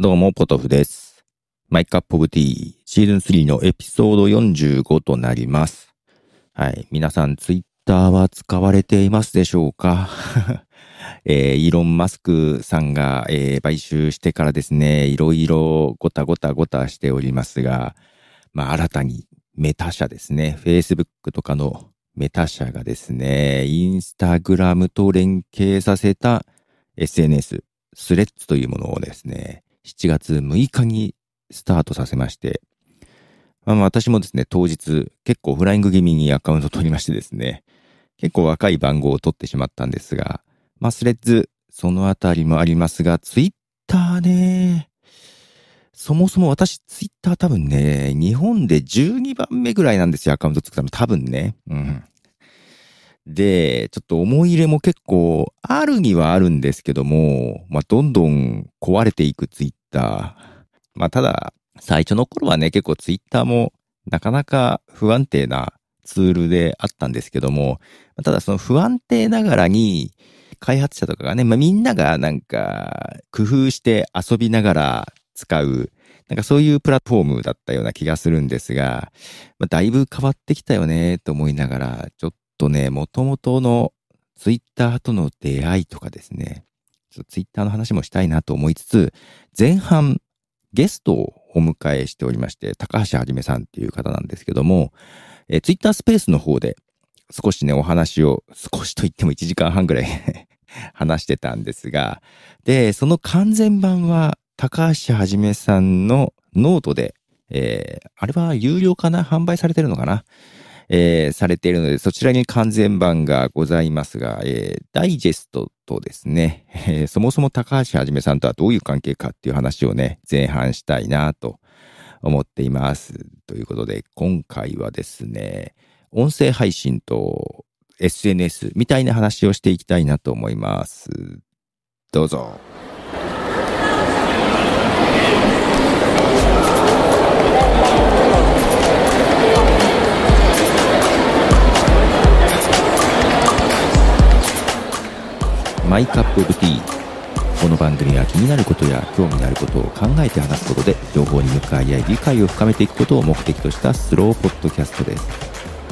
どうも、ポトフです。マイカップオブティー、シーズン3のエピソード45となります。はい。皆さん、ツイッターは使われていますでしょうか えー、イーロン・マスクさんが、えー、買収してからですね、いろいろごたごたごたしておりますが、まあ、新たにメタ社ですね、Facebook とかのメタ社がですね、インスタグラムと連携させた SNS、スレッズというものをですね、7月6日にスタートさせまして、まあ、私もですね、当日結構フライング気味にアカウント取りましてですね、結構若い番号を取ってしまったんですが、まあ、スレッズ、そのあたりもありますが、ツイッターね、そもそも私、ツイッター多分ね、日本で12番目ぐらいなんですよ、アカウント作ったの。多分ね。うん。で、ちょっと思い入れも結構あるにはあるんですけども、まあ、どんどん壊れていくツイッター。まあ、ただ、最初の頃はね、結構ツイッターもなかなか不安定なツールであったんですけども、ただその不安定ながらに、開発者とかがね、まあ、みんながなんか工夫して遊びながら使う、なんかそういうプラットフォームだったような気がするんですが、まあ、だいぶ変わってきたよねと思いながら、ちょっとね、もともとのツイッターとの出会いとかですね、ちょっとツイッターの話もしたいなと思いつつ、前半ゲストをお迎えしておりまして、高橋はじめさんっていう方なんですけども、えツイッタースペースの方で少しね、お話を少しと言っても1時間半ぐらい 話してたんですが、で、その完全版は高橋はじめさんのノートで、えー、あれは有料かな販売されてるのかなえー、されているので、そちらに完全版がございますが、えー、ダイジェストとですね、えー、そもそも高橋はじめさんとはどういう関係かっていう話をね、前半したいなと思っています。ということで、今回はですね、音声配信と SNS みたいな話をしていきたいなと思います。どうぞ。マイカップオブティーこの番組は気になることや興味のあることを考えて話すことで情報に向かい合い理解を深めていくことを目的としたスローポッドキャストです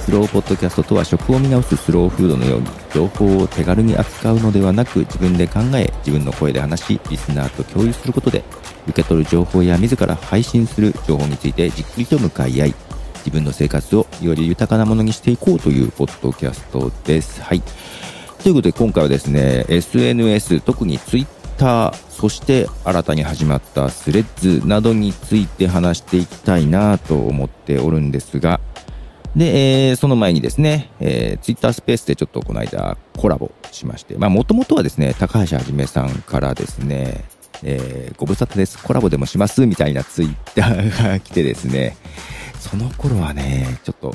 スローポッドキャストとは食を見直すスローフードのように情報を手軽に扱うのではなく自分で考え自分の声で話しリスナーと共有することで受け取る情報や自ら配信する情報についてじっくりと向かい合い自分の生活をより豊かなものにしていこうというポッドキャストです。はい。ということで今回はですね、SNS、特に Twitter、そして新たに始まったスレッズなどについて話していきたいなと思っておるんですが、で、えー、その前にですね、えー、Twitter スペースでちょっとこの間コラボしまして、まあもともとはですね、高橋はじめさんからですね、えー、ご無沙汰です、コラボでもしますみたいなツイッターが来てですね、その頃はね、ちょっと、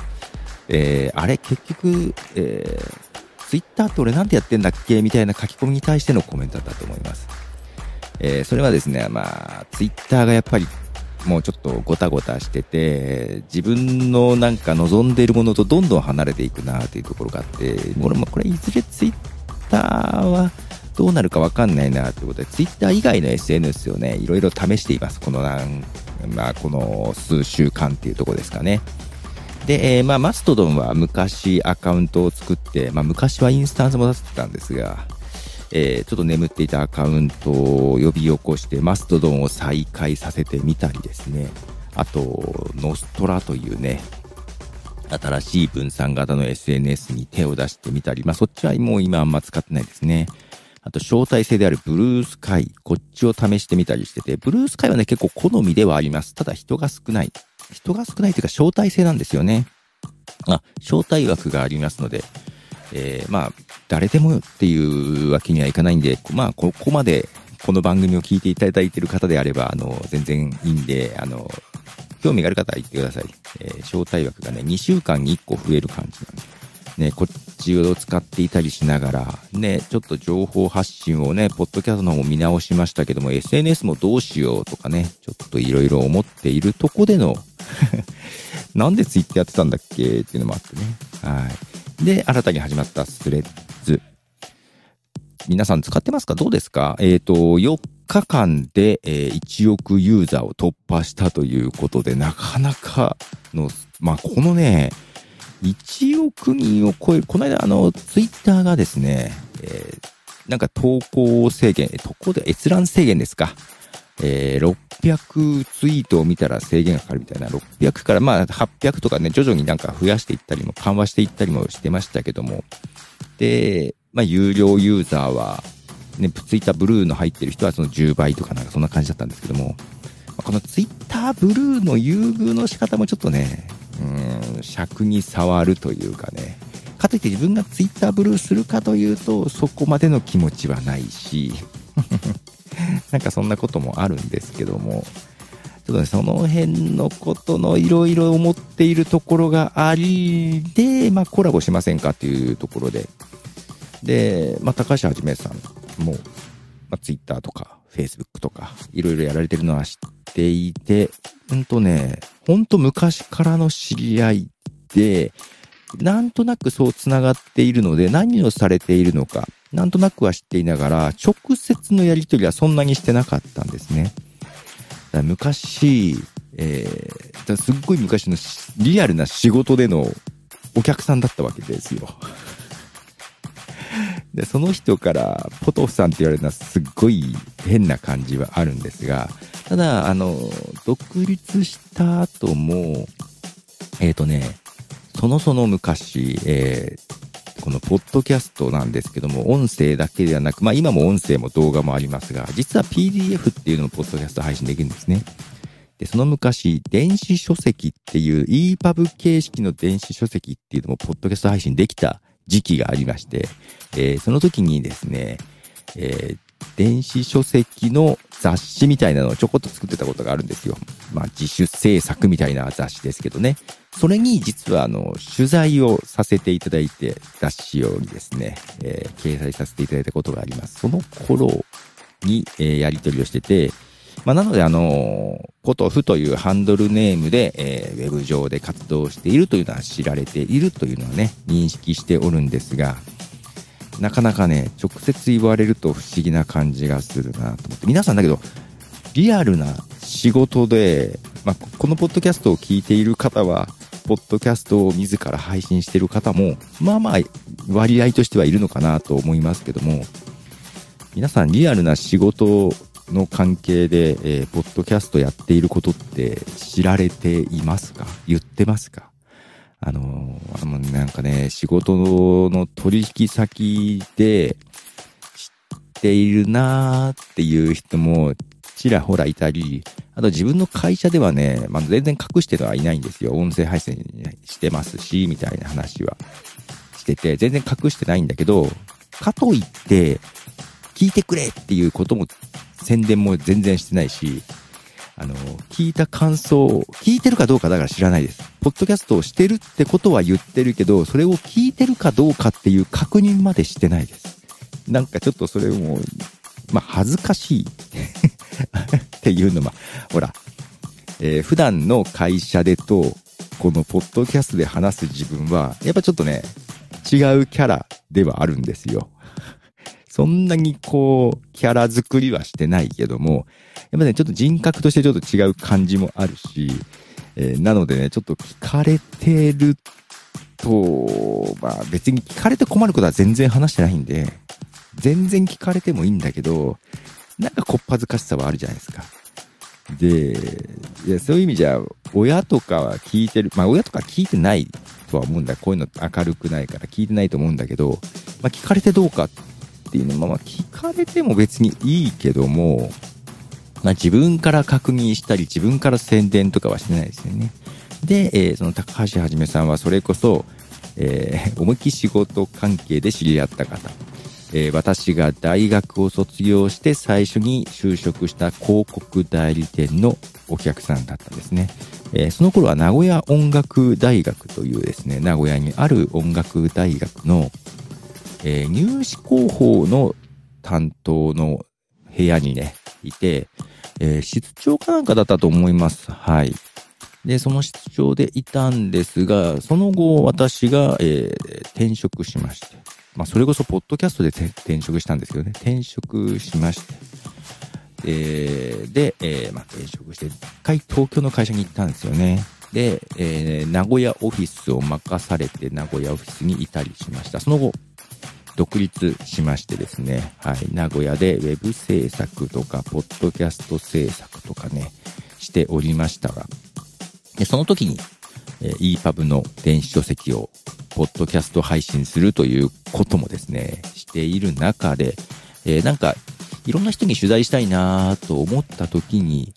えー、あれ結局、えー、ツイッターって俺なんてやってんだっけみたいな書き込みに対してのコメントだったと思います。えー、それはですね、まあ、ツイッターがやっぱりもうちょっとごたごたしてて、自分のなんか望んでいるものとどんどん離れていくなというところがあって、俺もこれいずれツイッターはどうなるかわかんないなということで、ツイッター以外の SNS をね、いろいろ試しています。このなん、まあ、この数週間っていうとこですかね。で、えー、まあ、マストドンは昔アカウントを作って、まあ、昔はインスタンスも出してたんですが、えー、ちょっと眠っていたアカウントを呼び起こして、マストドンを再開させてみたりですね。あと、ノストラというね、新しい分散型の SNS に手を出してみたり、まあ、そっちはもう今あんま使ってないですね。あと、招待制であるブルースカイ、こっちを試してみたりしてて、ブルースカイはね、結構好みではあります。ただ人が少ない。人が少ないというか招待制なんですよね。あ、招待枠がありますので、えー、まあ、誰でもっていうわけにはいかないんで、まあ、ここまでこの番組を聞いていただいている方であれば、あの、全然いいんで、あの、興味がある方は言ってください。えー、招待枠がね、2週間に1個増える感じなんです。ね、こっちを使っていたりしながら、ね、ちょっと情報発信をね、ポッドキャストの方も見直しましたけども、SNS もどうしようとかね、ちょっといろいろ思っているとこでの なんでツイッターやってたんだっけっていうのもあってね。はい。で、新たに始まったスレッズ。皆さん使ってますかどうですかえっ、ー、と、4日間で、えー、1億ユーザーを突破したということで、なかなかの、まあ、このね、1億人を超える、この間、あの、ツイッターがですね、えー、なんか投稿制限、投稿で閲覧制限ですか。えー、600ツイートを見たら制限がかかるみたいな、600からまあ800とかね、徐々になんか増やしていったりも、緩和していったりもしてましたけども。で、まあ、有料ユーザーは、ね、ツイッターブルーの入ってる人はその10倍とかなんかそんな感じだったんですけども、このツイッターブルーの優遇の仕方もちょっとね、うん尺に触るというかねかといって自分が Twitter ブルーするかというとそこまでの気持ちはないし なんかそんなこともあるんですけどもちょっとね、その辺のことのいろいろ思っているところがあり、で、まあコラボしませんかというところで。で、まあ高橋はじめさんも、まあツイッターとか、Facebook とか、いろいろやられてるのは知っていて、ほんとね、ほんと昔からの知り合いで、なんとなくそう繋がっているので、何をされているのか、なんとなくは知っていながら、直接のやりとりはそんなにしてなかったんですね。だから昔、えー、だすっごい昔のリアルな仕事でのお客さんだったわけですよ。で、その人からポトフさんって言われるのはすっごい変な感じはあるんですが、ただ、あの、独立した後も、えっ、ー、とね、そのその昔、えー、このポッドキャストなんですけども、音声だけではなく、まあ今も音声も動画もありますが、実は PDF っていうのもポッドキャスト配信できるんですね。で、その昔、電子書籍っていう EPUB 形式の電子書籍っていうのもポッドキャスト配信できた時期がありまして、えー、その時にですね、えー、電子書籍の雑誌みたいなのをちょこっと作ってたことがあるんですよ。まあ、自主制作みたいな雑誌ですけどね。それに実はあの、取材をさせていただいて、雑誌用にですね、えー、掲載させていただいたことがあります。その頃に、えー、やり取りをしてて、まあ、なので、あのー、ことふというハンドルネームで、えー、ウェブ上で活動しているというのは知られているというのはね、認識しておるんですが、なかなかね、直接言われると不思議な感じがするなと思って、皆さんだけど、リアルな仕事で、まあ、このポッドキャストを聞いている方は、ポッドキャストを自ら配信している方も、まあまあ、割合としてはいるのかなと思いますけども、皆さんリアルな仕事の関係で、えー、ポッドキャストやっていることって知られていますか言ってますかあのあのなんかね、仕事の取引先で知っているなーっていう人もちらほらいたり、あと自分の会社ではね、まあ、全然隠してはいないんですよ。音声配信してますし、みたいな話はしてて、全然隠してないんだけど、かといって、聞いてくれっていうことも宣伝も全然してないし、あの、聞いた感想を、聞いてるかどうかだから知らないです。ポッドキャストをしてるってことは言ってるけど、それを聞いてるかどうかっていう確認までしてないです。なんかちょっとそれも、まあ、恥ずかしい っていうのは、ほら、えー、普段の会社でと、このポッドキャストで話す自分は、やっぱちょっとね、違うキャラではあるんですよ。そんなにこう、キャラ作りはしてないけども、やっぱね、ちょっと人格としてちょっと違う感じもあるし、えー、なのでね、ちょっと聞かれてると、まあ別に聞かれて困ることは全然話してないんで、全然聞かれてもいいんだけど、なんかこっぱずかしさはあるじゃないですか。で、いや、そういう意味じゃ、親とかは聞いてる、まあ親とか聞いてないとは思うんだ。こういうの明るくないから聞いてないと思うんだけど、まあ聞かれてどうかっっていうのは、まあ、聞かれても別にいいけども、まあ、自分から確認したり、自分から宣伝とかはしてないですよね。で、えー、その高橋はじめさんはそれこそ、えー、思いっきり仕事関係で知り合った方。えー、私が大学を卒業して最初に就職した広告代理店のお客さんだったんですね。えー、その頃は名古屋音楽大学というですね、名古屋にある音楽大学のえー、入試広報の担当の部屋にね、いて、えー、室長かなんかだったと思います。はい。で、その室長でいたんですが、その後私が、えー、転職しまして、まあ、それこそポッドキャストで転職したんですけどね、転職しまして、えー、で、えー、まあ、転職して、一回東京の会社に行ったんですよね。で、えー、名古屋オフィスを任されて、名古屋オフィスにいたりしました。その後、独立しましてですね、はい、名古屋でウェブ制作とか、ポッドキャスト制作とかね、しておりましたが、でその時に、えー、EPUB の電子書籍を、ポッドキャスト配信するということもですね、している中で、えー、なんか、いろんな人に取材したいなと思った時に、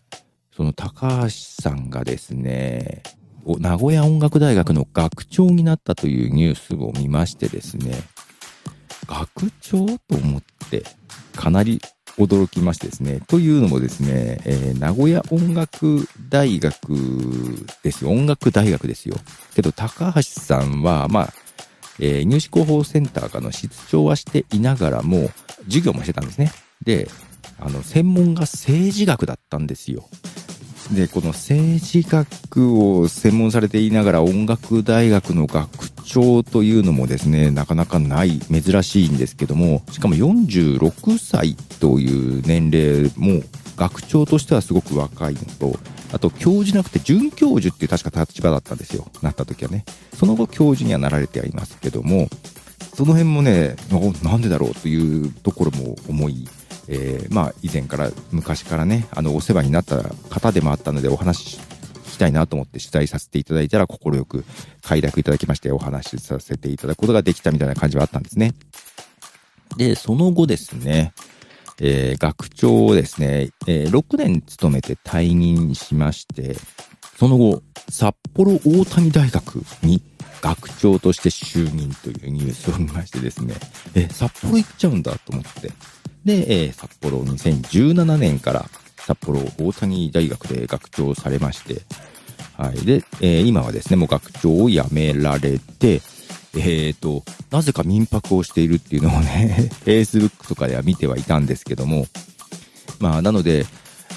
その高橋さんがですね、名古屋音楽大学の学長になったというニュースを見ましてですね、学長と思って、かなり驚きましてですね。というのもですね、えー、名古屋音楽大学ですよ。音楽大学ですよ。けど、高橋さんは、まあ、えー、入試広報センターかの室長はしていながらも、授業もしてたんですね。で、あの、専門が政治学だったんですよ。でこの政治学を専門されていながら音楽大学の学長というのもですねなかなかない珍しいんですけどもしかも46歳という年齢も学長としてはすごく若いのとあと教授なくて准教授っていう確か立場だったんですよなった時はねその後教授にはなられてはいますけどもその辺もねなんでだろうというところも思いえー、まあ、以前から昔からねあのお世話になった方でもあったのでお話ししたいなと思って取材させていただいたら快く快諾いただきましてお話しさせていただくことができたみたいな感じはあったんですね。でその後ですね、えー、学長をですね、えー、6年勤めて退任しましてその後札幌大谷大学に学長として就任というニュースを見ましてですねえ札幌行っちゃうんだと思ってで、えー、札幌2017年から札幌大谷大学で学長されまして、はい。で、えー、今はですね、もう学長を辞められて、えっ、ー、と、なぜか民泊をしているっていうのをね、Facebook とかでは見てはいたんですけども、まあ、なので、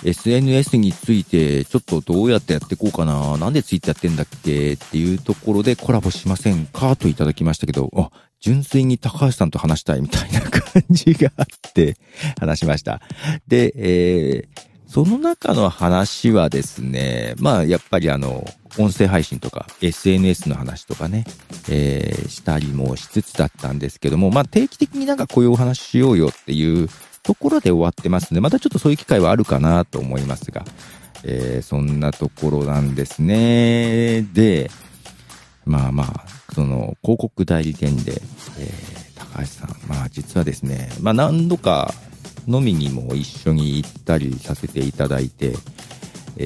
SNS について、ちょっとどうやってやっていこうかな、なんで Twitter やってんだっけっていうところでコラボしませんかといただきましたけど、あ、純粋に高橋さんと話したいみたいな感じがあって話しました。で、えー、その中の話はですね、まあやっぱりあの、音声配信とか SNS の話とかね、えー、したりもしつつだったんですけども、まあ定期的になんかこういうお話しようよっていうところで終わってますんで、またちょっとそういう機会はあるかなと思いますが、えー、そんなところなんですね。で、まあまあ、その広告代理店で、えー高橋さん、まあ、実はですね、まあ、何度か飲みにも一緒に行ったりさせていただいて、え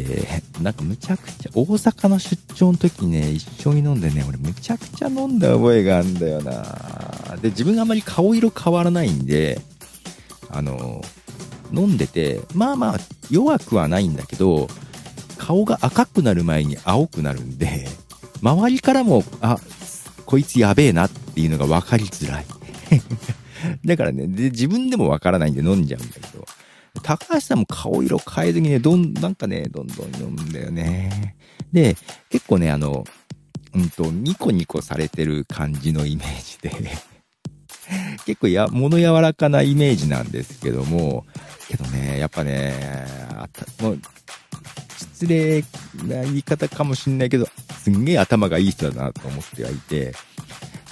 ー、なんかむちゃくちゃ、大阪の出張の時ね、一緒に飲んでね、俺むちゃくちゃ飲んだ覚えがあるんだよなで、自分あんまり顔色変わらないんで、あの、飲んでて、まあまあ弱くはないんだけど、顔が赤くなる前に青くなるんで、周りからも、あ、こいつやべえなっていうのが分かりづらい。だからねで、自分でもわからないんで飲んじゃうんだけど、高橋さんも顔色変えずにね、どん、なんかね、どんどん飲むんだよね。で、結構ね、あの、うんと、ニコニコされてる感じのイメージで結構や、物柔らかなイメージなんですけども、けどね、やっぱね、あたもう失礼な言い方かもしんないけど、すんげえ頭がいい人だなと思ってはいて、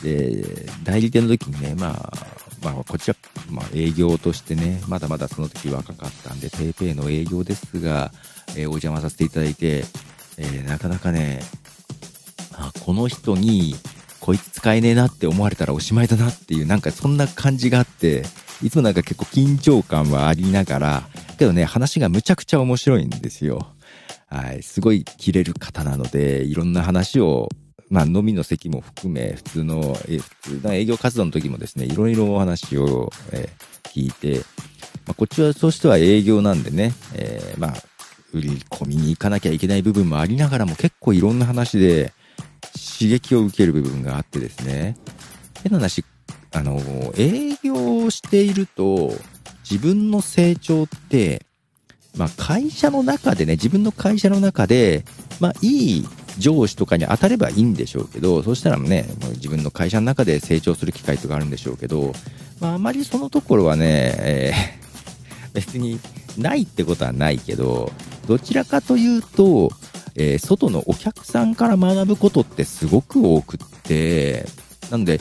で、代理店の時にね、まあ、まあ、こっちは、まあ、営業としてね、まだまだその時若かったんで、paypay の営業ですが、えー、お邪魔させていただいて、えー、なかなかね、あ、この人に、こいつ使えねえなって思われたらおしまいだなっていう、なんかそんな感じがあって、いつもなんか結構緊張感はありながら、けどね、話がむちゃくちゃ面白いんですよ。はい、すごい切れる方なので、いろんな話をまあ、飲みの席も含め、普通の、え普通の営業活動の時もですね、いろいろお話を、え聞いて、まあ、こっちはそうしては営業なんでね、えー、まあ、売り込みに行かなきゃいけない部分もありながらも結構いろんな話で刺激を受ける部分があってですね。変な話、あの、営業をしていると自分の成長って、まあ会社の中でね、自分の会社の中で、まあいい上司とかに当たればいいんでしょうけどそしたらねもう自分の会社の中で成長する機会とかあるんでしょうけど、まあ、あまりそのところはね、えー、別にないってことはないけどどちらかというと、えー、外のお客さんから学ぶことってすごく多くってなんで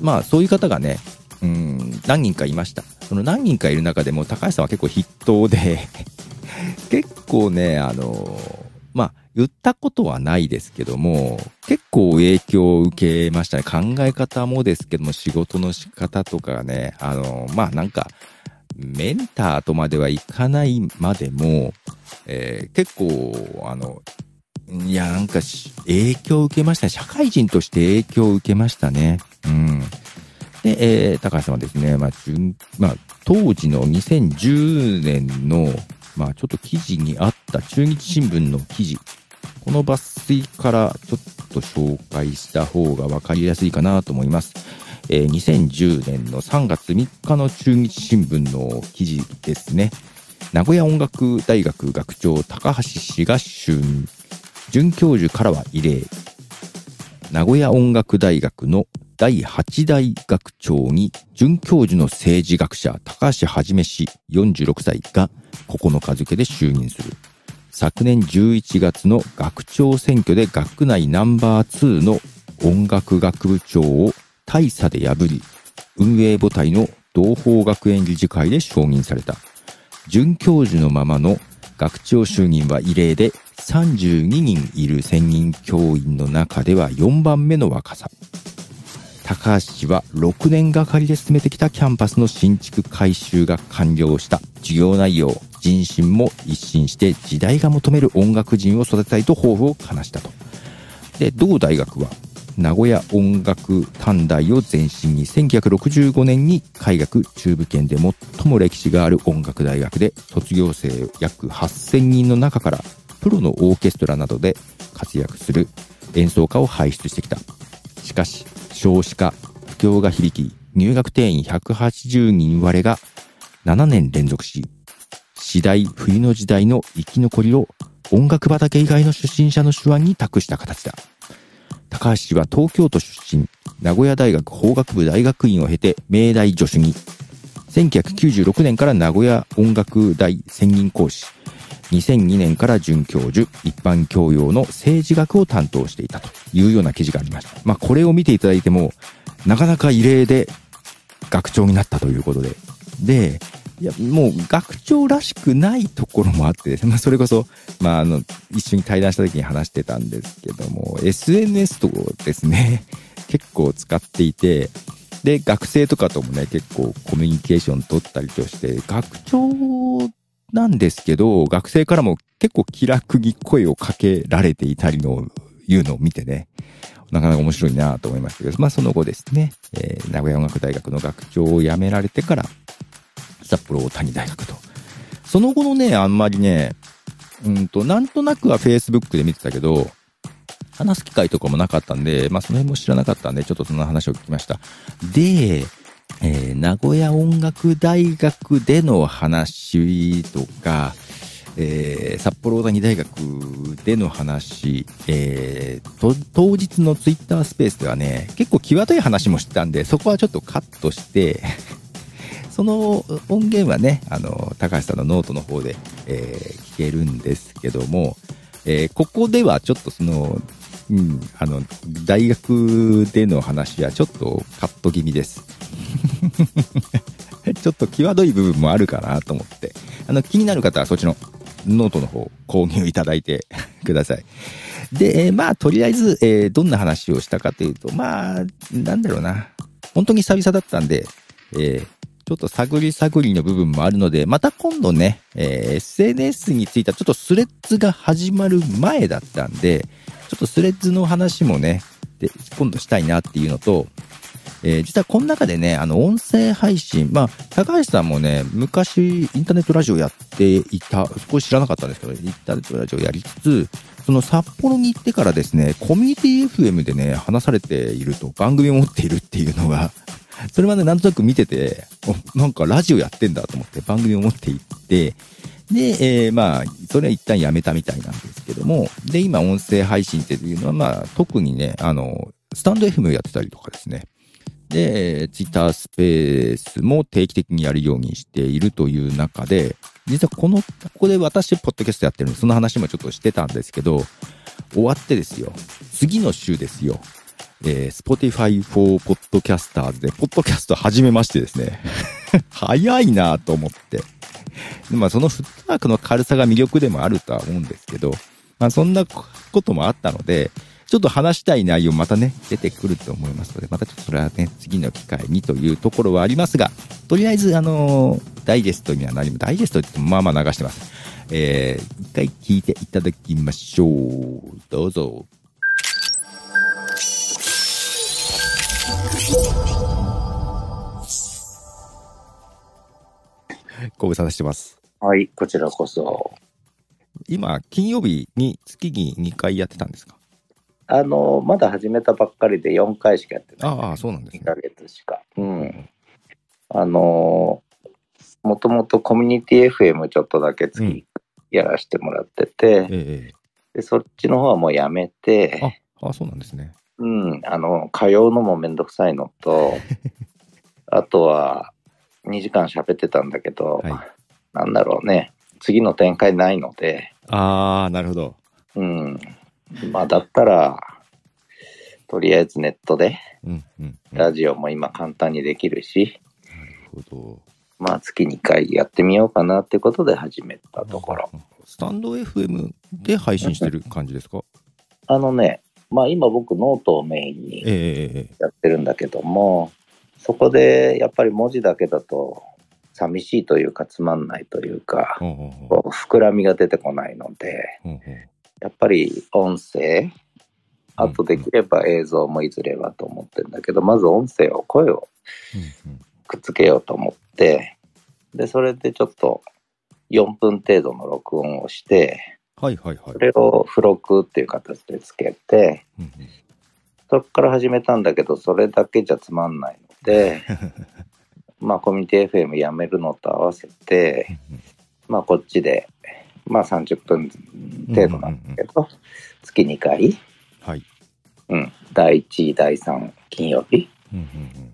まあそういう方がねうん何人かいましたその何人かいる中でも高橋さんは結構筆頭で 結構ねあのー、まあ言ったことはないですけども、結構影響を受けましたね。考え方もですけども、仕事の仕方とかね、あの、まあ、なんか、メンターとまではいかないまでも、えー、結構、あの、いや、なんか、影響を受けましたね。社会人として影響を受けましたね。うん。で、えー、高橋さんはですね、まあ、まあ、当時の2010年の、まあ、ちょっと記事にあった中日新聞の記事この抜粋からちょっと紹介した方が分かりやすいかなと思います。えー、2010年の3月3日の中日新聞の記事ですね。名古屋音楽大学学長高橋氏が就任。准教授からは異例。名古屋音楽大学の第8代学長に准教授の政治学者高橋はじめ氏46歳が9日付で就任する。昨年11月の学長選挙で学内ナンバー2の音楽学部長を大差で破り、運営母体の同胞学園理事会で承認された。准教授のままの学長就任は異例で32人いる専任教員の中では4番目の若さ。高橋氏は6年がかりで進めてきたキャンパスの新築改修が完了した。授業内容、人心も一新して時代が求める音楽人を育てたいと抱負を話したと。で同大学は名古屋音楽短大を前身に1965年に海学中部圏で最も歴史がある音楽大学で卒業生約8000人の中からプロのオーケストラなどで活躍する演奏家を輩出してきた。しかし少子化、不況が響き入学定員180人割れが7年連続し次第冬の時代の生き残りを音楽畑以外の出身者の手腕に託した形だ。高橋氏は東京都出身、名古屋大学法学部大学院を経て明大助手に、1996年から名古屋音楽大専任講師、2002年から准教授、一般教養の政治学を担当していたというような記事がありました。まあこれを見ていただいても、なかなか異例で学長になったということで。で、いや、もう学長らしくないところもあってですね、まあ、それこそ、まあ、あの、一緒に対談した時に話してたんですけども、SNS とですね、結構使っていて、で、学生とかともね、結構コミュニケーション取ったりとして、学長なんですけど、学生からも結構気楽に声をかけられていたりの、いうのを見てね、なかなか面白いなと思いましたけど、まあその後ですね、えー、名古屋音楽大学の学長を辞められてから、札幌大谷大学と。その後のね、あんまりね、うんと、なんとなくは Facebook で見てたけど、話す機会とかもなかったんで、まあその辺も知らなかったんで、ちょっとその話を聞きました。で、えー、名古屋音楽大学での話とか、えー、札幌大谷大学での話、えー、当日のツイッタースペースではね、結構際どい話もしてたんで、そこはちょっとカットしてその音源はね、あの、高橋さんのノートの方で、えー、聞けるんですけども、えー、ここではちょっとその、うん、あの、大学での話はちょっとカット気味です。ちょっと際どい部分もあるかなと思って、あの、気になる方はそっちのノートの方購入いただいて ください。で、えー、まあ、とりあえず、えー、どんな話をしたかというと、まあ、なんだろうな。本当に久々だったんで、えー、ちょっと探り探りの部分もあるので、また今度ね、えー、SNS についてはちょっとスレッズが始まる前だったんで、ちょっとスレッズの話もね、で今度したいなっていうのと、えー、実はこの中でね、あの、音声配信、まあ、高橋さんもね、昔、インターネットラジオやっていた、そこ知らなかったんですけど、インターネットラジオやりつつ、その札幌に行ってからですね、コミュニティ FM でね、話されていると、番組を持っているっていうのがそれまでなんとなく見てて、なんかラジオやってんだと思って番組を持って行って、で、えー、まあ、それは一旦やめたみたいなんですけども、で、今音声配信っていうのは、まあ、特にね、あの、スタンド FM やってたりとかですね。で、Twitter スペースも定期的にやるようにしているという中で、実はこの、ここで私、ポッドキャストやってるんで、その話もちょっとしてたんですけど、終わってですよ。次の週ですよ。えー、Spotify for Podcasters で、podcast 始めましてですね。早いなと思って。まあ、そのフットワークの軽さが魅力でもあるとは思うんですけど、まあ、そんなこともあったので、ちょっと話したい内容またね、出てくると思いますので、またちょっとそれはね、次の機会にというところはありますが、とりあえず、あのー、ダイジェストには何も、ダイジェストって言ってもまあまあ流してます。えー、一回聞いていただきましょう。どうぞ。ご無沙汰してます。はい、こちらこそ。今、金曜日に月に2回やってたんですかあの、まだ始めたばっかりで4回しかやってない。ああ、そうなんですね。2ヶ月しか。うん。あの、もともとコミュニティ FM ちょっとだけ月やらせてもらってて、うんえでそっちの方はもうやめて、ああ、そうなんですね。うん、あの、通うのもめんどくさいのと、あとは、2時間喋ってたんだけど、はい、なんだろうね、次の展開ないので。ああ、なるほど。うん。まあ、だったら、とりあえずネットで、ラジオも今簡単にできるし、なるほど。まあ、月2回やってみようかなってことで始めたところ。スタンド FM で配信してる感じですかあのね、まあ、今僕ノートをメインにやってるんだけども、えー、そこでやっぱり文字だけだと寂しいというかつまんないというか、うんう膨らみが出てこないので、うんやっぱり音声あとできれば映像もいずれはと思ってるんだけど、うんまず音声を声をくっつけようと思ってでそれでちょっと4分程度の録音をしてはいはいはい。それを付録っていう形でつけて、うん、そこから始めたんだけど、それだけじゃつまんないので、まあコミュニティ FM やめるのと合わせて、まあこっちで、まあ30分程度なんだけど、うんうんうん、月2回、はい。うん、第1、第3金曜日、うんうんうん、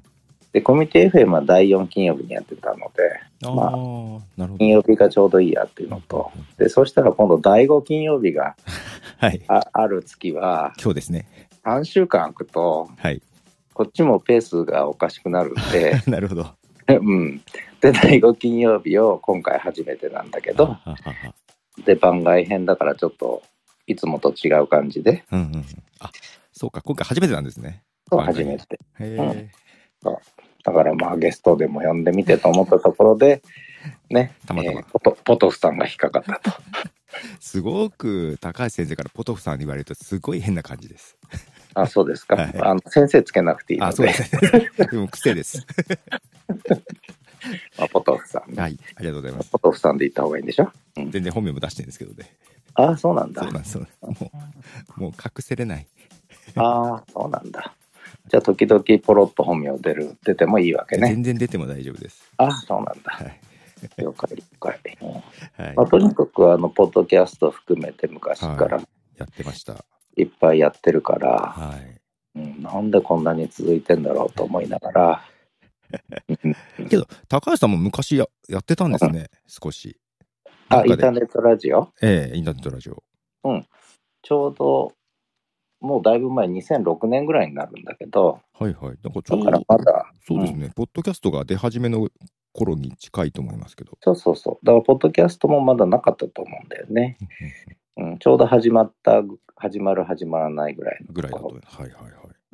で、コミュニティ FM は第4金曜日にやってたので、あまあ、金曜日がちょうどいいやっていうのと、で、そしたら今度第5金曜日が、はい、あある月は、今日ですね。3週間空くと、はい、こっちもペースがおかしくなるんで、なるほど。うん。で、第5金曜日を今回初めてなんだけど、で、番外編だからちょっと、いつもと違う感じで。うんうん、あそうか、今回初めてなんですね。そう、初めて。へえ、うんだからまあゲストでも呼んでみてと思ったところで、ね、たまたま、えー、ポトポトフさんが引っかかったと。すごく高橋先生からポトフさんに言われるとすごい変な感じです。あ、そうですか。はい、あの先生つけなくていいので。あ、そうです、でも癖です。まあ、ポトフさん、ね、はい、ありがとうございます。ポトフさんで言った方がいいんでしょ、うん、全然本名も出してるんですけどね。ああ、そうなんだ。そうなんもう、もう隠せれない。ああ、そうなんだ。じゃあ時々ポロッと本名出る出てもいいわけね全然出ても大丈夫ですあそうなんだ、はい了解了解、はいまあ、とにかくあのポッドキャスト含めて昔から、はい、やってましたいっぱいやってるから、はいうん、なんでこんなに続いてんだろうと思いながら けど高橋さんも昔ややってたんですね少しあインターネットラジオええインターネットラジオうんちょうどもうだいぶ前、2006年ぐらいになるんだけど、はいはい、だかちょまだ、そうですね、うん、ポッドキャストが出始めの頃に近いと思いますけど、そうそうそう、だから、ポッドキャストもまだなかったと思うんだよね。うん、ちょうど始まった、始まる、始まらないぐらいの。ぐらいだと、はいはいはい。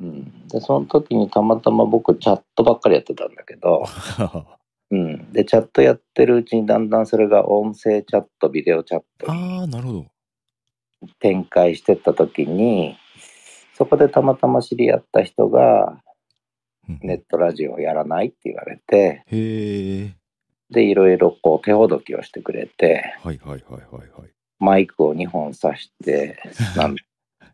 うん、で、その時にたまたま僕、チャットばっかりやってたんだけど、うん、で、チャットやってるうちに、だんだんそれが音声チャット、ビデオチャットああ、なるほど。展開してった時に、そこでたまたま知り合った人が、ネットラジオをやらないって言われて、うん、で、いろいろこう手ほどきをしてくれて、はいはいはいはい、はい。マイクを2本挿して、なん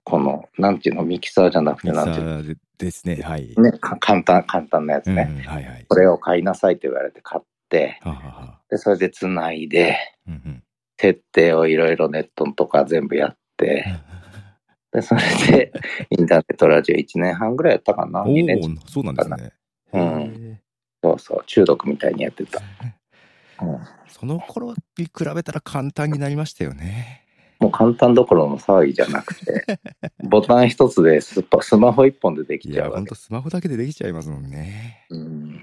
この、なんていうの、ミキサーじゃなくて、なんていうの。ですね、はい。ね、簡単、簡単なやつね、うんはいはい。これを買いなさいと言われて買って、ははでそれでつないで、うんうん、設定をいろいろネットとか全部やって、で、それで、インターネットラジオ1年半ぐらいやったかな。2年お、そうなんですね。うん。そうそう、中毒みたいにやってた。うん、その頃に比べたら簡単になりましたよね。もう簡単どころの騒ぎじゃなくて、ボタン一つでススマホ一本でできちゃう。いや、ほんとスマホだけでできちゃいますもんね。うん。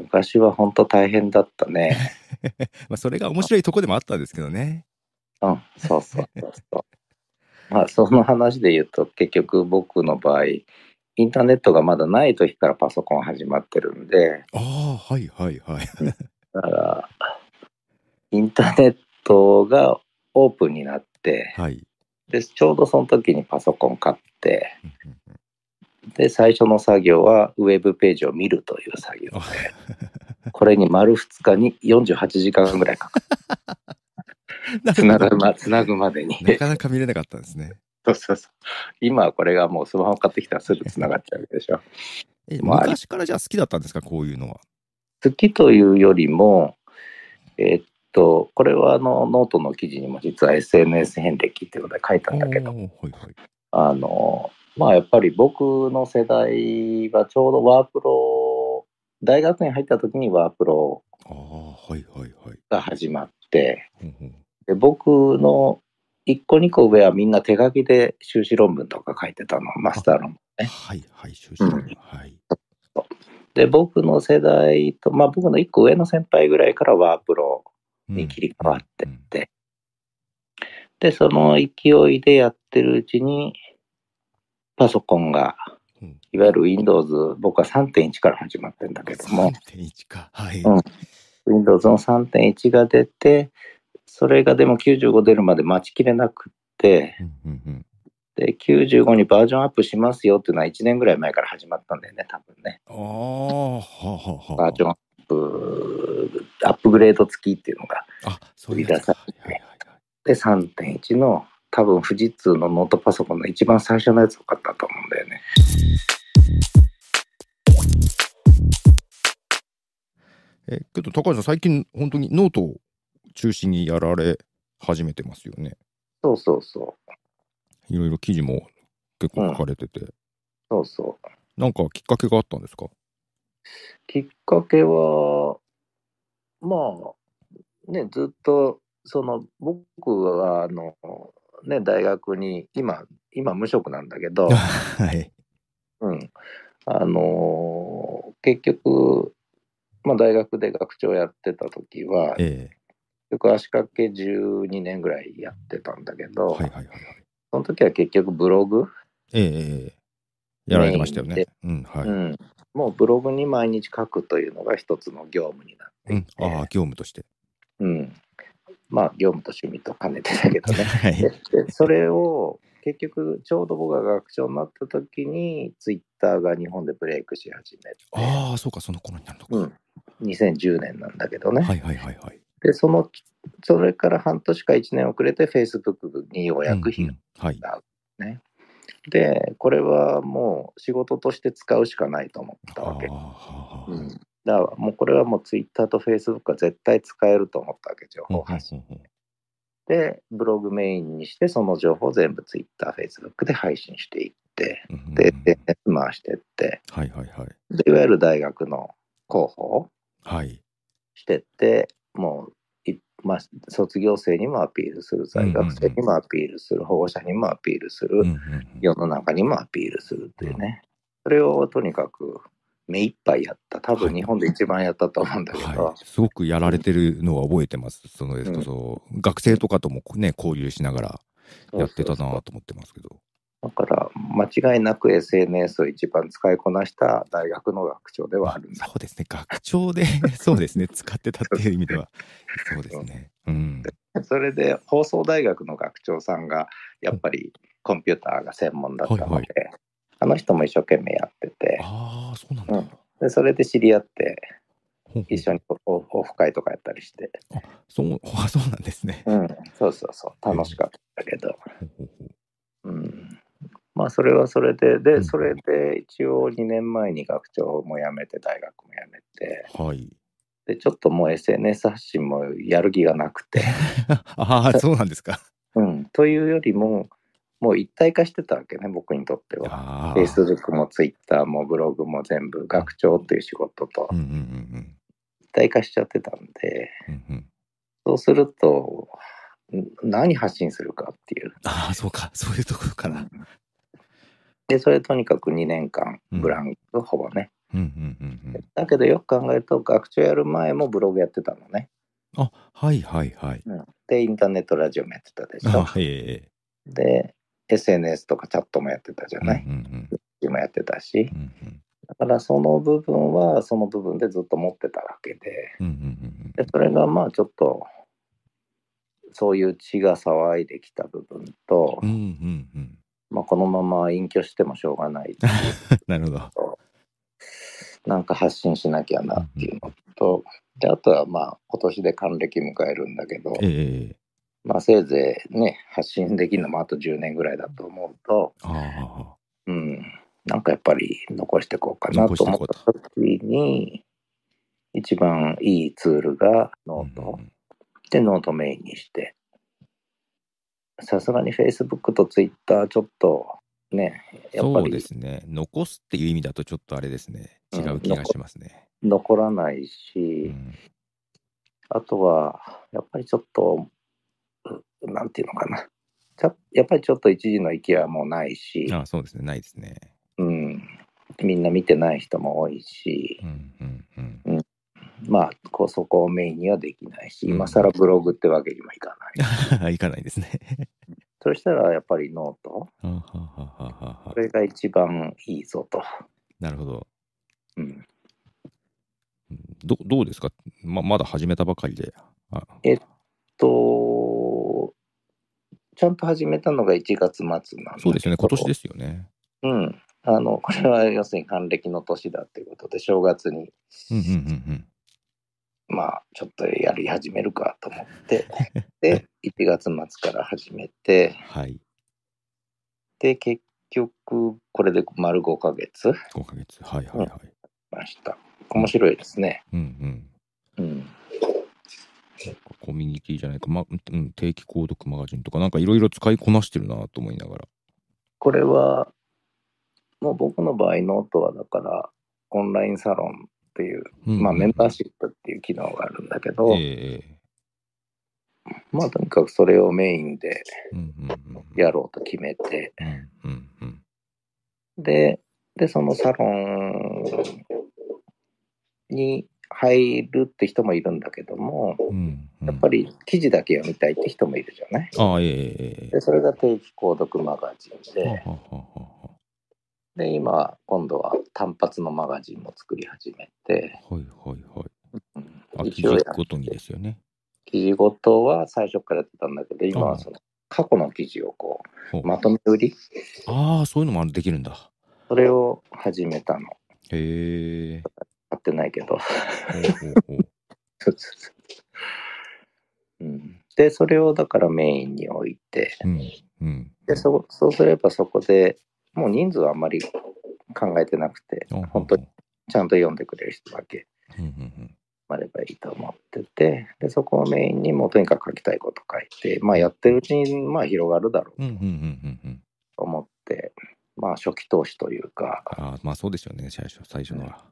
昔は本当大変だったね。まあそれが面白いとこでもあったんですけどね。うん、そうそうそうそう。まあ、その話で言うと、結局僕の場合、インターネットがまだない時からパソコン始まってるんで。ああ、はいはいはい。だから、インターネットがオープンになって、はい、でちょうどその時にパソコン買って、で、最初の作業はウェブページを見るという作業で、これに丸2日に48時間ぐらいかかる。つなぐま、つなぐまでに。なかなか見れなかったんですね。そうそうそう。今はこれがもうスマホ買ってきたらすぐつながっちゃうわけでしょ。え昔からじゃあ好きだったんですか、こういうのは。好きというよりも、えー、っと、これはあのノートの記事にも実は SNS 遍歴っていうことで書いたんだけど、はいはい、あの、まあやっぱり僕の世代はちょうどワープロ、大学に入った時にワープロが始まって、はいはいはい、で僕の1個2個上はみんな手書きで修士論文とか書いてたの、マスター論文ね。はいはい、修士論文。うん、はい。で、僕の世代と、まあ僕の1個上の先輩ぐらいからワープロに切り替わってって、で、その勢いでやってるうちに、パソコンが、いわゆる Windows、僕は3.1から始まってるんだけども。3.1か。はい。うん、Windows の3.1が出て、それがでも95出るまで待ちきれなくって、で、95にバージョンアップしますよっていうのは1年ぐらい前から始まったんだよね、多分ね。ああ、バージョンアップ、アップグレード付きっていうのが売り出されて、で、3.1の多分富士通のノートパソコンの一番最初のやつを買ったと思うんだよね。え、けど高橋さん、最近本当にノートを中心にやられ始めてますよね。そうそうそう。いろいろ記事も結構書かれてて、うん、そうそうなんかきっかけがあったんですかきっかけはまあねずっとその僕はあのね大学に今今無職なんだけど はいうんあの結局、まあ、大学で学長やってた時は、ええ、局足掛け12年ぐらいやってたんだけど、はいはいはい、その時は結局ブログええやられてましたよね。うんはいうん、もうブログに毎日書くというのが一つの業務になってて、うん、ああ、業務として。うん、まあ、業務と趣味と兼ねてだけどね。はい、でそれを結局、ちょうど僕が学長になった時に、ツイッターが日本でブレイクし始めて。ああ、そうか、その頃になるのか。うん、2010年なんだけどね。はいはいはいはい。で、その、それから半年か1年遅れて、フェイスブックにようやく被害ね、はい、で、これはもう仕事として使うしかないと思ったわけ。うん、だからもうこれはもうツイッターとフェイスブックは絶対使えると思ったわけ、情報発信。で、ブログメインにして、その情報全部ツイッター、フェイスブックで配信していって、うん、で、回していって、はいはいはい。で、いわゆる大学の広報をしてって、はい、もうまあ、卒業生にもアピールする在学生にもアピールする、保護者にもアピールする、世の中にもアピールするっていうね、それをとにかく目いっぱいやった、多分日本で一番やったと思うんだけど、はいはい、すごくやられてるのは覚えてます、その、うん、そ学生とかとも、ね、交流しながらやってたなと思ってますけど。だから間違いなく SNS を一番使いこなした大学の学長ではあるんだそうですね学長で そうですね使ってたっていう意味ではそうですね、うん、それで放送大学の学長さんがやっぱりコンピューターが専門だったので、はいはい、あの人も一生懸命やっててああそうなんだ、うん、でそれで知り合って一緒にオフ会とかやったりして。あそうあそうなんですね、うん。そうそうそう、楽しかったけど。うん、まあそれはそれで、で、それで一応2年前に学長も辞めて、大学も辞めて、はい、で、ちょっともう SNS 発信もやる気がなくて ああ、そうなんですか。うん、というよりも、もう一体化してたわけね、僕にとっては。Facebook も Twitter もブログも全部、学長という仕事と、一体化しちゃってたんで、うんうん、そうすると、何発信するかっていう。ああ、そうか、そういうところから。で、それとにかく2年間、ブランク、ほぼね。だけどよく考えると、学長やる前もブログやってたのね。あはいはいはい、うん、で、インターネットラジオもやってたでしょ。で、SNS とかチャットもやってたじゃない。うんうん、もやってたし。うんうん、だからその部分はその部分でずっと持ってたわけで,、でそれがまあちょっとそういう血が騒いできた部分と、まあ、このまま隠居してもしょうがない なるほどなんか発信しなきゃなっていうのと、うん、であとはまあ今年で還暦迎えるんだけど、えー、まあ、せいぜいね発信できるのもあと10年ぐらいだと思うとうんなんかやっぱり残していこうかなと思った時に一番いいツールがノート、うん、でノートメインにしてさすがに Facebook と Twitter ちょっとね、やっぱり。そうですね。残すっていう意味だとちょっとあれですね。違う気がしますね。うん、残らないし、うん、あとは、やっぱりちょっと、なんていうのかな。やっぱりちょっと一時の息はもうないし。あそうですね。ないですね。うん。みんな見てない人も多いし。うんうんうん。うんまあ、こそこをメインにはできないし、今更ブログってわけにもいかない。いかないですね そしたらやっぱりノート。これが一番いいぞと。なるほど。うん。どどうですかままだ始めたばかりで。えっと、ちゃんと始めたのが1月末なんそうですよね、今年ですよね。うん。あの、これは要するに還暦の年だっていうことで、正月にまあ、ちょっとやり始めるかと思って、で、1月末から始めて、はい。で、結局、これで丸5ヶ月。5ヶ月、はいはいはい。ま、うん、した。面白いですね。うんうん。うん。コミュニティじゃないか、まうん、定期購読マガジンとか、なんかいろいろ使いこなしてるなと思いながら。これは、もう僕の場合、ノートはだから、オンラインサロンっていう、まあ、メンバーシップっていう機能があるんだけど、まあ、とにかくそれをメインでやろうと決めて、で、で、そのサロンに入るって人もいるんだけども、うんうん、やっぱり記事だけ読みたいって人もいるじゃないあ、えでそれが定期購読マガジンで、で今今度は単発のマガジンも作り始めてはいはいはい、うん、記事ごとにですよね記事ごとは最初からやってたんだけど今はその過去の記事をこうまとめ売りああそういうのもできるんだそれを始めたのへえやってないけどうん、でそれをだからメインに置いて、うんうん、でそそうすればそこでもう人数はあんまり考えてなくて、本当にちゃんと読んでくれる人だけあればいいと思ってて、でそこをメインにもうとにかく書きたいこと書いて、まあ、やってるうちにまあ広がるだろうと思って、まあ、初期投資というか。あまあそうですよね、最初最初のは、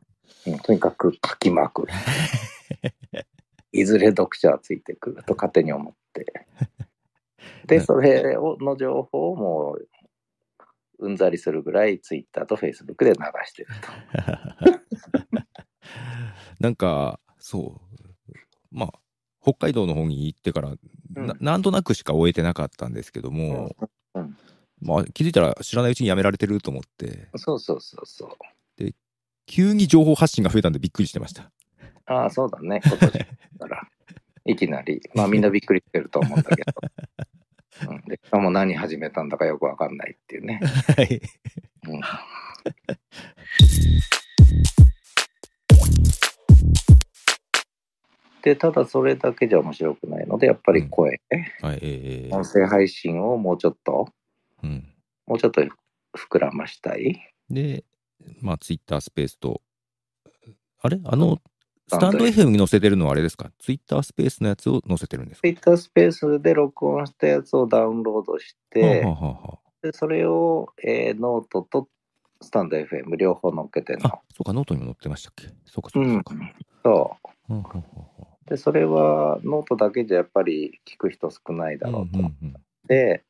うん、とにかく書きまくる。いずれ読者はついてくると勝手に思って。で、それをの情報をもううんざりするぐらいツイッターとフェイスブックで流してると。なんかそうまあ北海道の方に行ってから、うん、なんとなくしか終えてなかったんですけども、うんうん、まあ、気づいたら知らないうちにやめられてると思ってそうそうそうそうで急に情報発信が増えたんでびっくりしてましたああそうだね今年からいきなりまあみんなびっくりしてると思うんだけど うん、でしかも何始めたんだかよくわかんないっていうね。はい。でただそれだけじゃ面白くないのでやっぱり声、はいえー、音声配信をもうちょっと、うん、もうちょっと膨らましたいでまあツイッタースペースとあれあのスタンド FM に載せてるのはあれですかツイッタースペースのやつを載せてるんですツイッタースペースで録音したやつをダウンロードして、はあはあはあ、でそれを、えー、ノートとスタンド FM 両方載っけてるの。あ、そうか、ノートにも載ってましたっけそうか、そうか、そうか、ん。そう。はあはあ、で、それはノートだけじゃやっぱり聞く人少ないだろうと思って、うんうんうん、で、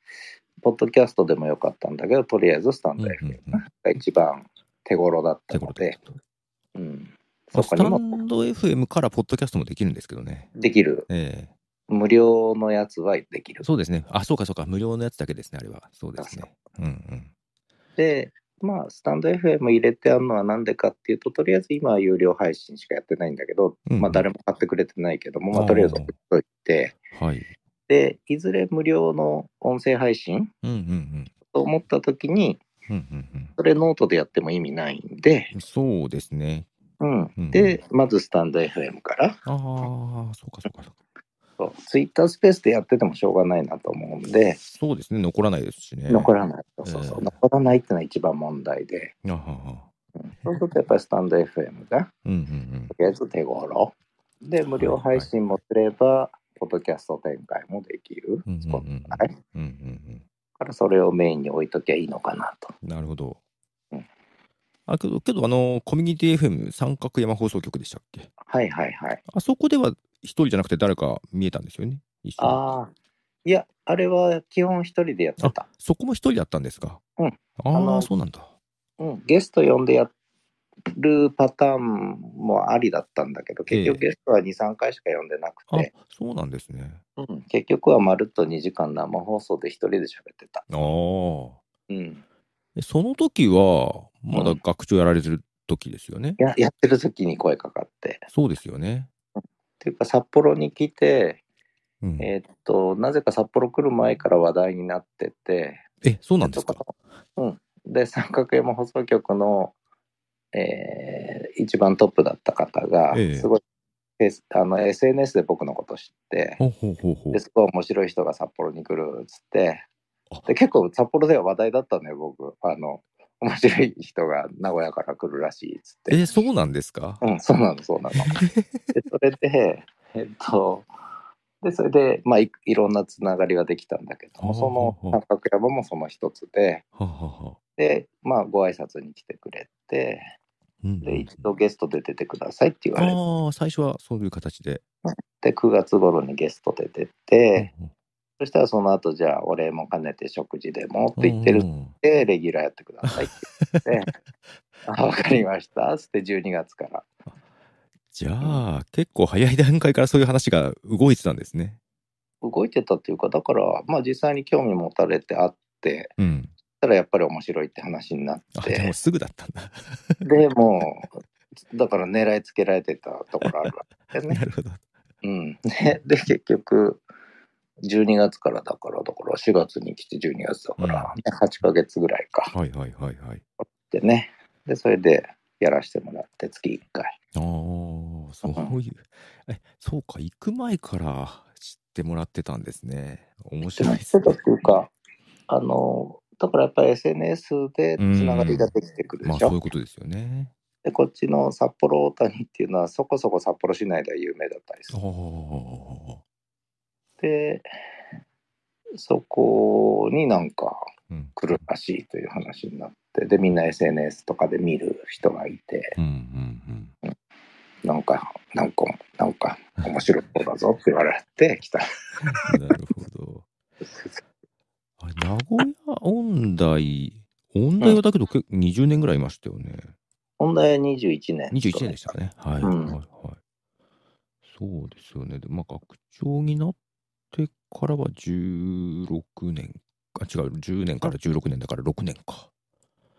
ポッドキャストでもよかったんだけど、とりあえずスタンド FM が一番手頃だったので、うんうん、スタンド FM からポッドキャストもできるんですけどね。できる。ええ無料のやつはできる。そうですね。あ、そうかそうか。無料のやつだけですね、あれは。そうですね。うんうん、で、まあ、スタンド FM 入れてあるのはなんでかっていうと、とりあえず今は有料配信しかやってないんだけど、うんうん、まあ、誰も買ってくれてないけども、まあ、とりあえず送っといて、はい、で、いずれ無料の音声配信、うんうんうん、と思ったときに、うんうんうん、それノートでやっても意味ないんで、そうですね。うん、で、まずスタンド FM から。ああ、そうかそうかそうか。ツイッタースペースでやっててもしょうがないなと思うんで、そうですね、残らないですしね。残らない、そうそうそう、えー、残らないってのは一番問題で、あははうん、そうするとやっぱりスタンド FM が、うんうんとりあえず手頃で、無料配信もすれば、はい、ポッドキャスト展開もできる、んうんうだからそれをメインに置いときゃいいのかなと。なるほど。あけど、けどあの、コミュニティ FM 三角山放送局でしたっけはいはいはい。あそこでは一人じゃなくて誰か見えたんですよね。一緒にああ。いや、あれは基本一人でやってた。そこも一人だったんですか。うん。ああ、そうなんだ。うん、ゲスト呼んでやるパターンもありだったんだけど、結局ゲストは2、3回しか呼んでなくて。そうなんですね。うん、結局はまるっと2時間生放送で一人で喋ってた。ああ。うん。その時は、まだ学長やられてる時ですよね、うん、や。やってる時に声かかって。そうですよね。っていうか、札幌に来て、うん、えー、っと、なぜか札幌来る前から話題になってて。え、そうなんですかうん。で、三角山放送局の、えー、一番トップだった方が、すごい、えあの SNS で僕のこと知ってほうほうほうほう、ですごい面白い人が札幌に来るっつって、で結構札幌では話題だったんだよ、僕。あの、面白い人が名古屋から来るらしいっつって。え、そうなんですかうん、そうなの、そうなの。で、それで、えっと、で、それで、まあい、いろんなつながりができたんだけど、その三角山もその一つで、で、まあ、ご挨拶に来てくれて、で、一度ゲストで出てくださいって言われて。ああ、最初はそういう形で。で、9月頃にゲストで出て、そしたらその後じゃあお礼も兼ねて食事でもって言ってるっで、レギュラーやってくださいって言って、あ、わかりましたっつって12月から。じゃあ、うん、結構早い段階からそういう話が動いてたんですね。動いてたっていうか、だから、まあ実際に興味持たれてあって、うん、たらやっぱり面白いって話になって。もすぐだったんだ。でもだから狙いつけられてたところあるわけですね。なるほど。うん、でで結局12月からだから、だから4月に来て12月だから、ね、うん、8ヶ月ぐらいか。はいはいはいはい。でね、で、それでやらせてもらって、月1回。ああ、そういう、うん、え、そうか、行く前から知ってもらってたんですね。面白いですね。というか、あの、だからやっぱり SNS でつながりができてくるでしょ。うまあ、そういうことですよね。で、こっちの札幌大谷っていうのは、そこそこ札幌市内では有名だったりする。で、そこになんか来るらしいという話になって、で、みんな SNS とかで見る人がいて、うんうんうん、なんか、なんか、なんか、面白そうだぞって言われて来た。なるほど。あれ、名古屋音大、音大はだけど、うん、20年ぐらいいましたよね。音大は21年。21年でしたね。はい。はい、そうですよね。まあ、学長になっからは16年あ違う10年から16年だから6年か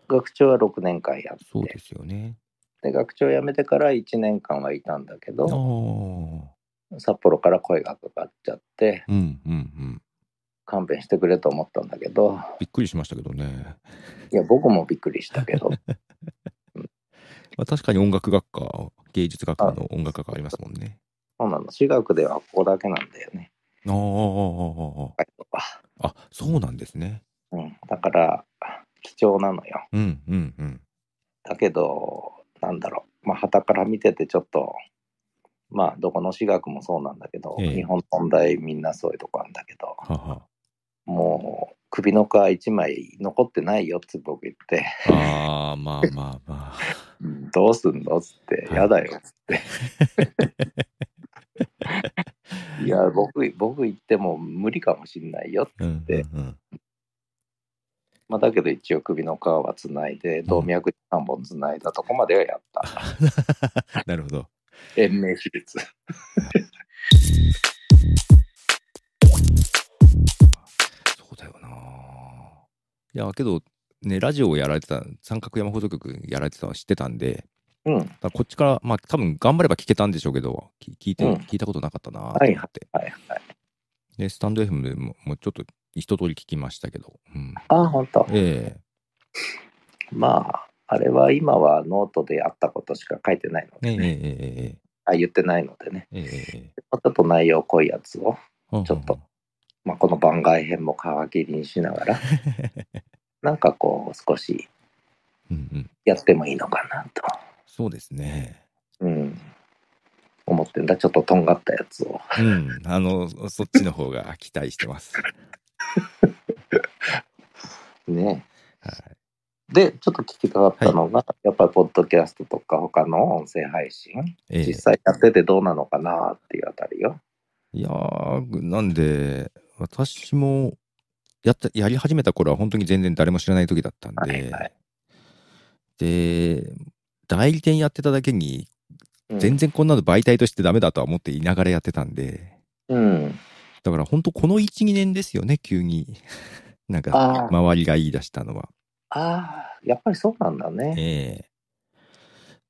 学長は6年間やってそうですよねで学長辞めてから1年間はいたんだけど札幌から声がかかっちゃって、うんうんうん、勘弁してくれと思ったんだけどびっくりしましたけどねいや僕もびっくりしたけど、うん、まあ、確かに音楽学科芸術学科の音楽学科ありますもんねそうなの私学ではここだけなんだよねおーおーおーあそうなんですね。うん、だから貴重なのよ。うんうんうん、だけどなんだろうまあはたから見ててちょっとまあどこの私学もそうなんだけど、え日本の音大みんなそういうとこあるんだけどははもう首の皮1枚残ってないよって僕言ってああまあまあまあ どうすんのっつって、はい、やだよっつって いや、僕、僕行っても無理かもしんないよって言って、うんうんうん、まあ、だけど一応首の皮はつないで、動脈3本つないだとこまではやった。なるほど。延命手術。そうだよな。いや、けど、ね、ラジオをやられてた、三角山放送局やられてたのは知ってたんで、うん、こっちから、まあ多分頑張れば聞けたんでしょうけど、聞いて、うん、聞いたことなかったなと思って、はいはいはい。で、スタンド FM でももうちょっと一通り聞きましたけど。うん、ああ、本当。ええー、まあ、あれは今はノートであったことしか書いてないので、ね、えー、えー、あ、言ってないのでね。ええー、ちょっと内容濃いやつを、ちょっと、まあ、この番外編も皮切りにしながら、なんかこう、少しやってもいいのかなと。うんうんそうですね。うん。思ってんだ。ちょっととんがったやつを。うん。あの、そっちの方が期待してます。ねはい。で、ちょっと聞きたかったのが、はい、やっぱりポッドキャストとか他の音声配信、えー、実際やっててどうなのかなっていうあたりよ。いやなんで、私もやったやり始めた頃は本当に全然誰も知らない時だったんで、はいはい、で、代理店やってただけに、全然こんなの媒体としてダメだとは思っていながらやってたんで、うん。だから本当この1、2年ですよね、急に。なんか、周りが言い出したのは。ああ、やっぱりそうなんだね。ええ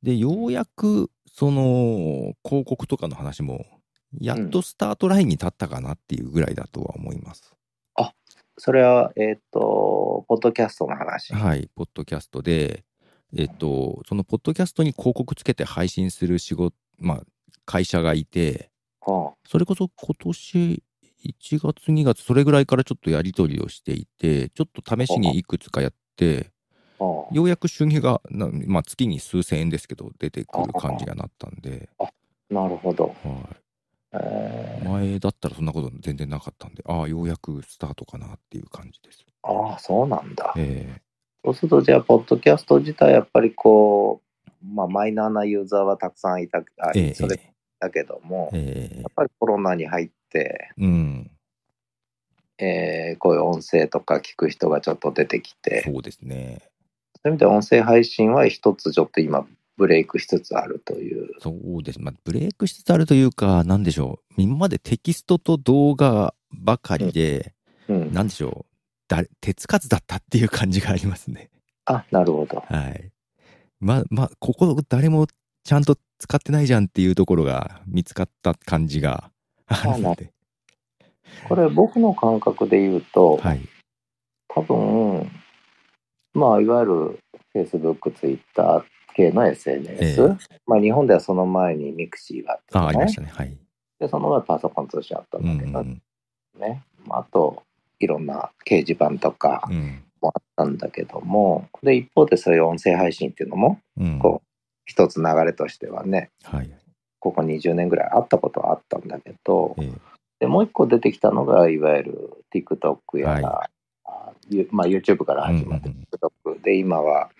ー、で、ようやく、その、広告とかの話も、やっとスタートラインに立ったかなっていうぐらいだとは思います。うん、あそれは、えっ、ー、と、ポッドキャストの話。はい、ポッドキャストで、えっと、そのポッドキャストに広告つけて配信する仕事、まあ、会社がいて、はあ、それこそ今年1月、2月、それぐらいからちょっとやり取りをしていて、ちょっと試しにいくつかやって、ようやく収入が、まあ、月に数千円ですけど、出てくる感じにはなったんで。あ、なるほど、はいえー、前だったらそんなこと全然なかったんで、ああ、ようやくスタートかなっていう感じです。ああ、そうなんだ。えーそうすると、じゃあ、ポッドキャスト自体、やっぱりこう、まあ、マイナーなユーザーはたくさんいた、あええ、それだけども、えやっぱりコロナに入って、うんえー、こういう音声とか聞く人がちょっと出てきて、そうですね。そういう意味で音声配信は一つちょっと今、ブレイクしつつあるという。そうです。まあ、ブレイクしつつあるというか、なんでしょう。今までテキストと動画ばかりで、うんうん、なんでしょう、だ手つかずだったっていう感じがありますね。あなるほど。はい。まあまあここ誰もちゃんと使ってないじゃんっていうところが見つかった感じがあるので。これ僕の感覚で言うと、はい、多分まあいわゆる Facebook、Twitter 系の SNS、えまあ、日本ではその前にミクシ i があった、ね、あありましたね、はい、でその前パソコン通信あったんだけど、ね、うんうん、まあ、あといろんな掲示板とかもあったんだけども、うん、で一方でそういう音声配信っていうのも、うん、こう一つ流れとしてはね、はい、ここ20年ぐらいあったことはあったんだけど、えでもう一個出てきたのがいわゆる TikTok やはい、まあ、YouTube から始まって TikTok で、うん、今は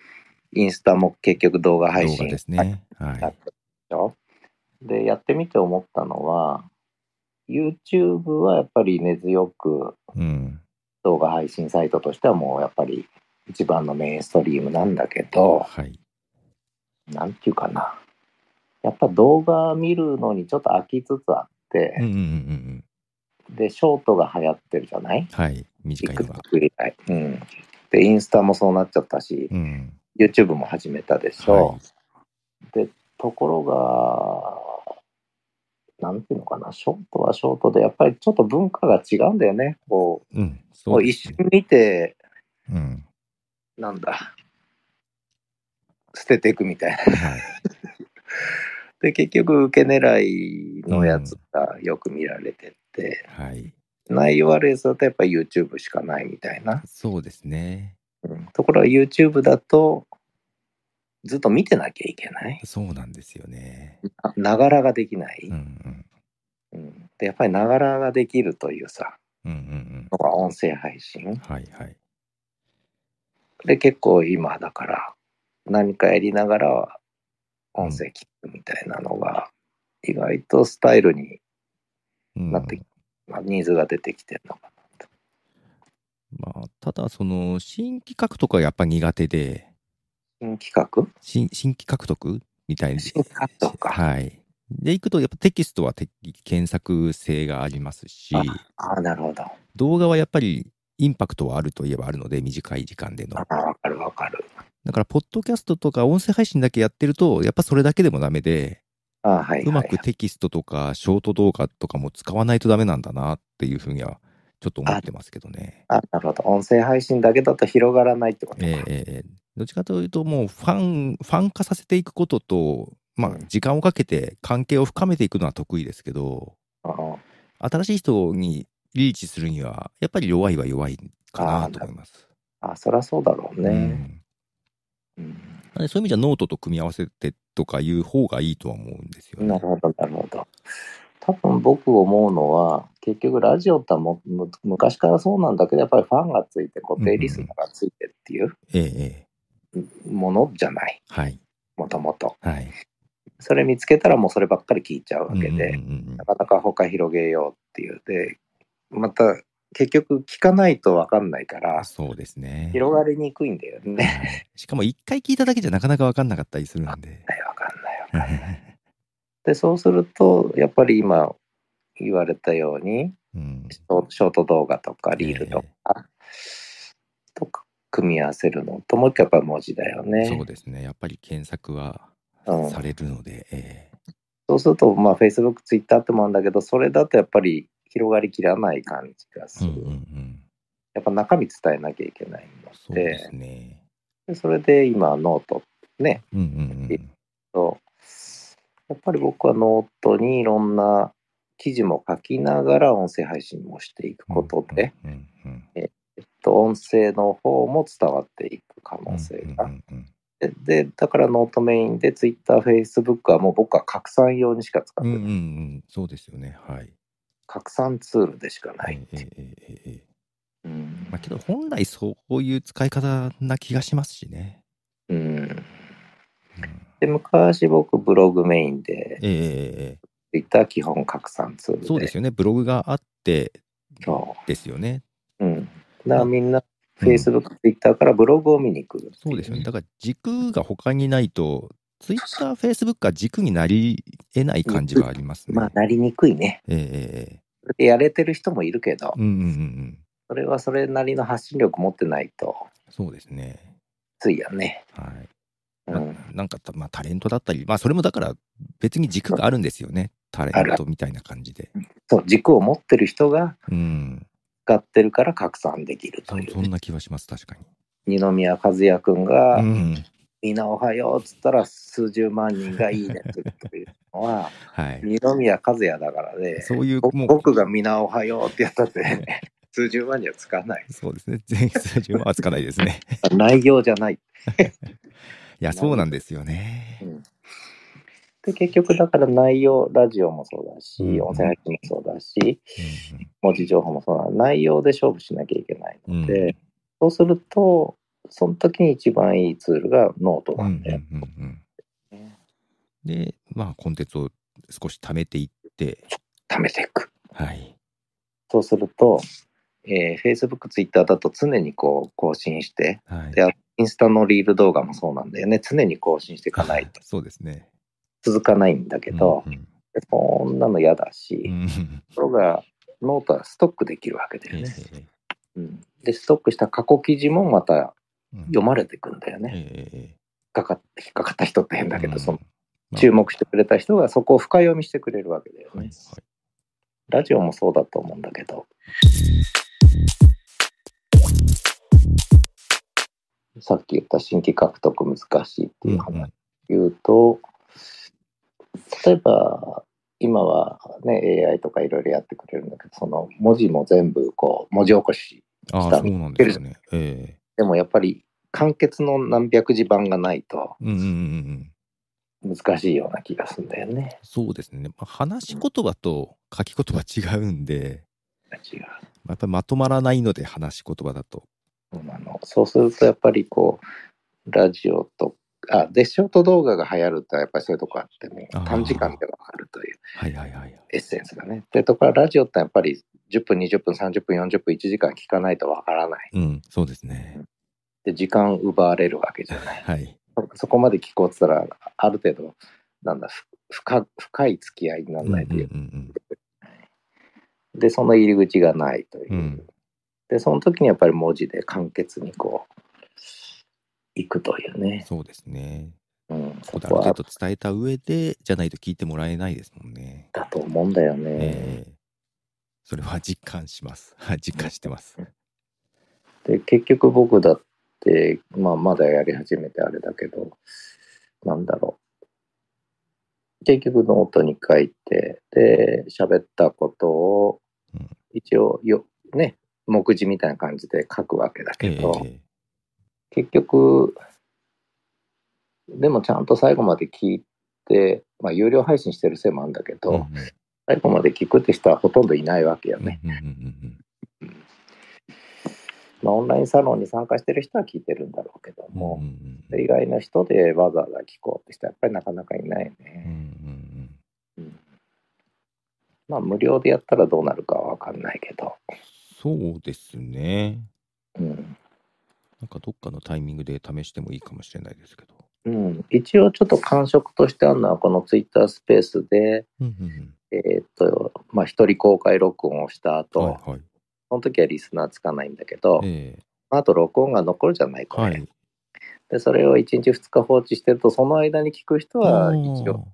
インスタも結局動画配信ですね。はい、でやってみて思ったのは YouTube はやっぱり根強く、動画配信サイトとしてはもうやっぱり一番のメインストリームなんだけど、はい、なんていうかな。やっぱ動画見るのにちょっと飽きつつあって、うんうんうんうん、で、ショートが流行ってるじゃないはい、短いのが。うん。で、インスタもそうなっちゃったし、うん、YouTube も始めたでしょ。はい、で、ところが、なんていうのかな、ショートはショートで、やっぱりちょっと文化が違うんだよね、こう、うん、う一瞬見て、うん、なんだ、捨てていくみたいな。はい、で、結局、受け狙いのやつがよく見られてて、うん、はい、内容はレースだとやっぱり YouTube しかないみたいな。そうですね。うん、ところが YouTube だと、ずっと見てなきゃいけない。そうなんですよね。ながらができない。うんうん、うん、でやっぱりながらができるというさ、うんうんうん、音声配信。はいはい。で結構今だから何かやりながら音声聞くみたいなのが意外とスタイルになってき、うん、まあ、ニーズが出てきてるのかなと。まあ、ただその新企画とかやっぱ苦手で。新規画新新規獲得みたいな。新規獲得か。はい。で、いくと、やっぱテキストは検索性がありますし、ああ、なるほど。動画はやっぱりインパクトはあるといえばあるので、短い時間での。ああ、わかるわかる。だから、ポッドキャストとか音声配信だけやってると、やっぱそれだけでもダメで、あはい、はい、うまくテキストとかショート動画とかも使わないとダメなんだなっていうふうにはちょっと思ってますけどね。あなるほど。音声配信だけだと広がらないってことか。えー、えーどっちかというともうファン、ファン化させていくことと、まあ、時間をかけて関係を深めていくのは得意ですけど、新しい人にリーチするには、やっぱり弱いは弱いかなと思います。あそりゃそうだろうね。うん、そういう意味じゃノートと組み合わせてとかいう方がいいとは思うんですよ、ね、なるほど、なるほど。多分僕思うのは、結局ラジオっても昔からそうなんだけど、やっぱりファンがついて固定リスナーがついてっていう。うんうん、ええものじゃない。もともと。はい。それ見つけたらもうそればっかり聞いちゃうわけで、なかなか他広げようっていう。で、また結局聞かないと分かんないから、そうですね。広がりにくいんだよね。はい、しかも一回聞いただけじゃなかなか分かんなかったりするんで。分かんない分かんない。で、そうすると、やっぱり今言われたように、うん、ショート動画とかリールとか、えー、とか組み合わせるのともう一回やっぱ文字だよね。そうですね。やっぱり検索はされるので。うん、えー、そうすると、まあ、Facebook、Twitter ってもあるんだけど、それだとやっぱり広がりきらない感じがする。うんうんうん、やっぱ中身伝えなきゃいけないので。そうですね。でそれで今、ノートね。うんうんうん、とやっぱり僕はノートにいろんな記事も書きながら音声配信もしていくことで、うんうんうんうん、えと音声の方も伝わっていく可能性が。でだからノートメインで Twitter、Facebook はもう僕は拡散用にしか使ってない、うんうんうん、そうですよね、はい、拡散ツールでしかないいう。ええええうんまあ、けど本来そういう使い方な気がしますしね。うん、うん、で昔僕ブログメインで、ええ、Twitter 基本拡散ツールで。そうですよね、ブログがあってですよね。なみんな、フェイスブック、ツイッターからブログを見に来る、そうですよね。だから軸が他にないと、ツイッター、フェイスブックは軸になりえない感じはありますね。まあ、なりにくいね。ええー、やれてる人もいるけど、うんうんうん、それはそれなりの発信力持ってないと、そうですね。ついやね。はい。な,、なんか、まあ、タレントだったり、まあ、それもだから別に軸があるんですよね、タレントみたいな感じで。そう、軸を持ってる人が、うん、使ってるから拡散できるという、ね、そんな気はします確かに二宮和也君が、うん、みなおはようっつったら数十万人がいいねするというのは、はい、二宮和也だからで、ね、そういう僕がみなおはようってやったって、数十万にはつかないそうですね全員数十万はつかないですね 内容じゃない いやそうなんですよね、うんで結局だから内容、ラジオもそうだし、音声配信もそうだし、文字情報もそうだ内容で勝負しなきゃいけないので、そうすると、その時に一番いいツールがノートなんで。うんうんうん、で、まあ、コンテンツを少し貯めていって。貯めていく。はい。そうすると、えー、Facebook、Twitter だと常にこう更新して、はい、で、インスタのリール動画もそうなんだよね。常に更新していかないと。そうですね。続かないんだけど、うんうん、そんなの嫌だし、うん、ところがノートはストックできるわけだよね。うん、でストックした過去記事もまた読まれていくんだよね。引っかか引っかかった人って変だけど、その注目してくれた人がそこを深読みしてくれるわけだよね。はいはい、ラジオもそうだと思うんだけど。さっき言った新規獲得難しいっていう話言うと、例えば、今はね、AI とかいろいろやってくれるんだけど、その文字も全部こう、文字起こししたあそうなんですね。えー、でもやっぱり、簡潔の何百字版がないと、難しいような気がするんだよね。うんうんうん、そうですね。まあ、話し言葉と書き言葉違うんで、違う。やっぱりまとまらないので、話し言葉だと。そうなの。そうすると、やっぱりこう、ラジオとあでショート動画が流行るってやっぱりそういうとこあってね、短時間でわかるというエッセンスがね。で、ところラジオってやっぱり10分20分30分40分1時間聞かないとわからない、うん、そうですねで時間奪われるわけじゃない、はい、そこまで聞こうっつったらある程度なんだ深深い付き合いにならないという,、でその入り口がないという、うん、でその時にやっぱり文字で簡潔にこういくというね。そうですね。うん、そこはある程と伝えた上で、じゃないと聞いてもらえないですもんね。だと思うんだよね。えー、それは実感します。はい、実感してます。で、結局僕だって、まあ、まだやり始めてあれだけど、なんだろう。結局ノートに書いて、で、喋ったことを、一応よ、ね、目次みたいな感じで書くわけだけど、えー結局、でもちゃんと最後まで聞いて、まあ、有料配信してるせいもあるんだけど、うん、最後まで聞くって人はほとんどいないわけよね。まあ、オンラインサロンに参加してる人は聞いてるんだろうけども、意外な人でわざわざ聞こうって人はやっぱりなかなかいないね。まあ、無料でやったらどうなるかは分かんないけど。そうですね。うん、なんかどっかのタイミングで試してもいいかもしれないですけど。うん、一応ちょっと感触としてあるのはこのツイッタースペースで、えっとまあ、一人公開録音をした後、はいはい、その時はリスナーつかないんだけど、えー、あと録音が残るじゃないこれ、はい、でそれを1日2日放置してるとその間に聞く人は一応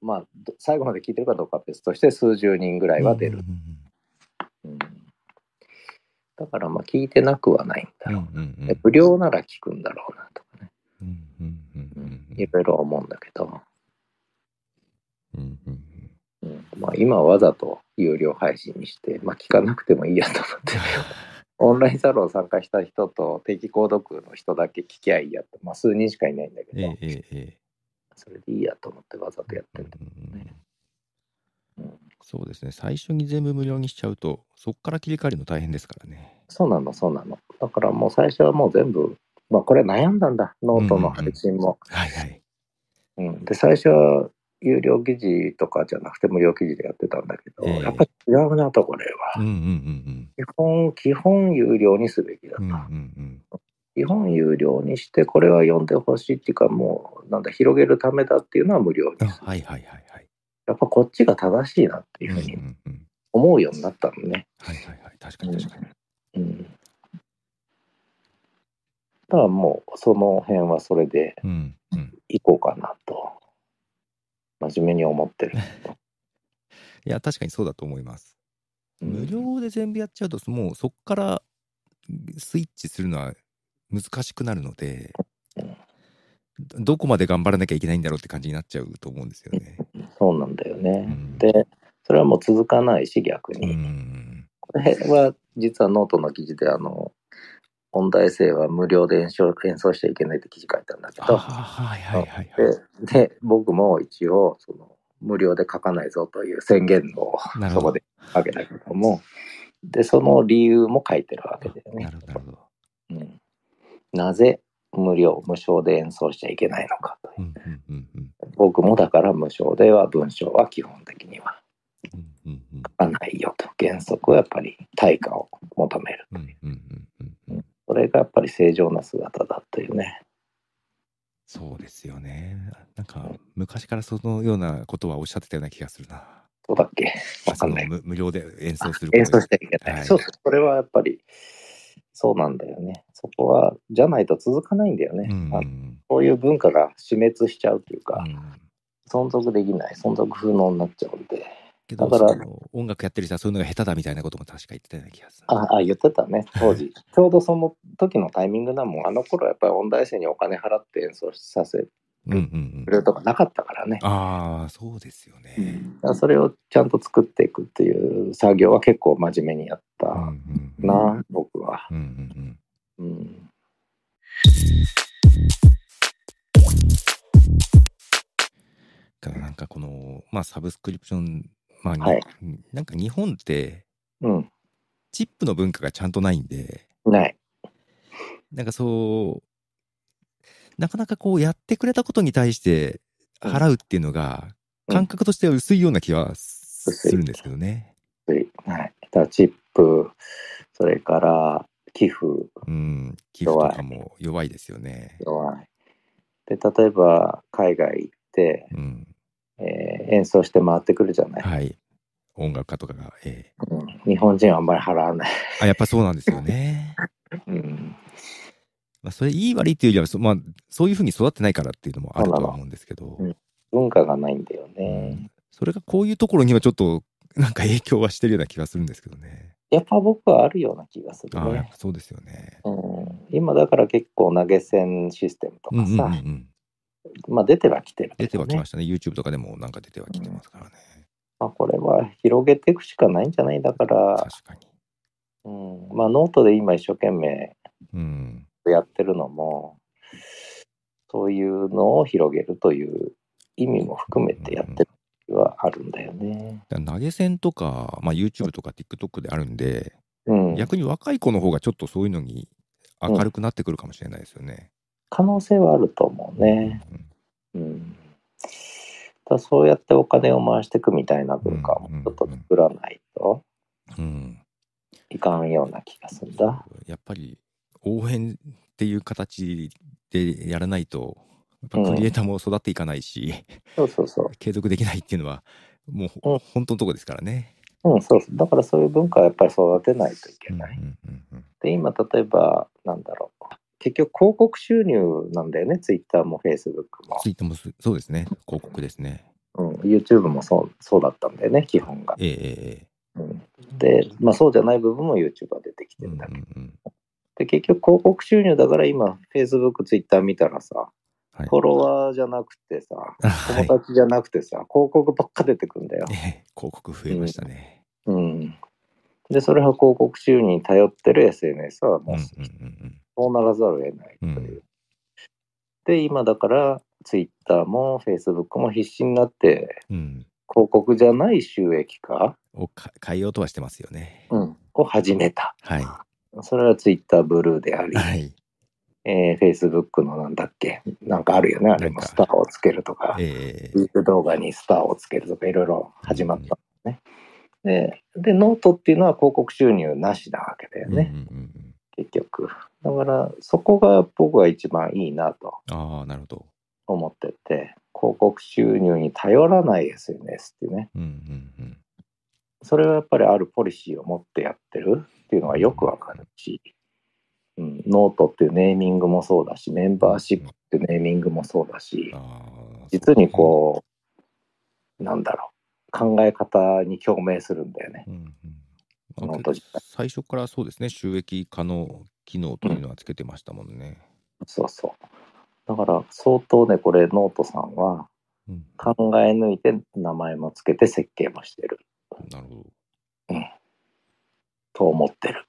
まあ最後まで聞いてるかどうかは別として数十人ぐらいは出る、うんうんうんだからまあ聞いてなくはないんだろうな、うんうん、無料なら聞くんだろうなとかね、いろいろ思うんだけど、うんうんうんまあ、今わざと有料配信にして、まあ、聞かなくてもいいやと思って オンラインサロン参加した人と定期購読の人だけ聞きゃいいやって、まあ、数人しかいないんだけど、えええ、それでいいやと思ってわざとやってるんだけどね。そうですね。最初に全部無料にしちゃうと、そこから切り替えるの大変ですからね。そうなの、そうなの。だからもう最初はもう全部、まあ、これ悩んだんだ、ノートの配信も。うんうん、はいはい。うん、で、最初は有料記事とかじゃなくて無料記事でやってたんだけど、えー、やっぱり違うなと、これは。うんうんうんうん、基本、基本有料にすべきだと。うんうんうん基本有料にしてこれは読んでほしいっていうかもうなんだ広げるためだっていうのは無料にはいはいはいやっぱこっちが正しいなっていうふうに思うようになったのね。はいはいはい、確かに確かに。うん、だからもうその辺はそれで行こうかなと、真面目に思ってる。いや、確かにそうだと思います。無料で全部やっちゃうと、もうそこからスイッチするのは難しくなるので、どこまで頑張らなきゃいけないんだろうって感じになっちゃうと思うんですよね。そうなんだよね。うん、でそれはもう続かないし逆に。うん、これは実はノートの記事であの音大生は無料で演奏演奏しちゃいけないって記事書いたんだけど、はいはいはいはい、でで僕も一応その無料で書かないぞという宣言をそこであげたけどもでその理由も書いてるわけだよね。なるほど、うん、なぜ無料、無償で演奏しちゃいけないのかという。僕もだから無償では文章は基本的には書かないよと。原則はやっぱり対価を求めるという。んうんうんうん、それがやっぱり正常な姿だというね。そうですよね。なんか昔からそのようなことはおっしゃってたような気がするな。そうだっけわかんない。無料で演奏する演奏していけない。はい、そうそれはやっぱりそうなんだよね。そこは、じゃないと続かないんだよね。ううん、こういう文化が死滅しちゃうというか、うん、存続できない、存続不能になっちゃうんで。けどだから音楽やってる人はそういうのが下手だみたいなことも確か言ってたような気がする。ああ、言ってたね、当時。ちょうどその時のタイミングだもん。あの頃やっぱり音大生にお金払って演奏させうんうんうん、それとかなかったからね。ああ、そうですよね。それをちゃんと作っていくっていう作業は結構真面目にやったな、僕は。うんだからなんかこの、まあ、サブスクリプション、まあ、はい、なんか日本って、うん、チップの文化がちゃんとないんで、ない。なんかそう、なかなかこうやってくれたことに対して払うっていうのが、感覚としては薄いような気はするんですけどね。薄い。はい。チップ、それから寄付。うん、寄付とかも弱いですよね。弱い。で、例えば海外行って、うん、えー、演奏して回ってくるじゃない。はい。音楽家とかが、えーうん、日本人はあんまり払わない。あ、やっぱそうなんですよね。うん、まあ、それいい悪いっていうよりはそ、まあ、そういうふうに育ってないからっていうのもあるとは思うんですけど、うん、文化がないんだよね、うん、それがこういうところにはちょっとなんか影響はしてるような気がするんですけどねやっぱ僕はあるような気がするねそうですよね、うん、今だから結構投げ銭システムとかさ、うんうんうん、まあ出てはきてる、ね、出てはきましたね YouTube とかでもなんか出てはきてますからね、まあ、これは広げていくしかないんじゃないだから確かに、うん、まあノートで今一生懸命、うん、やってるのも、そういうのを広げるという意味も含めてやってる。はあるんだよね投げ銭とか、まあ、YouTube とか TikTok であるんで、うん、逆に若い子の方がちょっとそういうのに明るくなってくるかもしれないですよね。うん、可能性はあると思うね。うん、うん、だそうやってお金を回していくみたいな文化をちょっと作らないといかんような気がするんだ。うんうんうん、やっぱり応援っていう形でやらないとやっぱクリエイターも育っていかないし、うん、そうそうそう継続できないっていうのはもう、うん、本当のとこですからね。うん、そうそうだからそういう文化はやっぱり育てないといけない。うんうんで今例えばなんだろう結局広告収入なんだよねツイッターもフェイスブックも。ツイッターもそうですね広告ですね。うん、YouTube もそうそうだったんだよね基本が。ええー、うん、で、まあ、そうじゃない部分も YouTube は出てきてるんだけど。うんうんうんで結局広告収入だから今、Facebook、Twitter 見たらさ、はい、フォロワーじゃなくてさ、友達じゃなくてさ、はい、広告ばっか出てくんだよ。広告増えましたね。うん、うん、で、それは広告収入に頼ってる SNS はもう,、そうならざるを得ないという。うん、で、今だから、Twitter も Facebook も必死になって、うん、広告じゃない収益化を変えようとはしてますよね。うん、を始めた。はいそれはツイッターブルーであり、はい、えー、Facebook のなんだっけ、なんかあるよね、あれもスターをつけるとか、えー、動画にスターをつけるとか、いろいろ始まったでね、うんで。で、ノートっていうのは広告収入なしなわけだよね、うんうん結局。だから、そこが僕は一番いいなとあなるほど思ってて、広告収入に頼らない SNS ってね。うんうんうんそれはやっぱりあるポリシーを持ってやってるっていうのはよくわかるし、うん、ノートっていうネーミングもそうだし、メンバーシップっていうネーミングもそうだし、実にこう、なんだろう、考え方に共鳴するんだよね。うんうん、ノート自体最初からそうですね、収益可能機能というのはつけてましたもんね。うん、そうそう。だから相当ね、これ、ノートさんは考え抜いて名前もつけて設計もしてるなるほど。うん。と思ってる。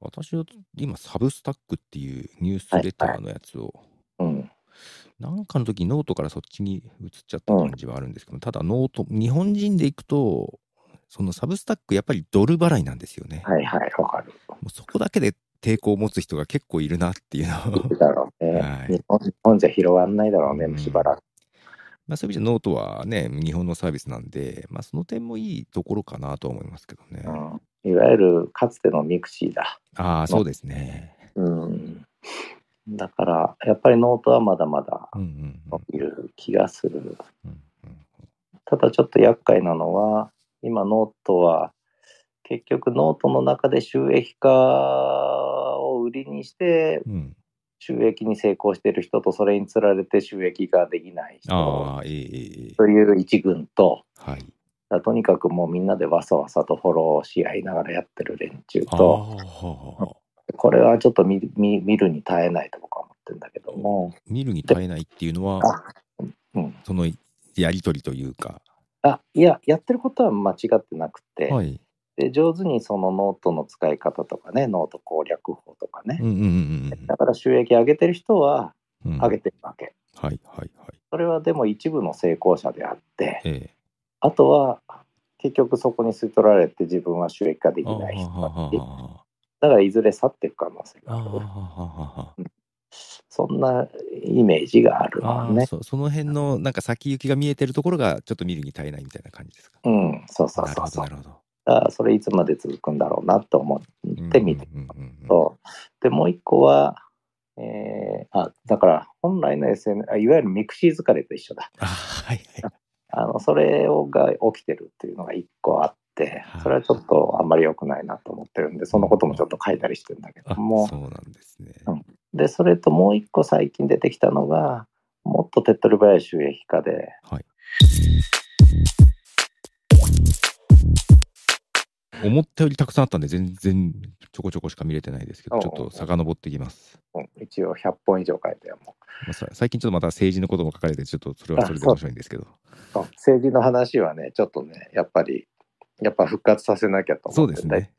私は今、サブスタックっていうニュースレターのやつを、はいはい、うん、なんかの時ノートからそっちに移っちゃった感じはあるんですけど、うん、ただノート、日本人でいくと、そのサブスタック、やっぱりドル払いなんですよね。はいはい、わかる。もうそこだけで抵抗を持つ人が結構いるなっていうのは。いるだろうね。はい、日本じゃ広がんないだろうね、しばらくまあ、そういう意味じゃノートはね、日本のサービスなんで、まあ、その点もいいところかなと思いますけどね。うん、いわゆるかつてのミクシーだ。ああ、そうですね。うん、だから、やっぱりノートはまだまだという気がする。ただちょっと厄介なのは、今ノートは結局ノートの中で収益化を売りにして、うん収益に成功している人とそれにつられて収益ができない人という一軍と、はい、とにかくもうみんなでわさわさとフォローし合いながらやってる連中とこれはちょっと見るに耐えないと僕は思ってるんだけども見るに耐えないっていうのは、うん、そのやり取りというかあいややってることは間違ってなくて、はい、で上手にそのノートの使い方とかねノート攻略法とかね、だから収益上げてる人は上げてるわけ、はいはいはいそれはでも一部の成功者であって、ええ、あとは結局そこに吸い取られて自分は収益化できない人だからいずれ去っていく可能性がある。そんなイメージがあるのねその辺のなんか先行きが見えてるところがちょっと見るに足りないみたいな感じですかうんそうそうそうなるほどあそれいつまで続くんだろうなと思って見てとでもう一個は、えー、あだから本来の SNS いわゆるミクシー疲れと一緒だあ、はいはい、あのそれをが起きてるっていうのが一個あってそれはちょっとあんまり良くないなと思ってるんでそのこともちょっと書いたりしてるんだけどもそうなんですね、うん、でそれともう一個最近出てきたのがもっと手っ取り早い収益化で。はい思ったよりたくさんあったんで、全然ちょこちょこしか見れてないですけど、ちょっと遡ってきます。一応100本以上書いてよ、もう。最近ちょっとまた政治のことも書かれて、ちょっとそれはそれで面白いんですけど。政治の話はね、ちょっとね、やっぱり、やっぱ復活させなきゃと思って。そうですね。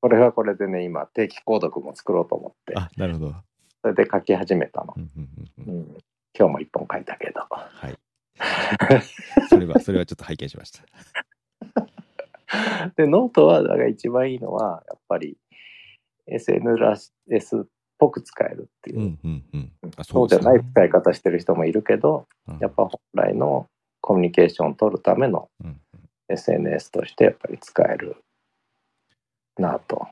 これはこれでね、今、定期購読も作ろうと思って。あ、なるほど。それで書き始めたの。今日も1本書いたけど。はい。それは、それはちょっと拝見しました。で、ノートは、だから一番いいのは、やっぱり SNS っぽく使えるっていう。うんうんうん、そう、じゃない使い方してる人もいるけど、うん、やっぱ本来のコミュニケーションを取るための SNS としてやっぱり使えるなと。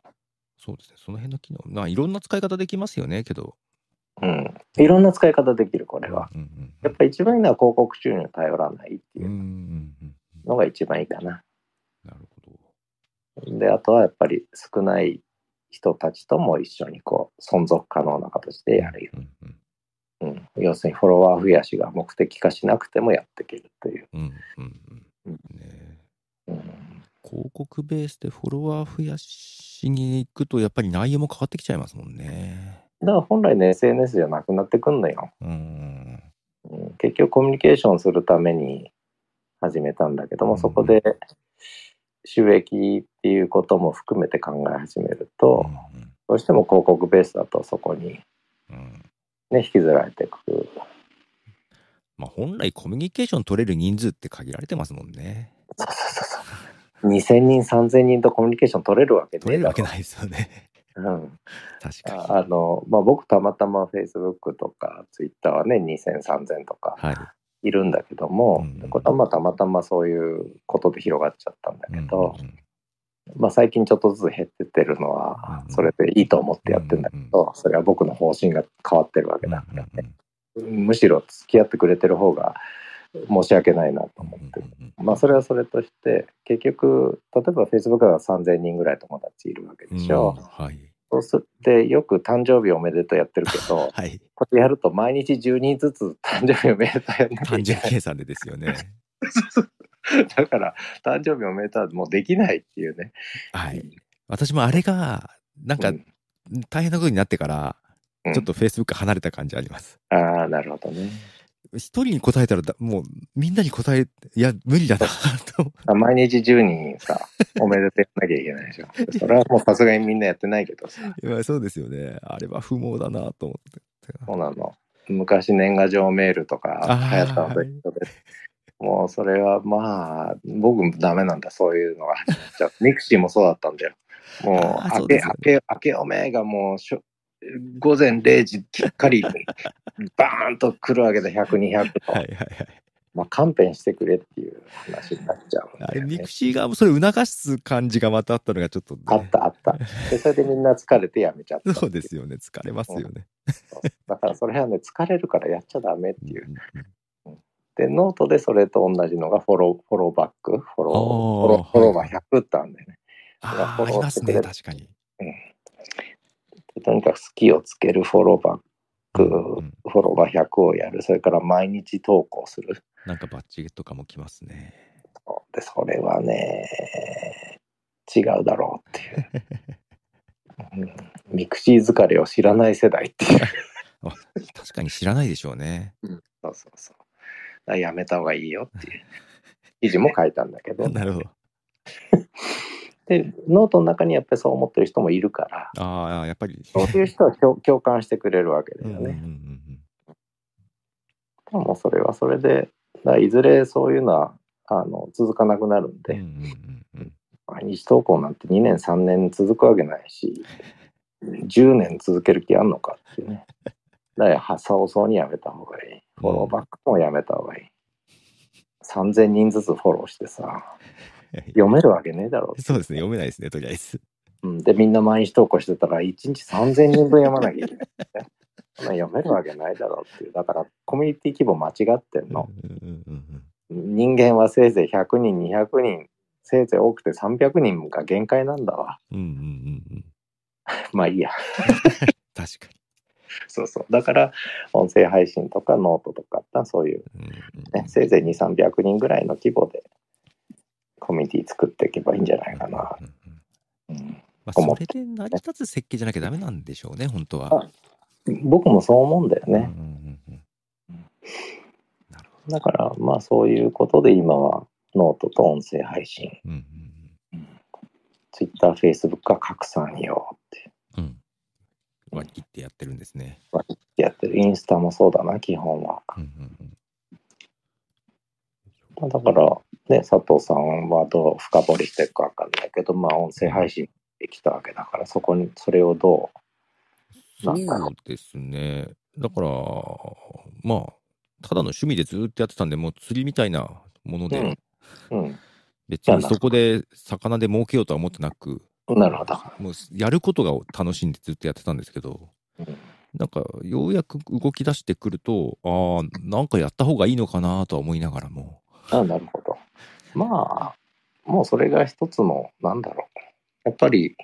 そうですね、その辺の機能、まあ、いろんな使い方できますよね、けど。うん、いろんな使い方できる、これは。うんうんうん、やっぱ一番いいのは広告収入に頼らないっていうのが一番いいかな。で、あとはやっぱり少ない人たちとも一緒にこう存続可能な形でやるよ、うん、うん、要するにフォロワー増やしが目的化しなくてもやっていけるという。うんうんうんねうん、広告ベースでフォロワー増やしに行くとやっぱり内容も変わってきちゃいますもんね。だから本来ね SNS じゃなくなってくんのよ。うん、結局コミュニケーションするために始めたんだけども、そこで収益ていうことも含めて考え始めると、どうしても広告ベースだとそこに、ね、引きずられていく。まあ、本来コミュニケーション取れる人数って限られてますもんね。そうそうそうそう。2000人、3000人とコミュニケーション取れるわけ取れるわけないですよね。うん、確かにあの、まあ、僕たまたま Facebook とか Twitter はね2000、3000とかいるんだけども、はい、これはまあたまたまそういうことで広がっちゃったんだけど、うんうんまあ、最近ちょっとずつ減ってってるのはそれでいいと思ってやってんだけどそれは僕の方針が変わってるわけだからねむしろ付き合ってくれてる方が申し訳ないなと思ってまあそれはそれとして結局例えば Facebook が3,000人ぐらい友達いるわけでしょ。うんはいそうすってよく誕生日おめでとうやってるけど、はい、これやると毎日10人ずつ誕生日おめでとうやんなきゃいけない。計算でですよね。だから、誕生日おめでとうもうできないっていうね。はい。私もあれが、なんか、大変なことになってから、うん、ちょっとフェイスブック離れた感じあります。ああ、なるほどね。一人に答えたらもうみんなに答え、いや、無理だなと。毎日10人さ、おめでとうやらなきゃいけないでしょ。それはもうさすがにみんなやってないけどさ。いそうですよね。あれは不毛だなと思って。そうなの。昔年賀状メールとか流行ったのと一緒で。もうそれはまあ、僕もダメなんだ、そういうのが。じゃミクシーもそうだったんだよ。もう、明け、明け、明けおめがもうしょ、午前0時きっかり、バーンと来るわけで、100、200と。はいはいはい。まあ、勘弁してくれっていう話になっちゃうん、ね、あれ、ミクシー側もそれ促す感じがまたあったのがちょっと、ね、あったあった。で、それでみんな疲れてやめちゃったそうですよね。疲れますよね。だからそれはね、疲れるからやっちゃダメっていう。で、ノートでそれと同じのがフォロー、フォローバック、フォロー、フォローが100ってあるんだよね。あありますね、確かに。うん、とにかく好きをつけるフォローバック、うん、フォローが100をやる、それから毎日投稿する。なんかバッジとかもきますね。で、それはね、違うだろうっていう。うん、ミクシー疲れを知らない世代っていう。確かに知らないでしょうね。うん、そうそうそう。やめた方がいいよっていう記事も書いたんだけど。なるほど。で、ノートの中にやっぱりそう思ってる人もいるから、ああ、やっぱり。そういう人は共感してくれるわけだよね。うんうんうん、もうそれはそれで、いずれそういうのはあの続かなくなるんで、うんうんうん、毎日投稿なんて2年、3年続くわけないし、10年続ける気あんのかっていうね。だから、早々にやめた方フォローバックもやめた方がいい。3000人ずつフォローしてさ、読めるわけねえだろう。そうですね、読めないですね、とりあえず。うん、で、みんな毎日投稿してたら、1日3000人分読まなきゃいけない、あ 読めるわけないだろうっていう。だから、コミュニティ規模間違ってんの。人間はせいぜい100人、200人、せいぜい多くて300人が限界なんだわ。まあいいや。確かに。そうそう。だから、音声配信とかノートとか、そういう、ね、せいぜい2、300人ぐらいの規模で、コミュニティ作っていけばいいんじゃないかな。まあ、それで成り立つ設計じゃなきゃダメなんでしょうね、本当は。僕もそう思うんだよね。だから、まあ、そういうことで今は、ノートと音声配信、うんうん、Twitter、Facebook が拡散用割り切ってやってるんですね。割り切ってやってる。インスタもそうだな、基本は。うんうんうん、だから、ね、佐藤さんはどう深掘りしていくか分かんないけど、まあ、音声配信できたわけだから、そこに、それをどう、なんか。そうですね。だから、まあ、ただの趣味でずっとやってたんで、もう釣りみたいなもので、うん、うん、別にそこで魚で儲けようとは思ってなく、なるほど。もうやることが楽しんでずっとやってたんですけど、なんかようやく動き出してくると、ああ、なんかやった方がいいのかなとは思いながらも。あなるほど。まあ、もうそれが一つの、なんだろう。やっぱり、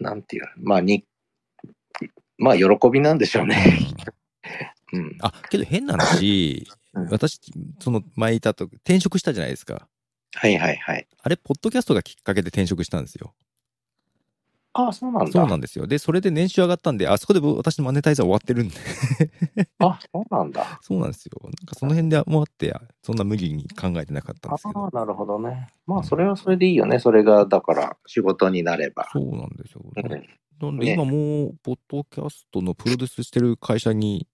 なんていう、まあに、まあ喜びなんでしょうね。うん、あけど変な話、うん、私、その前いたと転職したじゃないですか。はいはいはい。あれ、ポッドキャストがきっかけで転職したんですよ。ああ、そうなんだ。そうなんですよ。で、それで年収上がったんで、あそこで私のマネタイザー終わってるんで あ、そうなんだ。そうなんですよ。なんかその辺でもあって、そんな無理に考えてなかったんですけど。ああ、なるほどね。まあ、それはそれでいいよね。それが、だから、仕事になれば。そうなんですよ。なんで、今もう、ポッドキャストのプロデュースしてる会社に、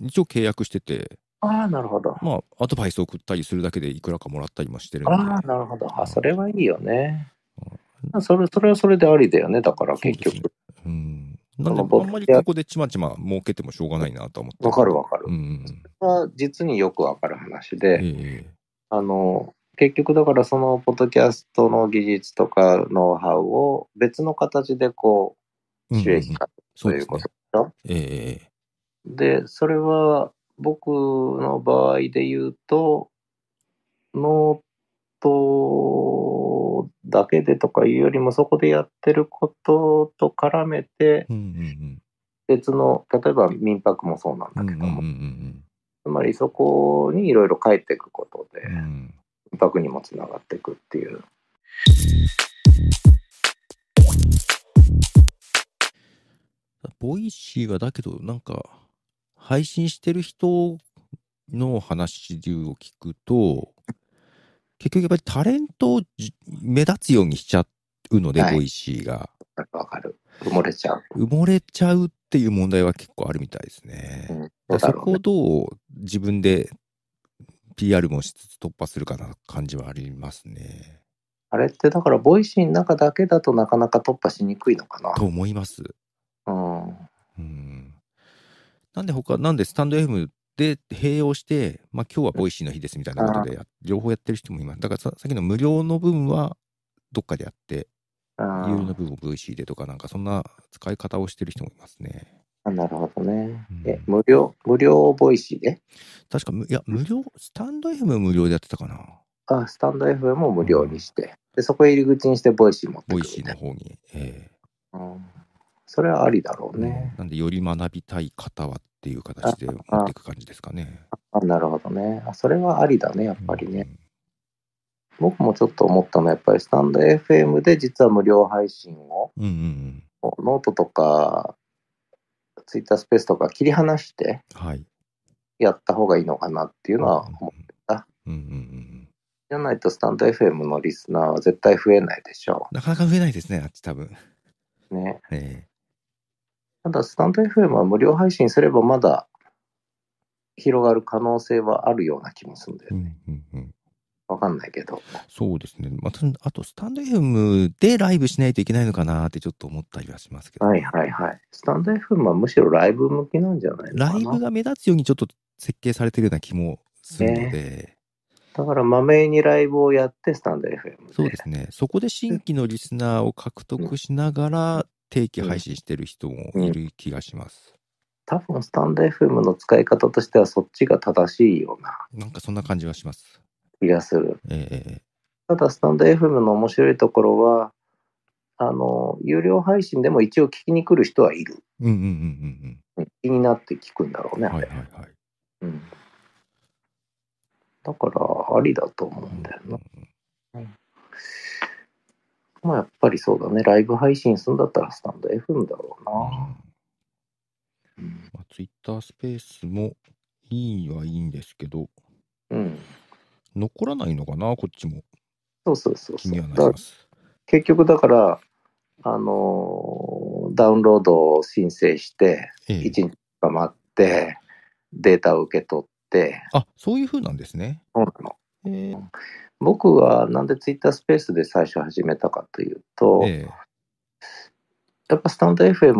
一応契約してて、ああ、なるほど。まあ、アドバイスを送ったりするだけでいくらかもらったりもしてるんで。ああ、なるほど。あ、それはいいよね。うん、それそれはそれでありだよね、だから結局。うね、うん。なんで、あんまりここでちまちま儲けてもしょうがないなと思って。わかるわかる。うん、それは実によくわかる話で、えー、あの、結局だからそのポッドキャストの技術とかノウハウを別の形でこう収益化ということでしょ、ええー、で、それは僕の場合で言うと、ノートだけでとかいうよりも、そこでやってることと絡めて、別の、例えば民泊もそうなんだけども、つまりそこにいろいろ書いていくことで、民泊にもつながっていくっていう。ボイシーはだけど、なんか、配信してる人の話を聞くと、結局やっぱりタレントを目立つようにしちゃうので、ボイシーが。わかる。埋もれちゃう。埋もれちゃうっていう問題は結構あるみたいですね。うん、そこをどう自分で PR もしつつ突破するかな感じはありますね。あれってだから、ボイシーの中だけだとなかなか突破しにくいのかな。と思います。うん。うんなんで他、なんでスタンド FM で併用して、まあ今日はボイシーの日ですみたいなことで、両方やってる人もいます。だからさっきの無料の分はどっかでやって、有料の分を VC でとか、なんかそんな使い方をしてる人もいますね。あなるほどね。え、うん、無料、無料ボイシーで確か、いや、無料、スタンド FM 無料でやってたかな。あ、スタンド FM も無料にして、うん、でそこ入り口にしてボイシー持ってくる、ね、ボイシーの方に。ええー、うんそれはありだろうね。なんで、より学びたい方はっていう形で持っていく感じですかね。あなるほどね。それはありだね、やっぱりね。うん、僕もちょっと思ったのは、やっぱりスタンド FM で実は無料配信を、うんうんうん、ノートとか、ツイッタースペースとか切り離して、やった方がいいのかなっていうのは思ってた。うんうんうん、じゃないとスタンド FM のリスナーは絶対増えないでしょう。なかなか増えないですね、あっち多分。ね。えただ、スタンド FM は無料配信すればまだ広がる可能性はあるような気もするんだよね。うんうんうんわかんないけど。そうですね。まあ、あと、スタンド FM でライブしないといけないのかなってちょっと思ったりはしますけど、はいはいはい。スタンド FM はむしろライブ向きなんじゃないライブが目立つようにちょっと設計されてるような気もするので。ね、だから、まめにライブをやって、スタンド FM で。そうですね。そこで新規のリスナーを獲得しながら、定期配信してる人もいる気がします。多分スタンド FM の使い方としてはそっちが正しいような。なんかそんな感じはします。気がする。えー、ただスタンド FM の面白いところは、あの、有料配信でも一応聞きに来る人はいる。うんうんうんうん。気になって聞くんだろうね。はいはいはい。うん、だから、ありだと思うんだよな。うんうんうん、まあやっぱりそうだね、ライブ配信するんだったらスタンド FM だろうな。うんまあ、ツイッタースペースもいいはいいんですけど、うん、残らないのかな、こっちも。そうそうそうそう。結局だから、あのー、ダウンロードを申請して、1日か待って、データを受け取って。あそういうふうなんですね。そうなの。ええ僕はなんでツイッタースペースで最初始めたかというと、ええ、やっぱスタンド FM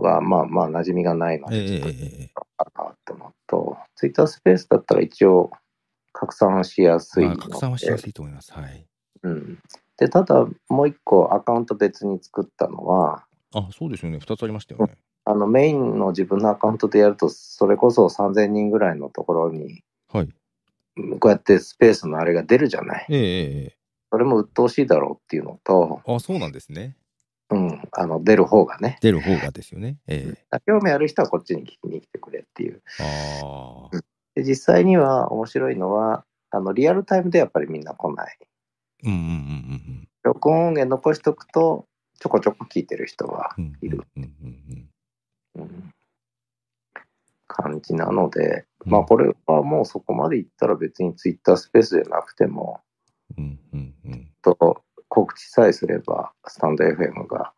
はまあまあ馴染みがないので、ちょっとあかなと思うと、ツイッタースペースだったら一応拡散しやすい拡散はしやすいと思います。はい。うん。で、ただもう一個アカウント別に作ったのは、あ、そうですよね。二つありましたよね。あのメインの自分のアカウントでやると、それこそ3000人ぐらいのところに、はい。こうやってスペースのあれが出るじゃない。ええそれも鬱陶しいだろうっていうのと、あ、そうなんですね。うん、あの出る方がね。出る方がですよね。ええ興味ある人はこっちに聞きに来てくれっていう。ああ。で実際には面白いのはあのリアルタイムでやっぱりみんな来ない。うんうんうんうん。録音音源残しとくとちょこちょこ聞いてる人はいる。うんうんうんうん、うん、感じなのでまあこれはもうそこまでいったら別にツイッタースペースじゃなくても、うんうんうん、と告知さえすれば、スタンド FM が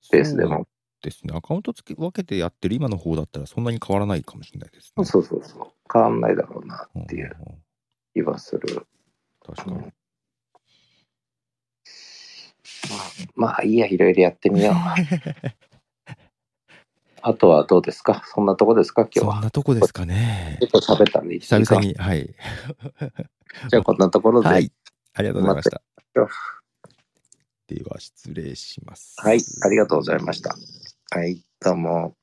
スペースでも。ですね、アカウントつき分けてやってる今の方だったらそんなに変わらないかもしれないですね。そうそうそう。変わんないだろうなっていう気はする。確かに。まあ、まあ、いいや、いろいろやってみよう。あとはどうですかそんなとこですか今日は。そんなとこですかね。ちょっと喋ったんで、久々に。はい。じゃあこんなところで。はい。ありがとうございました。では失礼します。はい。ありがとうございました。はい。どうも。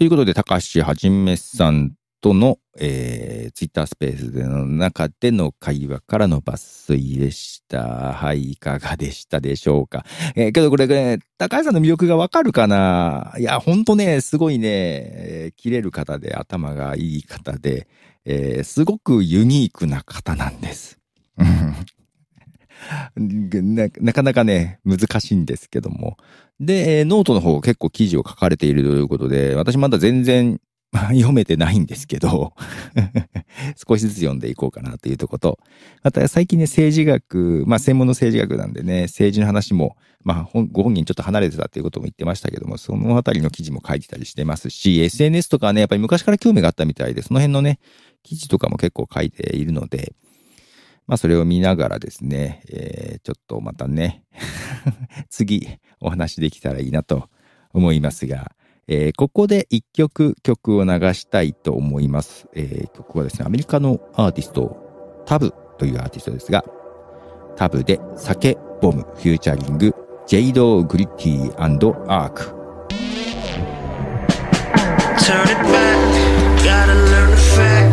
ということで、高橋はじめさんとの、えー、ツイッタースペースでの中での会話からの抜粋でした。はい、いかがでしたでしょうか。えー、けどこれ、ね、高橋さんの魅力がわかるかないや、ほんとね、すごいね、えー、切れる方で頭がいい方で、えー、すごくユニークな方なんです。ななかなかね、難しいんですけども。で、ノートの方結構記事を書かれているということで、私まだ全然 読めてないんですけど 少しずつ読んでいこうかなというとこと、また最近ね、政治学、まあ専門の政治学なんでね、政治の話も、まあご本人ちょっと離れてたっていうことも言ってましたけども、そのあたりの記事も書いてたりしてますし、SNS とかね、やっぱり昔から興味があったみたいで、その辺のね、記事とかも結構書いているので、まあ、それを見ながらですね、えー、ちょっとまたね 次お話できたらいいなと思いますが、えー、ここで一曲曲を流したいと思います、えー、曲はですね、アメリカのアーティスト、タブというアーティストですが、タブで酒ボムフューチャリング、ジェイド・グリッティアーク。Turn it back, gotta learn the fact.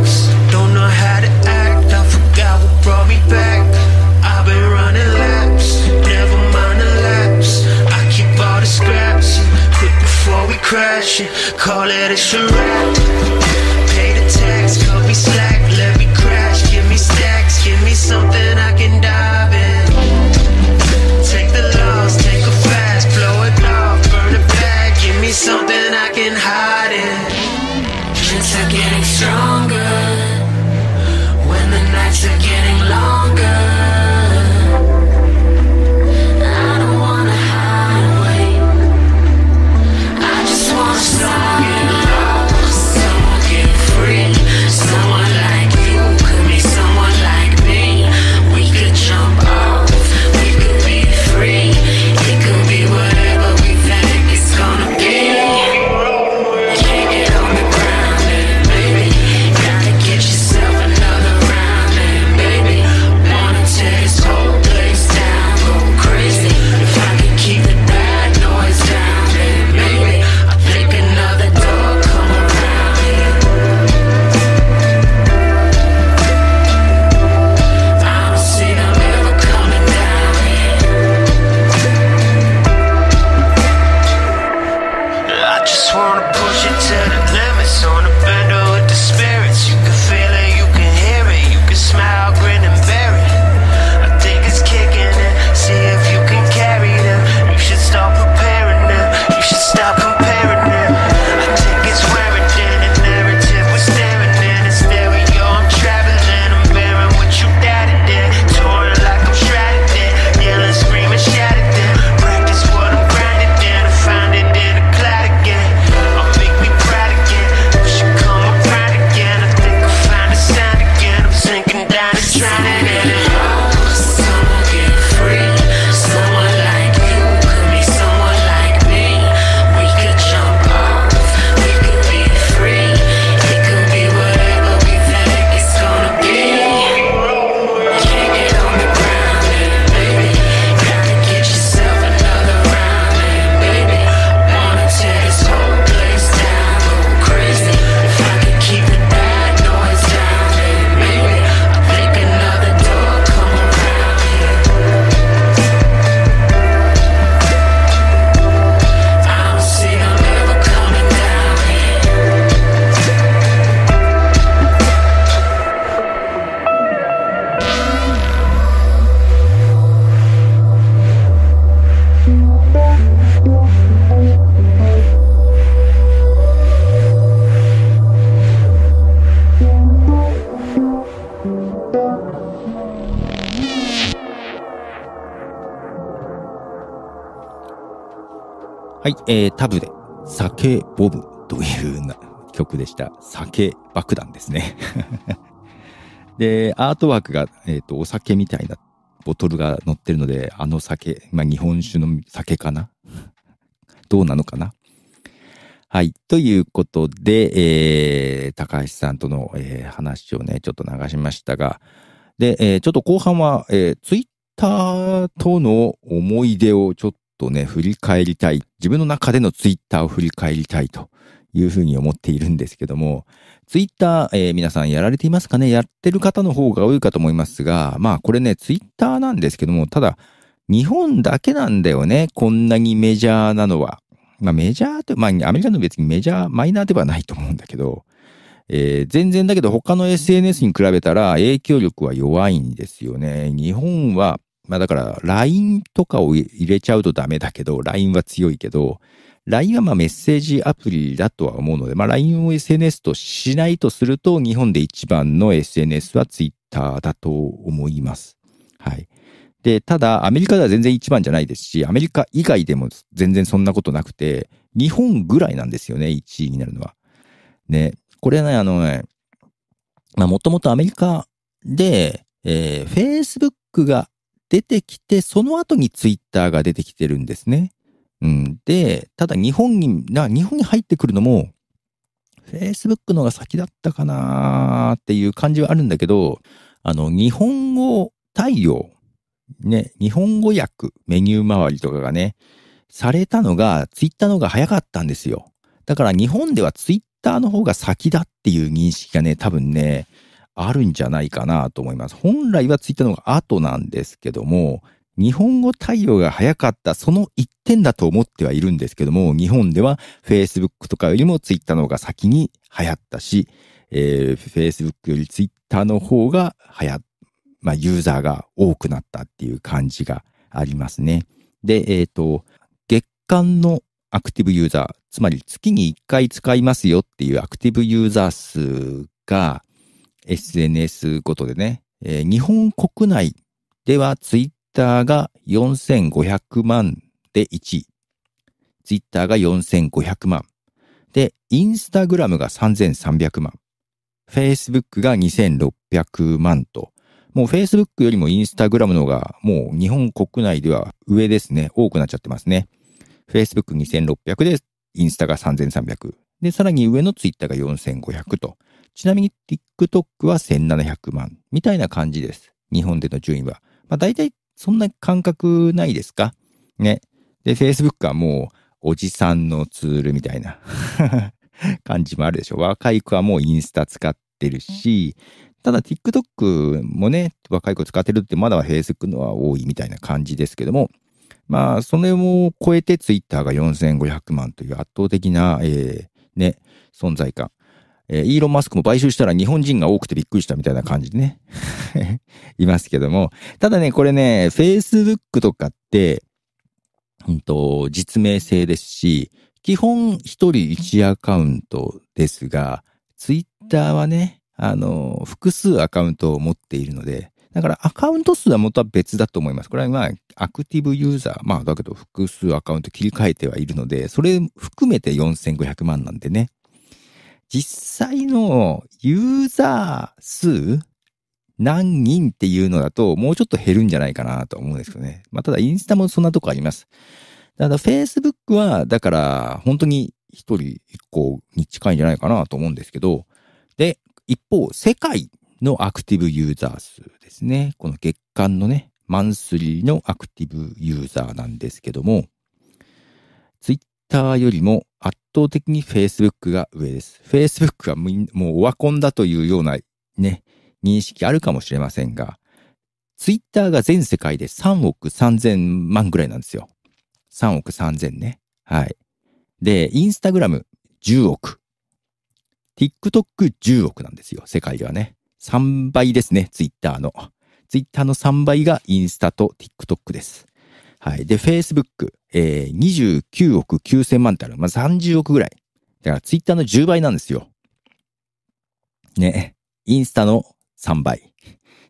crashing, call it a charade. Pay the tax, call me slack, let me crash. Give me stacks, give me something I can dive in. Take the loss, take a fast, blow it off, burn it back. Give me something I can hide in. Just are getting strong. はい、えー、タブで、酒ボブという曲でした。酒爆弾ですね。で、アートワークが、えっ、ー、と、お酒みたいなボトルが載ってるので、あの酒、まあ、日本酒の酒かな どうなのかなはい。ということで、えー、高橋さんとの、えー、話をね、ちょっと流しましたが、で、えー、ちょっと後半は、えー、ツイッターとの思い出をちょっとね、振り返りたい。自分の中でのツイッターを振り返りたいというふうに思っているんですけども、ツイッター、えー、皆さんやられていますかねやってる方の方が多いかと思いますが、まあこれね、ツイッターなんですけども、ただ、日本だけなんだよね。こんなにメジャーなのは。まあメジャーって、まあアメリカの別にメジャー、マイナーではないと思うんだけど、えー、全然だけど他の SNS に比べたら影響力は弱いんですよね。日本はまあだから LINE とかを入れちゃうとダメだけど、LINE は強いけど、LINE はまあメッセージアプリだとは思うので、まあ LINE を SNS としないとすると、日本で一番の SNS は Twitter だと思います。はい。で、ただアメリカでは全然一番じゃないですし、アメリカ以外でも全然そんなことなくて、日本ぐらいなんですよね、1位になるのは。ね。これね、あのね、まあもともとアメリカで、えー、Facebook が出てきて、その後にツイッターが出てきてるんですね。うん、で、ただ日本に、日本に入ってくるのも、Facebook のが先だったかなっていう感じはあるんだけど、あの、日本語対応、ね、日本語訳、メニュー周りとかがね、されたのが、ツイッターの方が早かったんですよ。だから日本ではツイッターの方が先だっていう認識がね、多分ね、あるんじゃないかなと思います。本来はツイッターの方が後なんですけども、日本語対応が早かったその一点だと思ってはいるんですけども、日本では Facebook とかよりも Twitter の方が先に流行ったし、えー、Facebook より Twitter の方が流行まあ、ユーザーが多くなったっていう感じがありますね。で、えっ、ー、と、月間のアクティブユーザー、つまり月に1回使いますよっていうアクティブユーザー数が、SNS ごとでね、えー、日本国内ではツイッターが4500万で1位。ツイッターが4500万。で、インスタグラムが3300万。Facebook が2600万と。もう Facebook よりもインスタグラムの方がもう日本国内では上ですね。多くなっちゃってますね。Facebook2600 でインスタが3300。で、さらに上のツイッターが4500と。ちなみに TikTok は1700万みたいな感じです。日本での順位は。まあ大体そんな感覚ないですかね。で、Facebook はもうおじさんのツールみたいな 感じもあるでしょ。若い子はもうインスタ使ってるし、ただ TikTok もね、若い子使ってるってまだ Facebook のは多いみたいな感じですけども、まあ、それを超えて Twitter が4500万という圧倒的な、えー、ね、存在感。えー、イーロン・マスクも買収したら日本人が多くてびっくりしたみたいな感じでね いますけども、ただね、これね、Facebook とかって、うんと、実名制ですし、基本一人一アカウントですが、Twitter はね、あの、複数アカウントを持っているので、だからアカウント数は元は別だと思います。これはまあ、アクティブユーザー、まあだけど複数アカウント切り替えてはいるので、それ含めて4500万なんでね。実際のユーザー数何人っていうのだと、もうちょっと減るんじゃないかなと思うんですけどね。まあ、ただインスタもそんなとこあります。ただ Facebook は、だから本当に一人一個に近いんじゃないかなと思うんですけど、で、一方、世界のアクティブユーザー数ですね。この月間のね、マンスリーのアクティブユーザーなんですけども、ターよりも圧倒的に Facebook が上です。Facebook はもうオワコンだというようなね、認識あるかもしれませんが、Twitter が全世界で3億3000万ぐらいなんですよ。3億3000ね。はい。で、Instagram10 億。TikTok10 億なんですよ。世界ではね。3倍ですね、Twitter の。Twitter の3倍がインスタと TikTok です。はい。で、Facebook、えー、29億9000万ってある。まあ、30億ぐらい。だから、Twitter の10倍なんですよ。ね。インスタの3倍。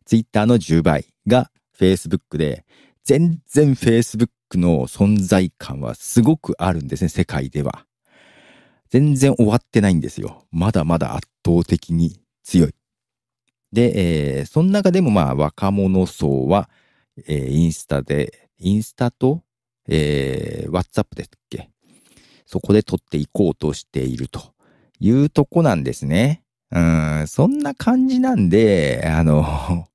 Twitter の10倍が Facebook で、全然 Facebook の存在感はすごくあるんですね、世界では。全然終わってないんですよ。まだまだ圧倒的に強い。で、えー、その中でもまあ若者層は、えー、インスタでインスタと、えー、ワッツアップですっけそこで撮っていこうとしているというとこなんですね。うん、そんな感じなんで、あの、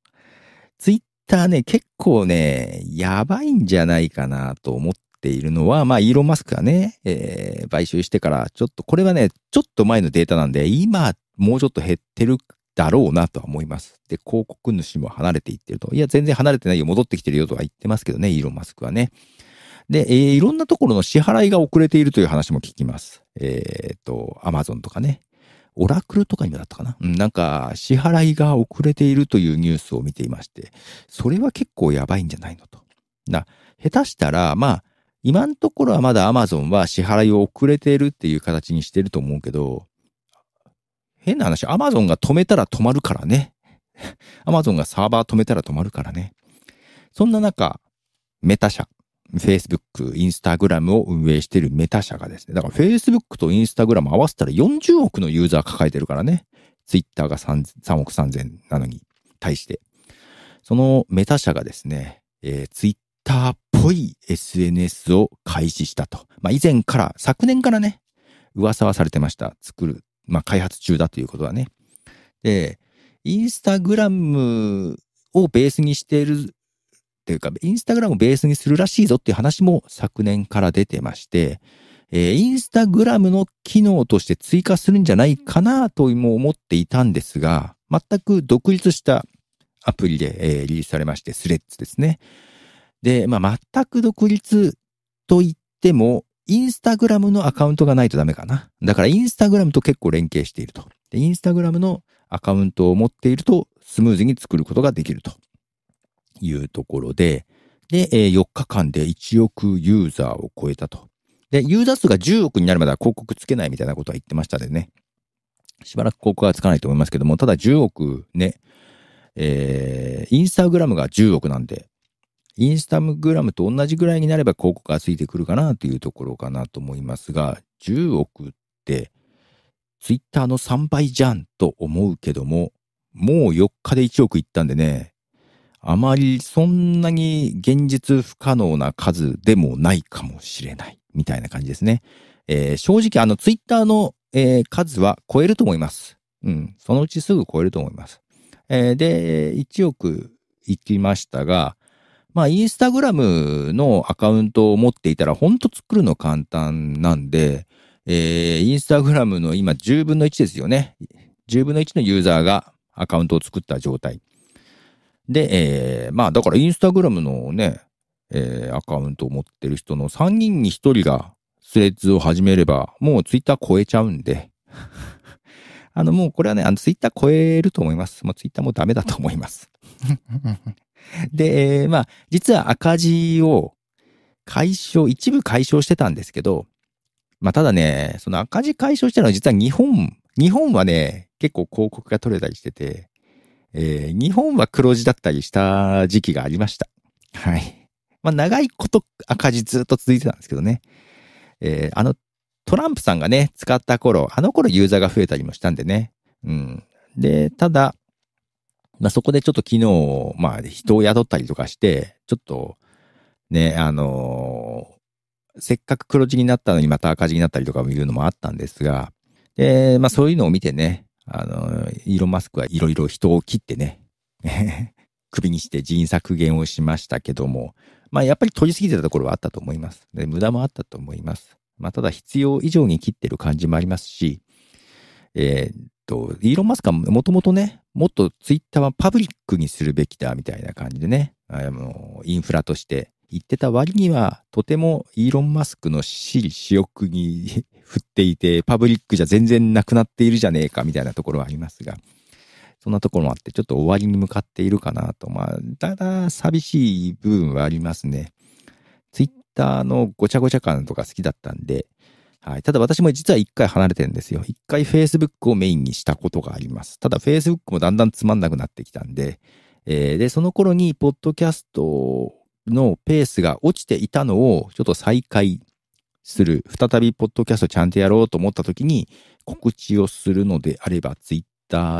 Twitter ね、結構ね、やばいんじゃないかなと思っているのは、まあ、イーロン・マスクがね、えー、買収してから、ちょっと、これはね、ちょっと前のデータなんで、今、もうちょっと減ってるだろうなとは思います。で、広告主も離れていってると。いや、全然離れてないよ、戻ってきてるよとは言ってますけどね、イーロン・マスクはね。で、えー、いろんなところの支払いが遅れているという話も聞きます。えー、っと、アマゾンとかね。オラクルとかにもだったかな、うん、なんか、支払いが遅れているというニュースを見ていまして、それは結構やばいんじゃないのと。な、下手したら、まあ、今のところはまだアマゾンは支払いを遅れているっていう形にしてると思うけど、変な話、アマゾンが止めたら止まるからね。アマゾンがサーバー止めたら止まるからね。そんな中、メタ社、Facebook、Instagram を運営しているメタ社がですね、だから Facebook と Instagram 合わせたら40億のユーザー抱えてるからね。Twitter が 3, 3億3000なのに対して。そのメタ社がですね、えー、Twitter っぽい SNS を開始したと。まあ以前から、昨年からね、噂はされてました。作るまあ、開発中だということはね。で、インスタグラムをベースにしているっていうか、インスタグラムをベースにするらしいぞっていう話も昨年から出てまして、えー、インスタグラムの機能として追加するんじゃないかなとも思っていたんですが、全く独立したアプリで、えー、リリースされまして、スレッズですね。で、まあ、全く独立といっても、インスタグラムのアカウントがないとダメかな。だからインスタグラムと結構連携していると。で、インスタグラムのアカウントを持っているとスムーズに作ることができるというところで、で、え4日間で1億ユーザーを超えたと。で、ユーザー数が10億になるまでは広告つけないみたいなことは言ってましたでね。しばらく広告はつかないと思いますけども、ただ10億ね、えー、インスタグラムが10億なんで、インスタグラムと同じぐらいになれば広告がついてくるかなというところかなと思いますが、10億ってツイッターの3倍じゃんと思うけども、もう4日で1億いったんでね、あまりそんなに現実不可能な数でもないかもしれないみたいな感じですね。えー、正直あのツイッターの、えー、数は超えると思います。うん、そのうちすぐ超えると思います。えー、で、1億いきましたが、まあ、インスタグラムのアカウントを持っていたら、ほんと作るの簡単なんで、えー、インスタグラムの今10分の1ですよね。10分の1のユーザーがアカウントを作った状態。で、えー、まあ、だからインスタグラムのね、えー、アカウントを持ってる人の3人に1人がスレッズを始めれば、もうツイッター超えちゃうんで。あの、もうこれはね、あの、ツイッター超えると思います。もうツイッターもダメだと思います。で、えー、まあ、実は赤字を解消、一部解消してたんですけど、まあ、ただね、その赤字解消したのは実は日本、日本はね、結構広告が取れたりしてて、えー、日本は黒字だったりした時期がありました。はい。まあ、長いこと赤字ずっと続いてたんですけどね。えー、あの、トランプさんがね、使った頃、あの頃ユーザーが増えたりもしたんでね。うん。で、ただ、まあ、そこでちょっと昨日、まあ、人を雇ったりとかして、ちょっと、ね、あのー、せっかく黒字になったのにまた赤字になったりとかいうのもあったんですが、で、まあそういうのを見てね、あのー、イーロン・マスクはいろいろ人を切ってね、首にして人員削減をしましたけども、まあやっぱり取りすぎてたところはあったと思います。で無駄もあったと思います。まあただ必要以上に切ってる感じもありますし、えー、っと、イーロン・マスクはもともとね、もっとツイッターはパブリックにするべきだみたいな感じでね、あのインフラとして言ってた割には、とてもイーロン・マスクの私利私欲に振っていて、パブリックじゃ全然なくなっているじゃねえかみたいなところはありますが、そんなところもあって、ちょっと終わりに向かっているかなと。まあ、んだ、寂しい部分はありますね。ツイッターのごちゃごちゃ感とか好きだったんで、はい。ただ私も実は一回離れてるんですよ。一回 Facebook をメインにしたことがあります。ただ Facebook もだんだんつまんなくなってきたんで、えー、で、その頃に、ポッドキャストのペースが落ちていたのを、ちょっと再開する。再び、ポッドキャストちゃんとやろうと思った時に、告知をするのであれば、Twitter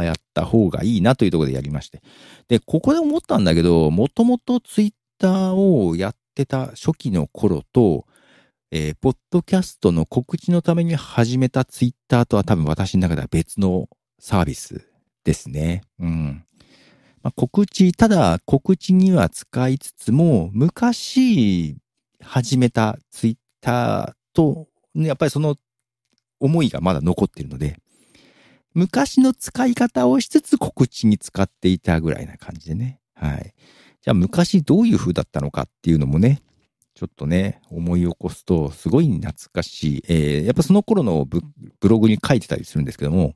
やった方がいいなというところでやりまして。で、ここで思ったんだけど、もともと Twitter をやってた初期の頃と、えー、ポッドキャストの告知のために始めたツイッターとは多分私の中では別のサービスですね。うん。まあ、告知、ただ告知には使いつつも、昔始めたツイッターと、やっぱりその思いがまだ残ってるので、昔の使い方をしつつ告知に使っていたぐらいな感じでね。はい。じゃあ昔どういう風だったのかっていうのもね、ちょっとね、思い起こすと、すごい懐かしい。えー、やっぱその頃のブログに書いてたりするんですけども、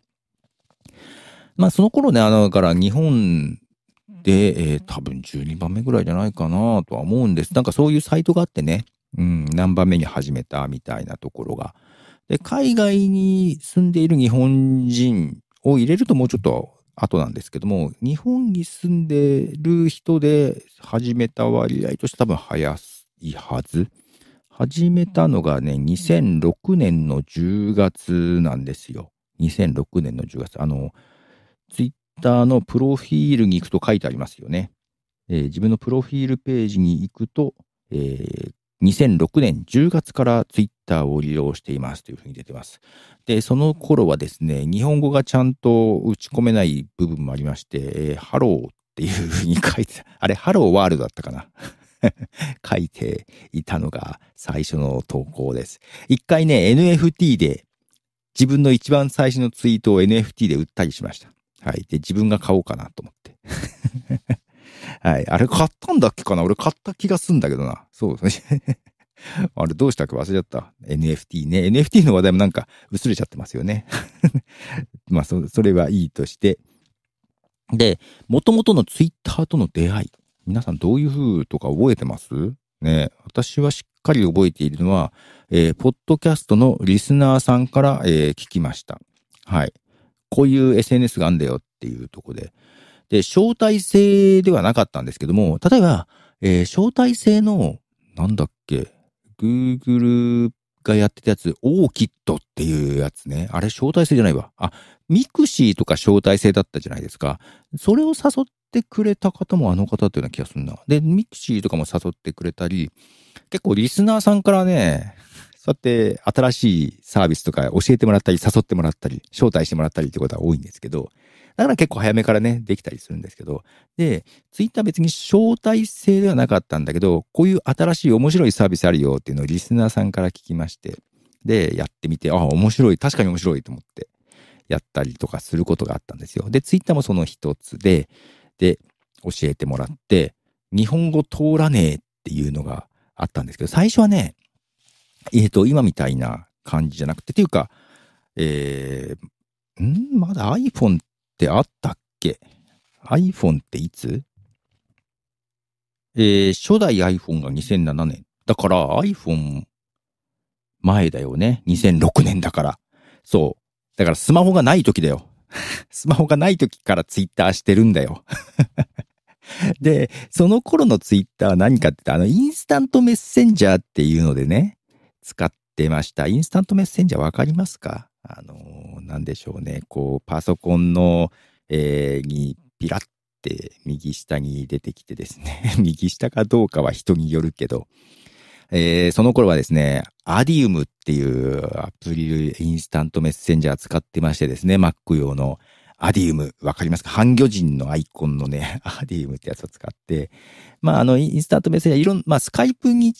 まあその頃ね、あの、だから日本で、えー、多分12番目ぐらいじゃないかなとは思うんです。なんかそういうサイトがあってね、うん、何番目に始めたみたいなところが。で、海外に住んでいる日本人を入れるともうちょっと後なんですけども、日本に住んでる人で始めた割合として多分早いはず。始めたのがね、2006年の10月なんですよ。2006年の10月。あの、ツイッターのプロフィールに行くと書いてありますよね。えー、自分のプロフィールページに行くと、えー、2006年10月からツイッターを利用していますというふうに出てます。で、その頃はですね、日本語がちゃんと打ち込めない部分もありまして、えー、ハローっていうふうに書いてあれ、ハローワールドだったかな 書いていたのが最初の投稿です。一回ね、NFT で自分の一番最初のツイートを NFT で売ったりしました。はい。で、自分が買おうかなと思って。はい。あれ買ったんだっけかな俺買った気がすんだけどな。そうですね。あれどうしたっけ忘れちゃった。NFT ね。NFT の話題もなんか薄れちゃってますよね。まあそ、それはいいとして。で、もともとのツイッターとの出会い。皆さんどういう風とか覚えてますね私はしっかり覚えているのは、えー、ポッドキャストのリスナーさんから、えー、聞きました。はい。こういう SNS があんだよっていうとこで。で、招待制ではなかったんですけども、例えば、えー、招待制の、なんだっけ、Google がやってたやつ、オーキッドっていうやつね。あれ、招待制じゃないわ。あ、ミクシーとか招待制だったじゃないですか。それを誘っってくれた方もあの方というような気がするな。で、ミクシーとかも誘ってくれたり、結構リスナーさんからね、そうやって新しいサービスとか教えてもらったり、誘ってもらったり、招待してもらったりってことは多いんですけど、だから結構早めからね、できたりするんですけど、で、ツイッター別に招待制ではなかったんだけど、こういう新しい面白いサービスあるよっていうのをリスナーさんから聞きまして、で、やってみて、あ、面白い、確かに面白いと思って、やったりとかすることがあったんですよ。で、ツイッターもその一つで、で教えてもらって、日本語通らねえっていうのがあったんですけど、最初はね、えっ、ー、と、今みたいな感じじゃなくて、っていうか、えー、んまだ iPhone ってあったっけ ?iPhone っていつえー、初代 iPhone が2007年。だから iPhone 前だよね。2006年だから。そう。だからスマホがない時だよ。スマホがない時からツイッターしてるんだよ。で、その頃のツイッターは何かって言ったら、あの、インスタントメッセンジャーっていうのでね、使ってました。インスタントメッセンジャーわかりますかあの、なんでしょうね。こう、パソコンの、えー、にピラって右下に出てきてですね、右下かどうかは人によるけど、えー、その頃はですね、アディウムっていうアプリインスタントメッセンジャー使ってましてですね、Mac 用のアディウム、わかりますか半魚人のアイコンのね、アディウムってやつを使って、まあ、あの、インスタントメッセンジャー、いろん、まあ、スカイプに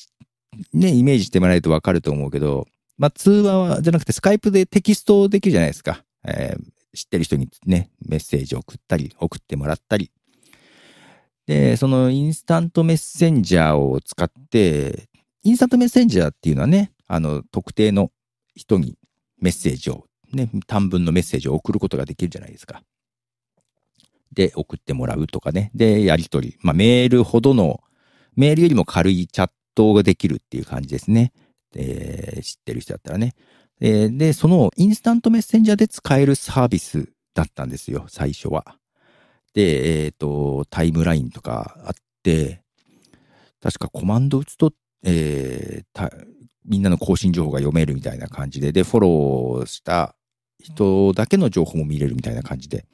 ね、イメージしてもらえるとわかると思うけど、まあ、通話は、じゃなくて、スカイプでテキストできるじゃないですか。えー、知ってる人にね、メッセージを送ったり、送ってもらったり。で、そのインスタントメッセンジャーを使って、インスタントメッセンジャーっていうのはね、あの、特定の人にメッセージを、ね、短文のメッセージを送ることができるじゃないですか。で、送ってもらうとかね。で、やりとり。まあ、メールほどの、メールよりも軽いチャットができるっていう感じですね。えー、知ってる人だったらね。えー、で、そのインスタントメッセンジャーで使えるサービスだったんですよ、最初は。で、えっ、ー、と、タイムラインとかあって、確かコマンド打つとえー、みんなの更新情報が読めるみたいな感じで、で、フォローした人だけの情報も見れるみたいな感じで、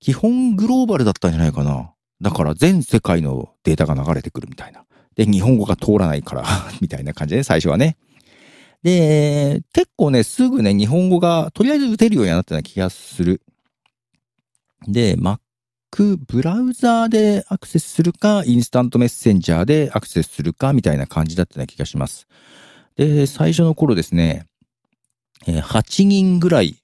基本グローバルだったんじゃないかな。だから全世界のデータが流れてくるみたいな。で、日本語が通らないから みたいな感じで、最初はね。で、結構ね、すぐね、日本語がとりあえず打てるようになったような気がする。で、Mac ブラウザーでアクセスするか、インスタントメッセンジャーでアクセスするか、みたいな感じだったような気がします。で、最初の頃ですね、8人ぐらい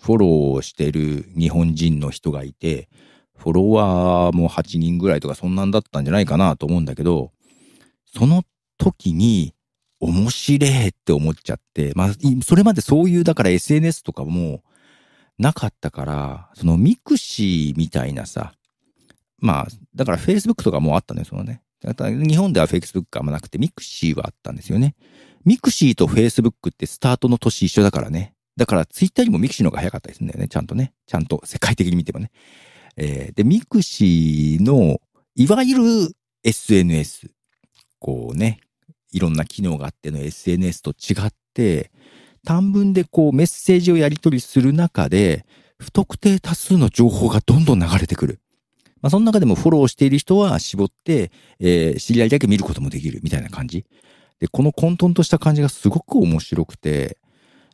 フォローしてる日本人の人がいて、フォロワーも8人ぐらいとかそんなんだったんじゃないかなと思うんだけど、その時に面白えって思っちゃって、まあ、それまでそういう、だから SNS とかも、なかったから、そのミクシーみたいなさ、まあ、だから Facebook とかもあったんですよね。日本では Facebook がなくて、ミクシーはあったんですよね。ミクシーと Facebook ってスタートの年一緒だからね。だから Twitter もミクシーの方が早かったりするんだよね。ちゃんとね。ちゃんと世界的に見てもね。えー、で、ミクシーの、いわゆる SNS。こうね、いろんな機能があっての SNS と違って、短文でこうメッセージをやり取りする中で、不特定多数の情報がどんどん流れてくる。まあ、その中でもフォローしている人は絞って、えー、知り合いだけ見ることもできるみたいな感じ。で、この混沌とした感じがすごく面白くて、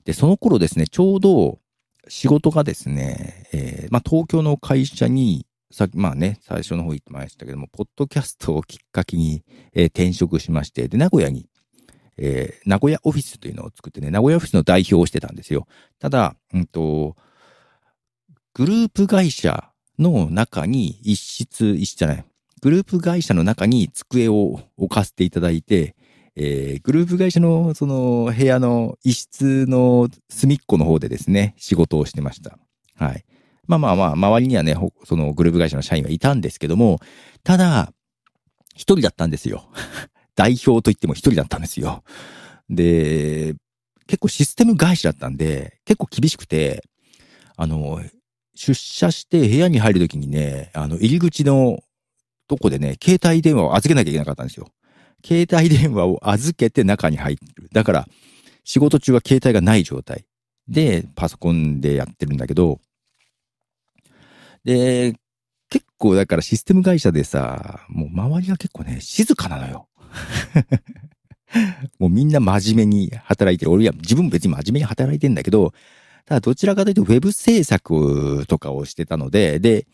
で、その頃ですね、ちょうど仕事がですね、えー、まあ、東京の会社に、さっき、まあね、最初の方言ってましたけども、ポッドキャストをきっかけに、えー、転職しまして、で、名古屋にえー、名古屋オフィスというのを作ってね、名古屋オフィスの代表をしてたんですよ。ただ、うんと、グループ会社の中に一室、一室じゃない、グループ会社の中に机を置かせていただいて、えー、グループ会社のその部屋の一室の隅っこの方でですね、仕事をしてました。はい。まあまあまあ、周りにはね、そのグループ会社の社員はいたんですけども、ただ、一人だったんですよ。代表といっても一人だったんですよ。で、結構システム外資だったんで、結構厳しくて、あの、出社して部屋に入るときにね、あの、入り口のとこでね、携帯電話を預けなきゃいけなかったんですよ。携帯電話を預けて中に入る。だから、仕事中は携帯がない状態で、パソコンでやってるんだけど、で、結構だからシステム会社でさ、もう周りが結構ね、静かなのよ。もうみんな真面目に働いてる。俺は自分別に真面目に働いてんだけど、ただどちらかというと web 制作とかをしてたので、で、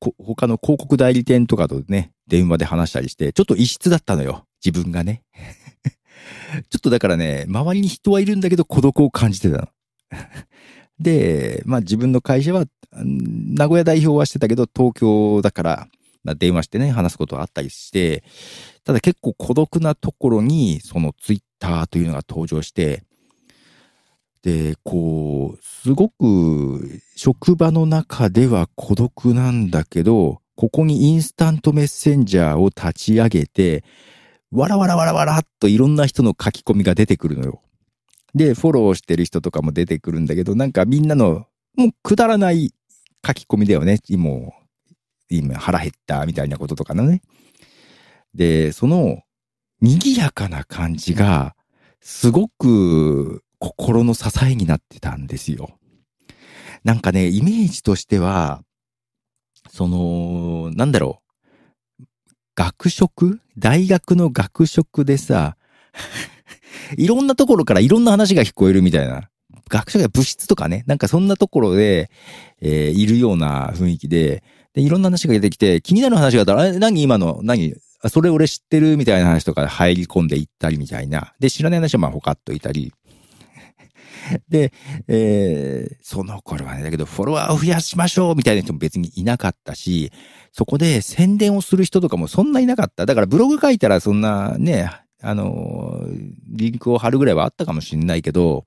他の広告代理店とかとね、電話で話したりして、ちょっと異質だったのよ。自分がね。ちょっとだからね、周りに人はいるんだけど孤独を感じてたの。で、まあ自分の会社は、名古屋代表はしてたけど、東京だから、電話してね、話すことがあったりして、ただ結構孤独なところに、そのツイッターというのが登場して、で、こう、すごく職場の中では孤独なんだけど、ここにインスタントメッセンジャーを立ち上げて、わらわらわらわらっといろんな人の書き込みが出てくるのよ。で、フォローしてる人とかも出てくるんだけど、なんかみんなの、もうくだらない書き込みだよね。も今腹減ったみたいなこととかのね。で、その賑やかな感じがすごく心の支えになってたんですよ。なんかね、イメージとしては、その、なんだろう。学食大学の学食でさ、いろんなところからいろんな話が聞こえるみたいな。学食や物質とかね、なんかそんなところで、えー、いるような雰囲気で、で、いろんな話が出てきて、気になる話があったら、何今の、何それ俺知ってるみたいな話とか入り込んでいったりみたいな。で、知らない話はまあほかっといたり。で、えー、その頃はね、だけどフォロワーを増やしましょうみたいな人も別にいなかったし、そこで宣伝をする人とかもそんないなかった。だからブログ書いたらそんなね、あのー、リンクを貼るぐらいはあったかもしんないけど、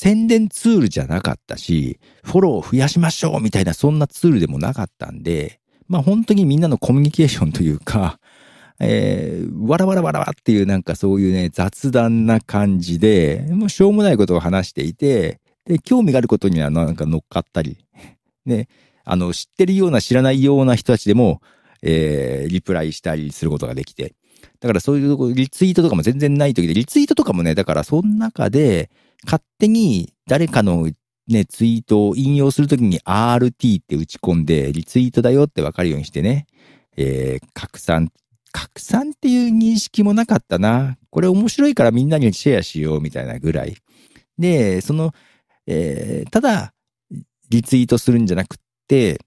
宣伝ツールじゃなかったし、フォローを増やしましょうみたいなそんなツールでもなかったんで、まあ本当にみんなのコミュニケーションというか、えー、わらわらわらわっていうなんかそういうね、雑談な感じで、もうしょうもないことを話していて、で、興味があることにはなんか乗っかったり、ね、あの、知ってるような知らないような人たちでも、えー、リプライしたりすることができて。だからそういうとこ、リツイートとかも全然ない時で、リツイートとかもね、だからその中で、勝手に誰かのね、ツイートを引用するときに RT って打ち込んで、リツイートだよってわかるようにしてね、えー、拡散、拡散っていう認識もなかったな。これ面白いからみんなにシェアしようみたいなぐらい。で、その、えー、ただ、リツイートするんじゃなくって、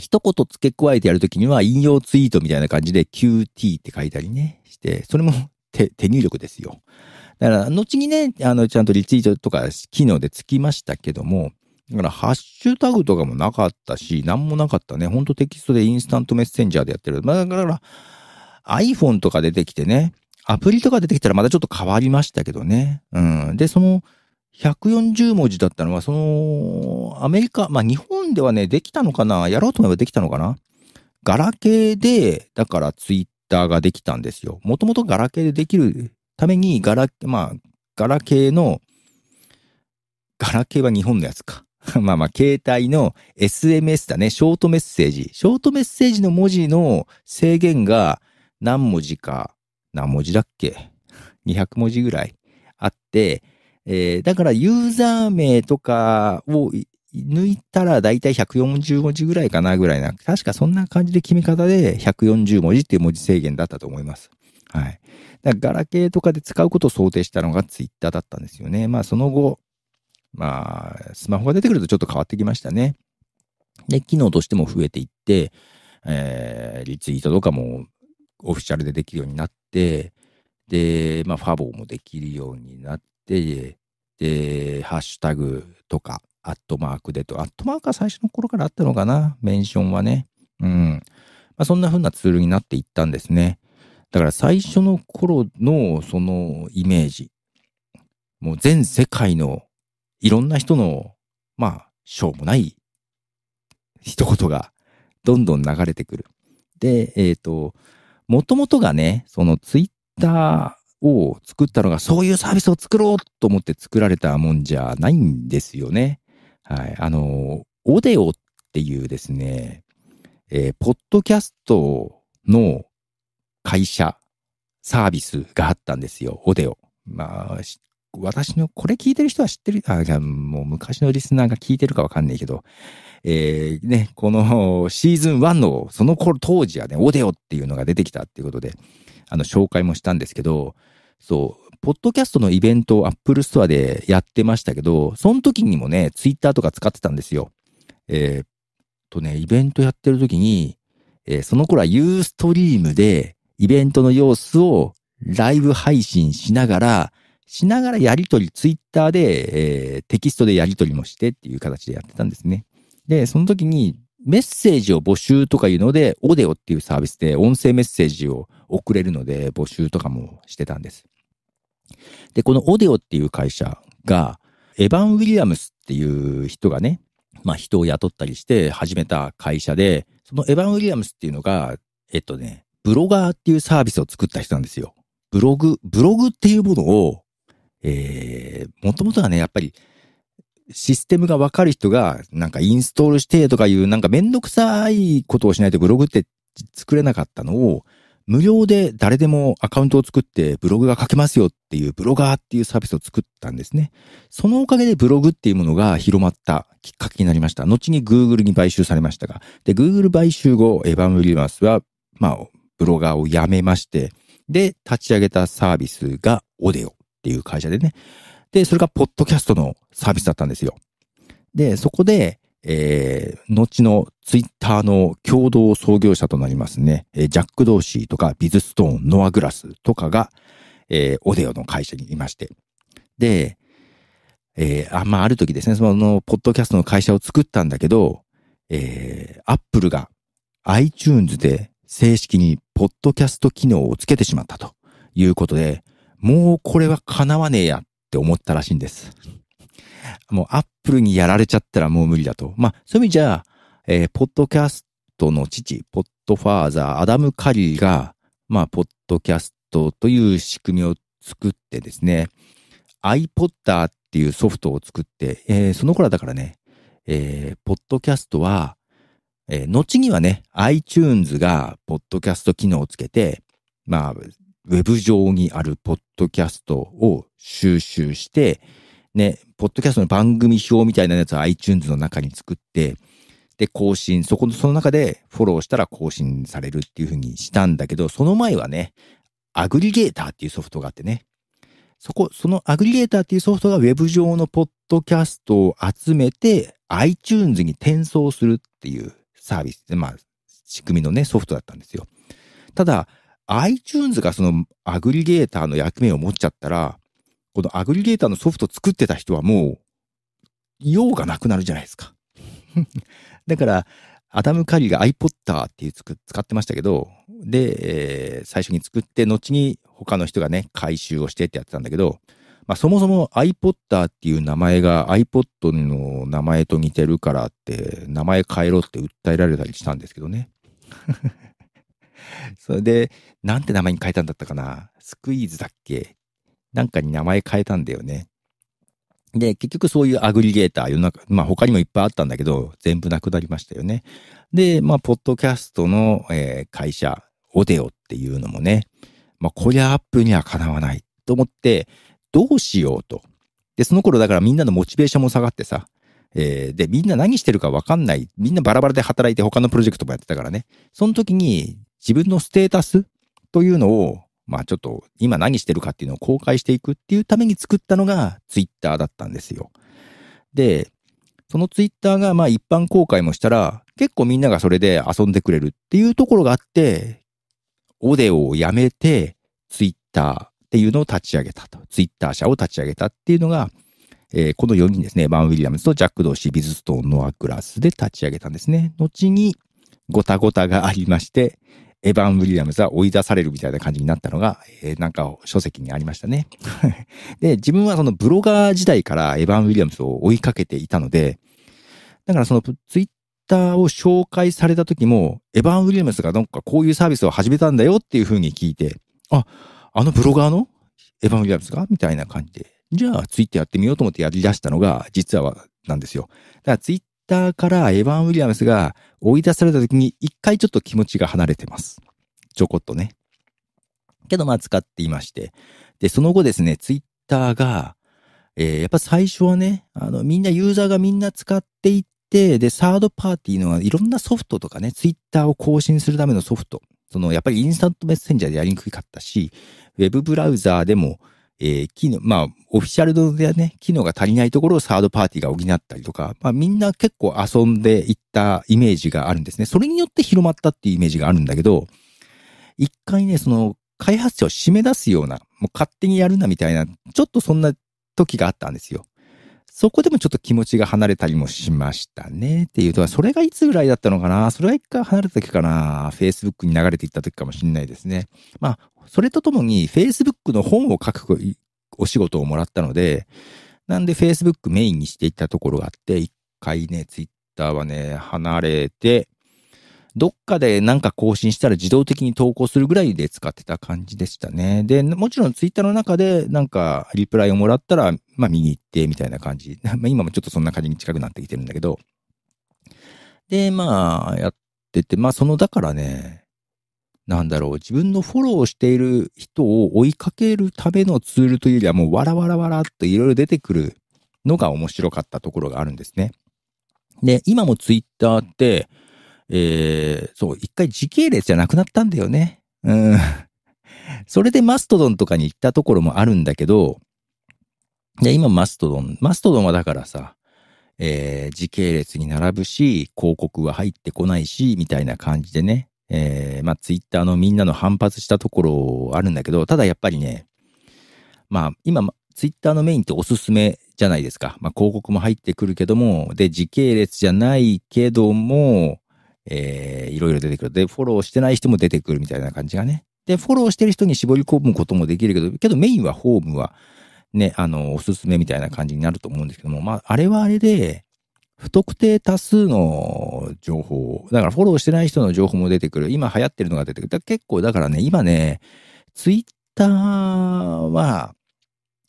一言付け加えてやるときには引用ツイートみたいな感じで QT って書いたりねして、それも 手入力ですよ。だから、後にね、あの、ちゃんとリツイートとか機能でつきましたけども、だから、ハッシュタグとかもなかったし、なんもなかったね。ほんとテキストでインスタントメッセンジャーでやってる。まあ、だから、iPhone とか出てきてね、アプリとか出てきたらまたちょっと変わりましたけどね。うん。で、その、140文字だったのは、その、アメリカ、まあ日本ではね、できたのかなやろうと思えばできたのかなガラケーで、だからツイッターができたんですよ。もともとガラケーでできるために、ガラ、まあ、ガラ系の、ガラ系は日本のやつか。まあまあ、携帯の SMS だね。ショートメッセージ。ショートメッセージの文字の制限が何文字か、何文字だっけ ?200 文字ぐらいあって、えー、だからユーザー名とかを抜いたらだいたい140文字ぐらいかなぐらいな。確かそんな感じで決め方で140文字っていう文字制限だったと思います。はい。だからガラケーとかで使うことを想定したのがツイッターだったんですよね。まあその後、まあスマホが出てくるとちょっと変わってきましたね。で、機能としても増えていって、えー、リツイートとかもオフィシャルでできるようになって、で、まあファボもできるようになって、で、ハッシュタグとか、アットマークでと、アットマークは最初の頃からあったのかな、メンションはね。うん。まあ、そんな風なツールになっていったんですね。だから最初の頃のそのイメージ、もう全世界のいろんな人の、まあ、しょうもない一言がどんどん流れてくる。で、えっ、ー、と、もともとがね、そのツイッターを作ったのが、そういうサービスを作ろうと思って作られたもんじゃないんですよね。はい。あの、オデオっていうですね、えー、ポッドキャストの会社、サービスがあったんですよ、オデオ。まあ、私の、これ聞いてる人は知ってる、あ、じゃもう昔のリスナーが聞いてるかわかんないけど、えー、ね、このシーズン1の、その頃、当時はね、オデオっていうのが出てきたっていうことで、あの、紹介もしたんですけど、そう、ポッドキャストのイベントを Apple Store でやってましたけど、その時にもね、Twitter とか使ってたんですよ。えー、とね、イベントやってる時に、えー、その頃はユーストリームで、イベントの様子をライブ配信しながら、しながらやりとり、ツイッターで、えー、テキストでやりとりもしてっていう形でやってたんですね。で、その時にメッセージを募集とかいうので、オデオっていうサービスで音声メッセージを送れるので募集とかもしてたんです。で、このオデオっていう会社が、エヴァン・ウィリアムスっていう人がね、まあ人を雇ったりして始めた会社で、そのエヴァン・ウィリアムスっていうのが、えっとね、ブロガーっていうサービスを作った人なんですよ。ブログ、ブログっていうものを、えー、もともとはね、やっぱり、システムがわかる人が、なんかインストールしてとかいう、なんかめんどくさいことをしないとブログって作れなかったのを、無料で誰でもアカウントを作ってブログが書けますよっていうブロガーっていうサービスを作ったんですね。そのおかげでブログっていうものが広まったきっかけになりました。後に Google に買収されましたが。で、Google 買収後、エヴァン・ウィリアムスは、まあ、ブロガーを辞めまして、で、立ち上げたサービスがオデオっていう会社でね。で、それがポッドキャストのサービスだったんですよ。で、そこで、えー、後のツイッターの共同創業者となりますね、えジャック・ドーシーとかビズ・ストーン、ノア・グラスとかが、えー、オデオの会社にいまして。で、えー、あ、まあ、ある時ですね、その、ポッドキャストの会社を作ったんだけど、えー、Apple が iTunes で正式にポッドキャスト機能をつけてしまったということで、もうこれは叶わねえやって思ったらしいんです。もうアップルにやられちゃったらもう無理だと。まあ、そういう意味じゃ、えー、ポッドキャストの父、ポッドファーザー、アダム・カリーが、まあ、ポッドキャストという仕組みを作ってですね、iPodder っていうソフトを作って、えー、その頃はだからね、えー、ポッドキャストはえー、後にはね、iTunes がポッドキャスト機能をつけて、まあ、ウェブ上にあるポッドキャストを収集して、ね、ポッドキャストの番組表みたいなやつを iTunes の中に作って、で、更新、そこの、その中でフォローしたら更新されるっていうふうにしたんだけど、その前はね、アグリゲーターっていうソフトがあってね、そこ、そのアグリゲーターっていうソフトがウェブ上のポッドキャストを集めて iTunes に転送するっていうサービス、まあ、仕組みのね、ソフトだったんですよ。ただ、iTunes がそのアグリゲーターの役目を持っちゃったら、このアグリゲーターのソフト作ってた人はもう、用がなくなるじゃないですか。だから、アダム・カリーが iPodter っていう使ってましたけど、で、えー、最初に作って、後に他の人がね、回収をしてってやってたんだけど、まあ、そもそも iPodder っていう名前が iPod の名前と似てるからって名前変えろって訴えられたりしたんですけどね。それで、なんて名前に変えたんだったかなスクイーズだっけなんかに名前変えたんだよね。で、結局そういうアグリゲーター、世の中、まあ他にもいっぱいあったんだけど、全部なくなりましたよね。で、まあ、ポッドキャストの、えー、会社、オデオっていうのもね、まあこりゃアップにはかなわないと思って、どうしようと。で、その頃だからみんなのモチベーションも下がってさ、えー、で、みんな何してるかわかんない。みんなバラバラで働いて他のプロジェクトもやってたからね。その時に自分のステータスというのを、まあちょっと今何してるかっていうのを公開していくっていうために作ったのが Twitter だったんですよ。で、その Twitter がまあ一般公開もしたら、結構みんながそれで遊んでくれるっていうところがあって、オデオをやめて Twitter っていうのを立ち上げたと。ツイッター社を立ち上げたっていうのが、えー、この4人ですね、バン・ウィリアムズとジャック・ドーシー、ビズ・ストーン、ノア・グラスで立ち上げたんですね。後に、ごたごたがありまして、エヴァン・ウィリアムズは追い出されるみたいな感じになったのが、えー、なんか書籍にありましたね。で、自分はそのブロガー時代からエヴァン・ウィリアムズを追いかけていたので、だからそのツイッターを紹介された時も、エヴァン・ウィリアムズがなんかこういうサービスを始めたんだよっていう風に聞いて、あ、あのブロガーのエヴァンウィリアムズがみたいな感じで。じゃあ、ツイッターやってみようと思ってやり出したのが、実はなんですよ。だから、ツイッターからエヴァン・ウィリアムスが追い出された時に、一回ちょっと気持ちが離れてます。ちょこっとね。けど、まあ、使っていまして。で、その後ですね、ツイッターが、えー、やっぱ最初はね、あの、みんな、ユーザーがみんな使っていって、で、サードパーティーのいろんなソフトとかね、ツイッターを更新するためのソフト。そのやっぱりインスタントメッセンジャーでやりにくかったし、ウェブブラウザーでも、えー、機能、まあ、オフィシャルでね、機能が足りないところをサードパーティーが補ったりとか、まあ、みんな結構遊んでいったイメージがあるんですね。それによって広まったっていうイメージがあるんだけど、一回ね、その、開発者を締め出すような、もう勝手にやるなみたいな、ちょっとそんな時があったんですよ。そこでもちょっと気持ちが離れたりもしましたね。っていうと、それがいつぐらいだったのかなそれが一回離れた時かな ?Facebook に流れていった時かもしれないですね。まあ、それとともに Facebook の本を書くお仕事をもらったので、なんで Facebook メインにしていったところがあって、一回ね、Twitter はね、離れて、どっかでなんか更新したら自動的に投稿するぐらいで使ってた感じでしたね。で、もちろんツイッターの中でなんかリプライをもらったら、まあ右行ってみたいな感じ。まあ今もちょっとそんな感じに近くなってきてるんだけど。で、まあやってて、まあそのだからね、なんだろう、自分のフォローしている人を追いかけるためのツールというよりはもうわらわらわらっといろいろ出てくるのが面白かったところがあるんですね。で、今もツイッターって、えー、そう、一回時系列じゃなくなったんだよね。うん。それでマストドンとかに行ったところもあるんだけど、で、今マストドン。マストドンはだからさ、えー、時系列に並ぶし、広告は入ってこないし、みたいな感じでね、えー、まあ、ツイッターのみんなの反発したところあるんだけど、ただやっぱりね、まあ、今、ツイッターのメインっておすすめじゃないですか。まあ、広告も入ってくるけども、で、時系列じゃないけども、えー、いろいろ出てくる。で、フォローしてない人も出てくるみたいな感じがね。で、フォローしてる人に絞り込むこともできるけど、けどメインはホームは、ね、あの、おすすめみたいな感じになると思うんですけども、まあ、あれはあれで、不特定多数の情報、だからフォローしてない人の情報も出てくる。今流行ってるのが出てくる。結構、だからね、今ね、ツイッターは、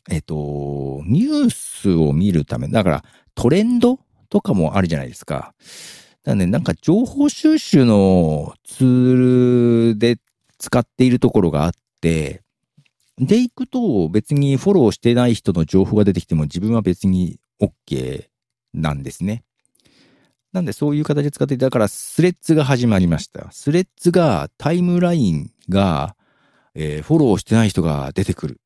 えっと、ニュースを見るため、だからトレンドとかもあるじゃないですか。だね、なんか情報収集のツールで使っているところがあって、でいくと別にフォローしてない人の情報が出てきても自分は別に OK なんですね。なんでそういう形で使って、だからスレッズが始まりました。スレッズがタイムラインが、えー、フォローしてない人が出てくる。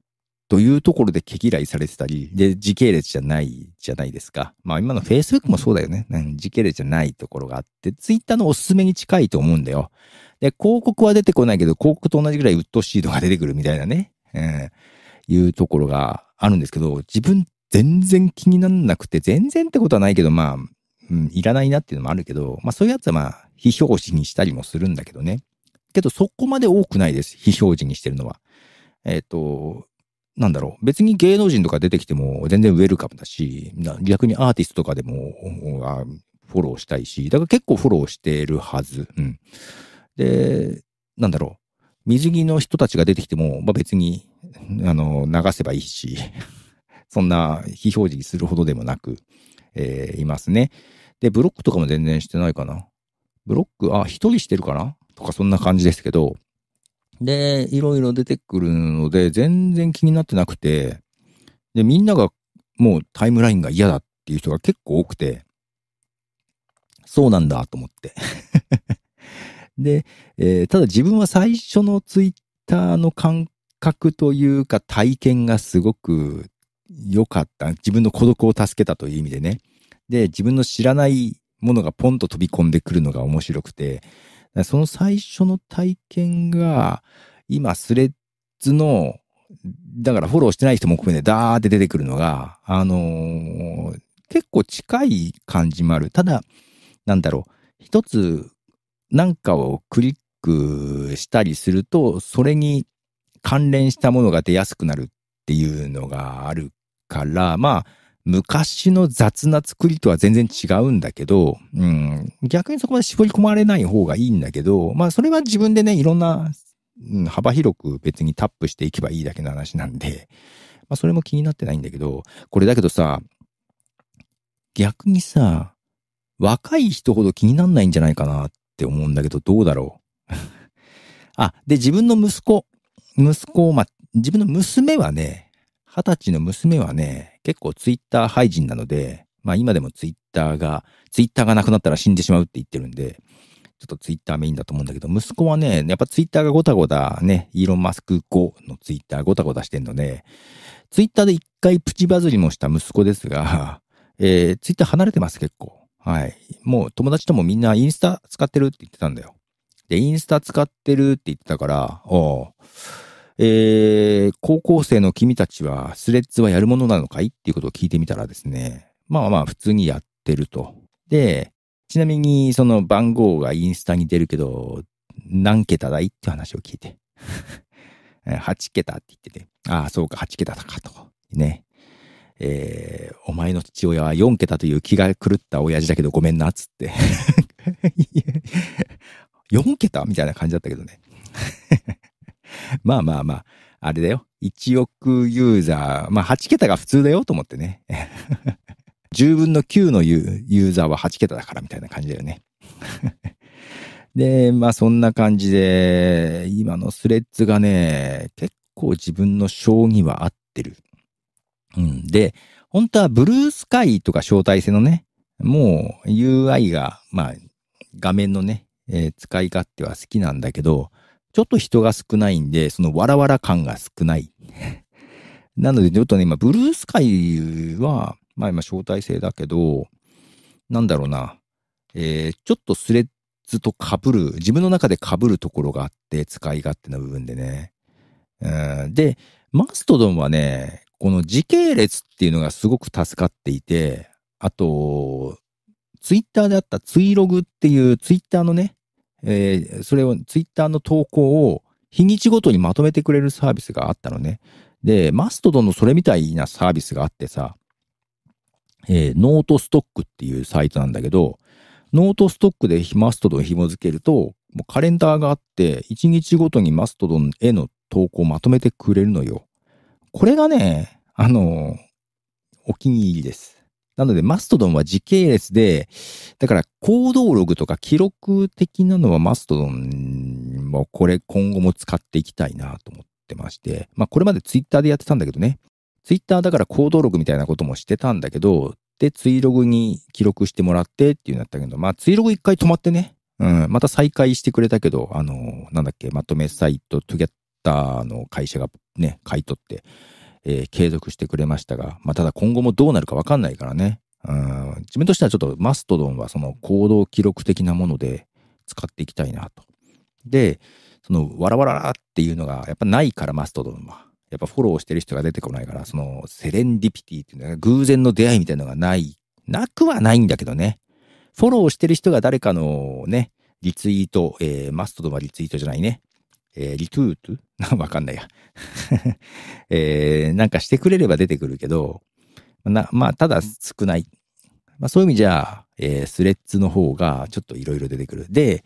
というところで毛嫌いされてたり、で、時系列じゃないじゃないですか。まあ今の Facebook もそうだよね。うん、時系列じゃないところがあって、Twitter のおすすめに近いと思うんだよ。で、広告は出てこないけど、広告と同じぐらい鬱陶しいのが出てくるみたいなね、うん、いうところがあるんですけど、自分全然気になんなくて、全然ってことはないけど、まあ、うん、いらないなっていうのもあるけど、まあそういうやつはまあ、非表示にしたりもするんだけどね。けどそこまで多くないです。非表示にしてるのは。えっ、ー、と、なんだろう、別に芸能人とか出てきても全然ウェルカムだし、逆にアーティストとかでもフォローしたいし、だから結構フォローしてるはず。うん。で、なんだろう、水着の人たちが出てきても、まあ、別に、あの、流せばいいし、そんな非表示するほどでもなく、えー、いますね。で、ブロックとかも全然してないかな。ブロック、あ、一人してるかなとかそんな感じですけど、で、いろいろ出てくるので、全然気になってなくて、で、みんながもうタイムラインが嫌だっていう人が結構多くて、そうなんだと思って で、えー、ただ自分は最初のツイッターの感覚というか体験がすごく良かった。自分の孤独を助けたという意味でね。で、自分の知らないものがポンと飛び込んでくるのが面白くて、その最初の体験が、今、スレッズの、だからフォローしてない人も含めてダーって出てくるのが、あのー、結構近い感じもある。ただ、なんだろう、一つなんかをクリックしたりすると、それに関連したものが出やすくなるっていうのがあるから、まあ、昔の雑な作りとは全然違うんだけど、うん、逆にそこまで絞り込まれない方がいいんだけど、まあそれは自分でね、いろんな、うん、幅広く別にタップしていけばいいだけの話なんで、まあそれも気になってないんだけど、これだけどさ、逆にさ、若い人ほど気になんないんじゃないかなって思うんだけど、どうだろう。あ、で、自分の息子、息子、まあ、自分の娘はね、二十歳の娘はね、結構ツイッター廃人なので、まあ今でもツイッターが、ツイッターがなくなったら死んでしまうって言ってるんで、ちょっとツイッターメインだと思うんだけど、息子はね、やっぱツイッターがごたごたね、イーロン・マスク後のツイッターごたごたしてんので、ツイッターで一回プチバズりもした息子ですが、えー、ツイッター離れてます結構。はい。もう友達ともみんなインスタ使ってるって言ってたんだよ。で、インスタ使ってるって言ってたから、おうえー、高校生の君たちはスレッズはやるものなのかいっていうことを聞いてみたらですね、まあまあ普通にやってると。で、ちなみにその番号がインスタに出るけど、何桁だいって話を聞いて。8桁って言ってて、ああ、そうか、8桁だかと。ね。えー、お前の父親は4桁という気が狂った親父だけどごめんな、っつって。4 桁みたいな感じだったけどね。まあまあまあ、あれだよ。1億ユーザー、まあ8桁が普通だよと思ってね。10 分の9のユーザーは8桁だからみたいな感じだよね。で、まあそんな感じで、今のスレッズがね、結構自分の将棋は合ってる。うん。で、本当はブルースカイとか招待制のね、もう UI が、まあ画面のね、えー、使い勝手は好きなんだけど、ちょっと人が少ないんで、そのわらわら感が少ない。なので、ちょっとね、今、ブルースカイは、まあ今、招待制だけど、なんだろうな、えー、ちょっとスレッズとかぶる、自分の中でかぶるところがあって、使い勝手な部分でね。で、マストドンはね、この時系列っていうのがすごく助かっていて、あと、ツイッターであったツイログっていうツイッターのね、えー、それをツイッターの投稿を日にちごとにまとめてくれるサービスがあったのね。で、マストドンのそれみたいなサービスがあってさ、えー、ノートストックっていうサイトなんだけど、ノートストックでマストドン紐付けると、もうカレンダーがあって、1日ごとにマストドンへの投稿をまとめてくれるのよ。これがね、あのー、お気に入りです。なので、マストドンは時系列で、だから行動ログとか記録的なのはマストドンもこれ今後も使っていきたいなと思ってまして、まあこれまでツイッターでやってたんだけどね、ツイッターだから行動ログみたいなこともしてたんだけど、で、ツイログに記録してもらってっていうなったけど、まあツイログ一回止まってね、うん、また再開してくれたけど、あの、なんだっけ、まとめサイト、トゥギャッターの会社がね、買い取って、えー、継続してくれましたが、まあ、ただ今後もどうなるかわかんないからね。うん、自分としてはちょっとマストドンはその行動記録的なもので使っていきたいなと。で、そのわらわらっていうのがやっぱないからマストドンは。やっぱフォローしてる人が出てこないから、そのセレンディピティっていうのは偶然の出会いみたいなのがない。なくはないんだけどね。フォローしてる人が誰かのね、リツイート、えー、マストドンはリツイートじゃないね。えー、リトゥート わかんないや。えー、なんかしてくれれば出てくるけど、なまあ、ただ少ない。まあ、そういう意味じゃ、えー、スレッズの方がちょっといろいろ出てくる。で、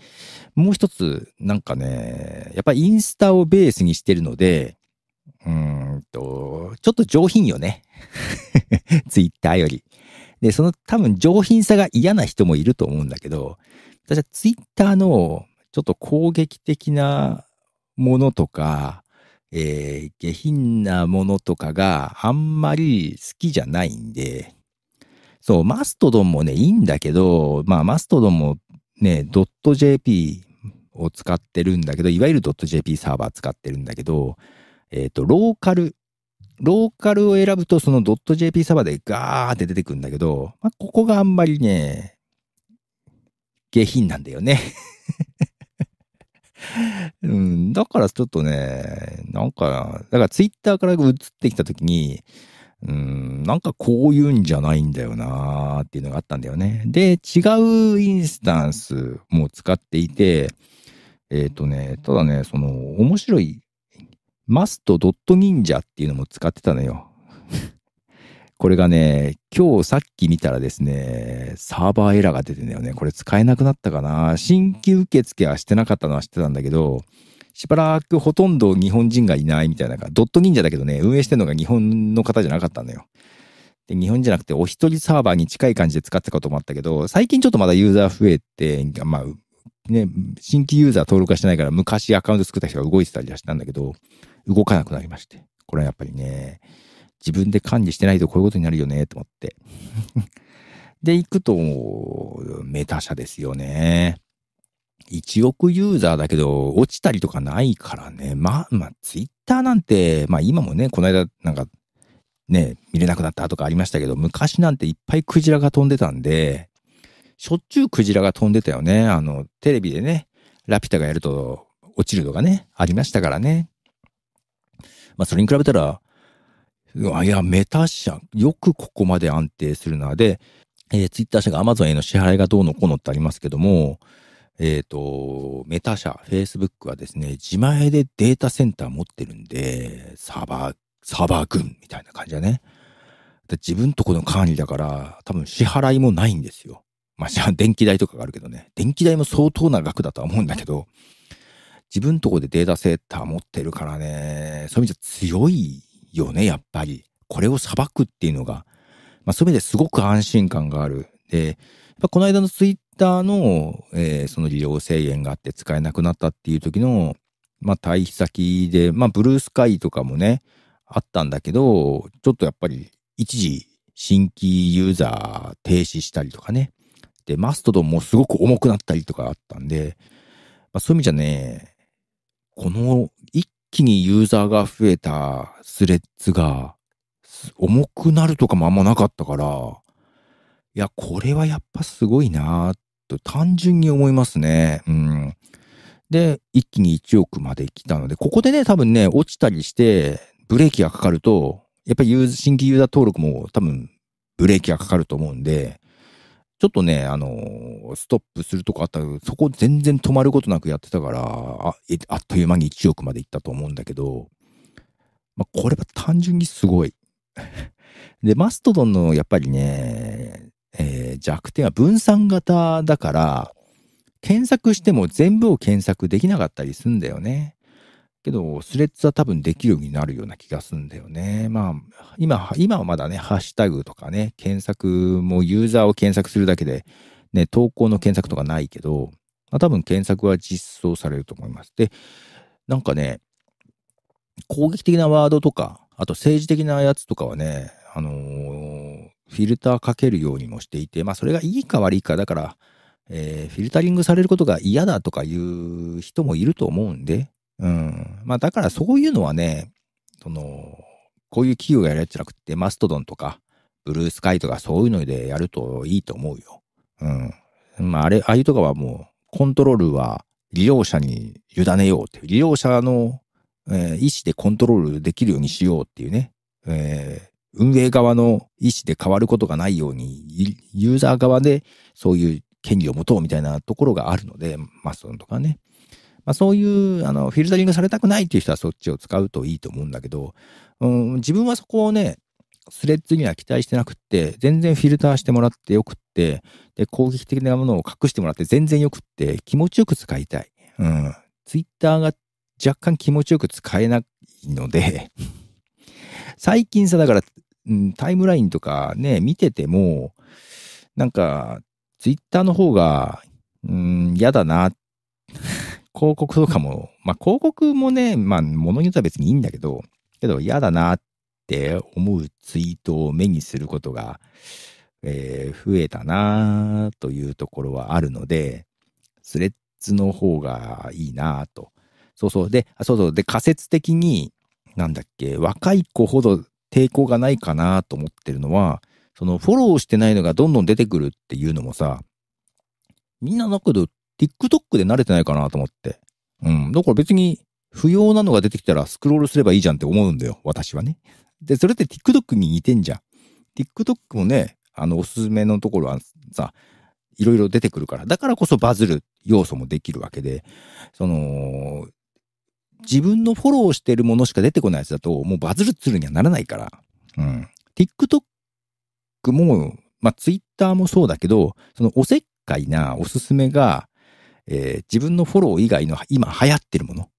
もう一つ、なんかね、やっぱりインスタをベースにしてるので、うんと、ちょっと上品よね。ツイッターより。で、その多分上品さが嫌な人もいると思うんだけど、私はツイッターのちょっと攻撃的なものとか、えー、下品なものとかがあんまり好きじゃないんで、そう、マストドンもね、いいんだけど、まあ、マストドンもね、.jp を使ってるんだけど、いわゆるドット .jp サーバー使ってるんだけど、えっ、ー、と、ローカル。ローカルを選ぶと、そのドット .jp サーバーでガーって出てくるんだけど、まあ、ここがあんまりね、下品なんだよねうん、だからちょっとね、なんか、だからツイッターから映ってきた時に、うん、なんかこういうんじゃないんだよなーっていうのがあったんだよね。で、違うインスタンスも使っていて、えっ、ー、とね、ただね、その面白いマストドット忍者っていうのも使ってたのよ。これがね、今日さっき見たらですね、サーバーエラーが出てんだよね。これ使えなくなったかな。新規受付はしてなかったのは知ってたんだけど、しばらくほとんど日本人がいないみたいな、ドット忍者だけどね、運営してるのが日本の方じゃなかったんだよ。で日本じゃなくてお一人サーバーに近い感じで使ってたこともあったけど、最近ちょっとまだユーザー増えて、まあ、ね、新規ユーザー登録はしてないから昔アカウント作った人が動いてたりはしたんだけど、動かなくなりまして。これはやっぱりね、自分で管理してないとこういうことになるよね、と思って。で、行くと、メタ社ですよね。1億ユーザーだけど、落ちたりとかないからね。まあ、まあ、ツイッターなんて、まあ今もね、この間、なんか、ね、見れなくなったとかありましたけど、昔なんていっぱいクジラが飛んでたんで、しょっちゅうクジラが飛んでたよね。あの、テレビでね、ラピュタがやると落ちるとかね、ありましたからね。まあそれに比べたら、いや、メタ社、よくここまで安定するな。で、えー、ツイッター社がアマゾンへの支払いがどうのこうのってありますけども、えっ、ー、と、メタ社、フェイスブックはですね、自前でデータセンター持ってるんで、サーバー、サーバー群みたいな感じだね。で自分とこの管理だから、多分支払いもないんですよ。まあ、じゃあ電気代とかがあるけどね。電気代も相当な額だとは思うんだけど、自分とこでデータセンター持ってるからね、そういう意味じゃ強いよね、やっぱり。これを裁くっていうのが、まあ、味ですごく安心感がある。で、この間のツイッターの、えー、その利用制限があって使えなくなったっていう時の、まあ、退避先で、まあ、ブルースカイとかもね、あったんだけど、ちょっとやっぱり一時新規ユーザー停止したりとかね。で、マストドンもすごく重くなったりとかあったんで、まあ、そういう意味じゃね、この一気にユーザーが増えたスレッズが、重くなるとかもあんまなかったから、いや、これはやっぱすごいなと単純に思いますね。うん。で、一気に1億まで来たので、ここでね、多分ね、落ちたりして、ブレーキがかかると、やっぱり新規ユーザー登録も多分ブレーキがかかると思うんで、ちょっとね、あのー、ストップするとこあったけど、そこ全然止まることなくやってたから、ああっという間に1億までいったと思うんだけど、まあ、これは単純にすごい。で、マストドンのやっぱりね、えー、弱点は分散型だから、検索しても全部を検索できなかったりすんだよね。けど、スレッズは多分できるようになるような気がするんだよね。まあ、今、今はまだね、ハッシュタグとかね、検索もユーザーを検索するだけで、ね、投稿の検索とかないけど、まあ、多分検索は実装されると思います。で、なんかね、攻撃的なワードとか、あと政治的なやつとかはね、あのー、フィルターかけるようにもしていて、まあそれがいいか悪いか、だから、えー、フィルタリングされることが嫌だとかいう人もいると思うんで、うん。まあだからそういうのはね、その、こういう企業がやるやつじゃなくて、マストドンとか、ブルースカイとかそういうのでやるといいと思うよ。うん。まああれ、ああいうとかはもう、コントロールは利用者に委ねようっていう、利用者の、えー、意思でコントロールできるようにしようっていうね、えー、運営側の意思で変わることがないように、ユーザー側でそういう権利を持とうみたいなところがあるので、マストドンとかね。まあ、そういうあのフィルタリングされたくないっていう人はそっちを使うといいと思うんだけど、うん、自分はそこをね、スレッズには期待してなくって、全然フィルターしてもらってよくって、で、攻撃的なものを隠してもらって全然よくって、気持ちよく使いたい。うん。ツイッターが若干気持ちよく使えないので 最近さ、だから、うん、タイムラインとかね、見てても、なんか、ツイッターの方が、うん、嫌だなっ広告とかも、まあ広告もね、まあ物によっては別にいいんだけど、けど嫌だなって思うツイートを目にすることが、えー、増えたなというところはあるので、スレッズの方がいいなと。そうそう。で、あそうそう。で、仮説的に、なんだっけ、若い子ほど抵抗がないかなと思ってるのは、そのフォローしてないのがどんどん出てくるっていうのもさ、みんなだけど TikTok で慣れてないかなと思って。うん。だから別に不要なのが出てきたらスクロールすればいいじゃんって思うんだよ。私はね。で、それって TikTok に似てんじゃん。TikTok もね、あの、おすすめのところはさ、いろいろ出てくるから。だからこそバズる要素もできるわけで、その、自分のフォローしてるものしか出てこないやつだと、もうバズるツールにはならないから。うん。TikTok も、まあ、Twitter もそうだけど、そのおせっかいなおすすめが、えー、自分のフォロー以外の今流行ってるもの、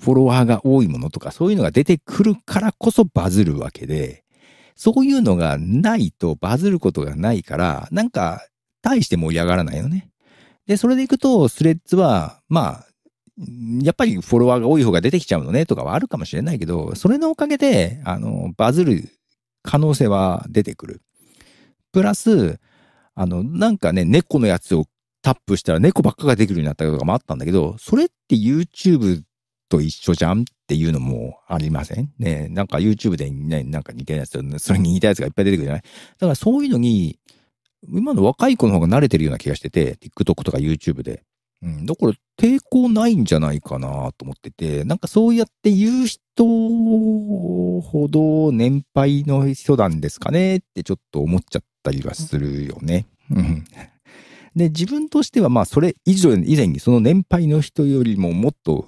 フォロワーが多いものとか、そういうのが出てくるからこそバズるわけで、そういうのがないとバズることがないから、なんか、大して盛り上がらないよね。で、それでいくと、スレッズは、まあ、やっぱりフォロワーが多い方が出てきちゃうのねとかはあるかもしれないけど、それのおかげで、あの、バズる可能性は出てくる。プラス、あの、なんかね、猫のやつをタップしたら猫ばっかができるようになったとかもあったんだけど、それって YouTube と一緒じゃんっていうのもありませんねなんか YouTube で、ね、なんか似たやつ、それに似たやつがいっぱい出てくるじゃないだからそういうのに、今の若い子の方が慣れてるような気がしてて、TikTok とか YouTube で。うん、だから抵抗ないんじゃないかなと思ってて、なんかそうやって言う人ほど年配の人なんですかねってちょっと思っちゃったりはするよね。うんで、自分としてはまあそれ以上、以前にその年配の人よりももっと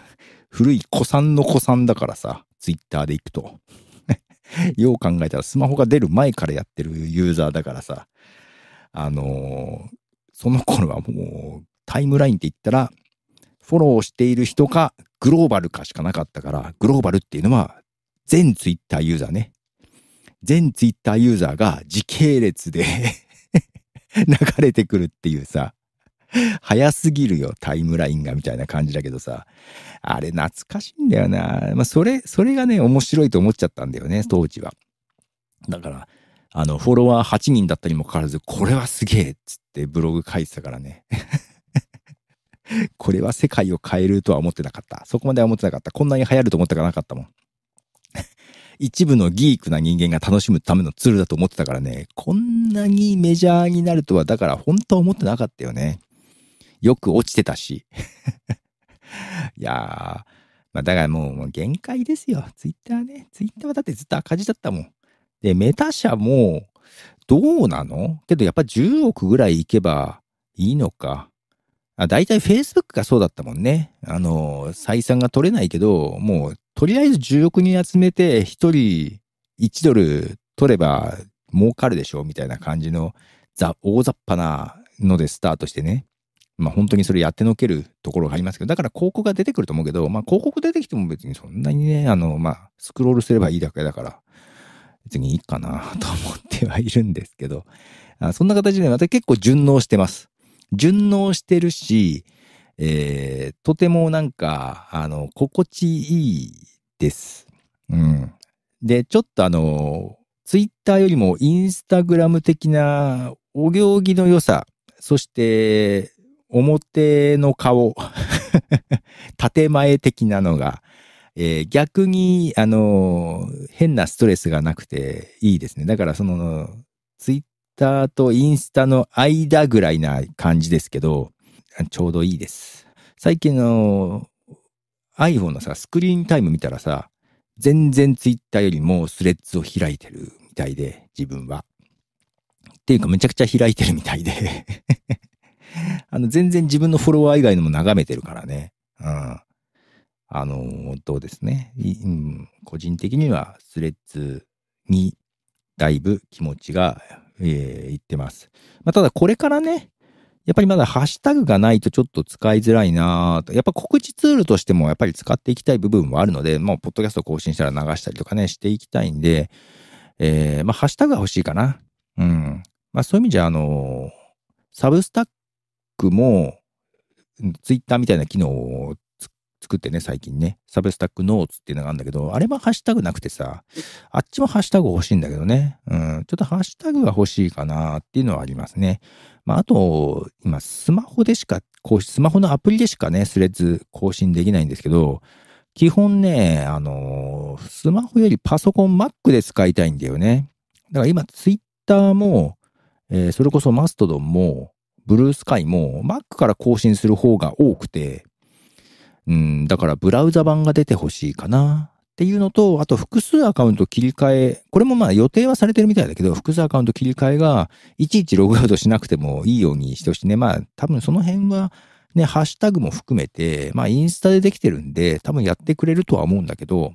古い古参の古参だからさ、ツイッターで行くと。よう考えたらスマホが出る前からやってるユーザーだからさ、あのー、その頃はもうタイムラインって言ったら、フォローしている人かグローバルかしかなかったから、グローバルっていうのは全ツイッターユーザーね。全ツイッターユーザーが時系列で流れてくるっていうさ、早すぎるよ、タイムラインが、みたいな感じだけどさ、あれ懐かしいんだよな。まあ、それ、それがね、面白いと思っちゃったんだよね、当時は。だから、あの、フォロワー8人だったにもかかわらず、これはすげえっつってブログ書いてたからね。これは世界を変えるとは思ってなかった。そこまでは思ってなかった。こんなに流行ると思ってかなかったもん。一部のギークな人間が楽しむためのツールだと思ってたからね、こんなにメジャーになるとは、だから本当は思ってなかったよね。よく落ちてたし。いやー、まあ、だからもうもう限界ですよ。ツイッターね。ツイッターはだってずっと赤字だったもん。で、メタ社も、どうなのけどやっぱ10億ぐらいいけばいいのか。あ大体 Facebook がそうだったもんね。あの、採算が取れないけど、もうとりあえず10億人集めて、1人1ドル取れば儲かるでしょ、うみたいな感じの、ざ、大雑把なのでスタートしてね。まあ本当にそれやってのけるところがありますけど、だから広告が出てくると思うけど、まあ広告出てきても別にそんなにね、あの、まあスクロールすればいいだけだから、別にいいかなと思ってはいるんですけど、あそんな形で私結構順応してます。順応してるし、えー、とてもなんか、あの、心地いいです。うん。で、ちょっとあの、ツイッターよりもインスタグラム的なお行儀の良さ、そして、表の顔、建前的なのが、えー、逆に、あの、変なストレスがなくていいですね。だからその、ツイッターとインスタの間ぐらいな感じですけど、ちょうどいいです。最近の iPhone のさ、スクリーンタイム見たらさ、全然 Twitter よりもスレッズを開いてるみたいで、自分は。っていうかめちゃくちゃ開いてるみたいで あの、全然自分のフォロワー以外のも眺めてるからね。うん。あの、どうですね。うん、個人的にはスレッズにだいぶ気持ちが、えー、いってます。まあ、ただこれからね、やっぱりまだハッシュタグがないとちょっと使いづらいなと。やっぱ告知ツールとしてもやっぱり使っていきたい部分はあるので、もうポッドキャスト更新したら流したりとかね、していきたいんで、えー、まあハッシュタグが欲しいかな。うん。まあそういう意味じゃ、あのサブスタックも、ツイッターみたいな機能を作ってね、最近ね。サブスタックノーツっていうのがあるんだけど、あれもハッシュタグなくてさ、あっちもハッシュタグ欲しいんだけどね。うん、ちょっとハッシュタグが欲しいかなっていうのはありますね。まあ、あと、今、スマホでしか、スマホのアプリでしかね、スレッズ更新できないんですけど、基本ね、あのー、スマホよりパソコン、Mac で使いたいんだよね。だから今、Twitter も、えー、それこそマストドンも、ブルースカイも、Mac から更新する方が多くて、うん、だからブラウザ版が出てほしいかな。っていうのと、あと複数アカウント切り替え、これもまあ予定はされてるみたいだけど、複数アカウント切り替えが、いちいちログアウトしなくてもいいようにしてほしいね。まあ多分その辺は、ね、ハッシュタグも含めて、まあインスタでできてるんで、多分やってくれるとは思うんだけど、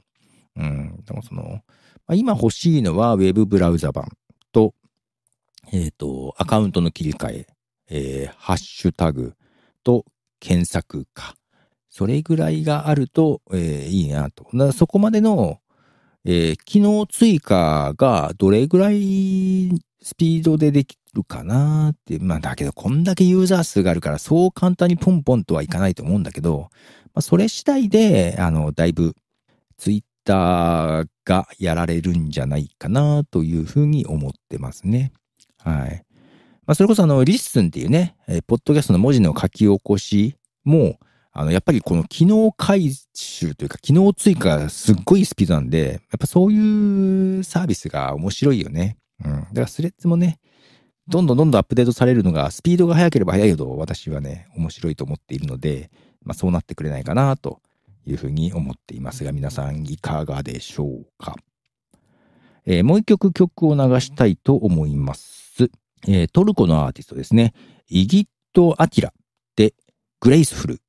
うん、でもその、まあ、今欲しいのは Web ブラウザ版と、えっ、ー、と、アカウントの切り替え、えー、ハッシュタグと検索か。それぐらいがあると、えー、いいなと。そこまでの、えー、機能追加がどれぐらいスピードでできるかなって。まあ、だけど、こんだけユーザー数があるから、そう簡単にポンポンとはいかないと思うんだけど、まあ、それ次第で、あの、だいぶ、ツイッターがやられるんじゃないかなというふうに思ってますね。はい。まあ、それこそあの、リッスンっていうね、えー、ポッドキャストの文字の書き起こしも、あの、やっぱりこの機能回収というか、機能追加がすっごいスピードなんで、やっぱそういうサービスが面白いよね。うん。だからスレッズもね、どんどんどんどんアップデートされるのが、スピードが速ければ速いほど私はね、面白いと思っているので、まあそうなってくれないかなというふうに思っていますが、皆さんいかがでしょうか。えー、もう一曲曲を流したいと思います。えー、トルコのアーティストですね。イギット・アティラで、グレイスフル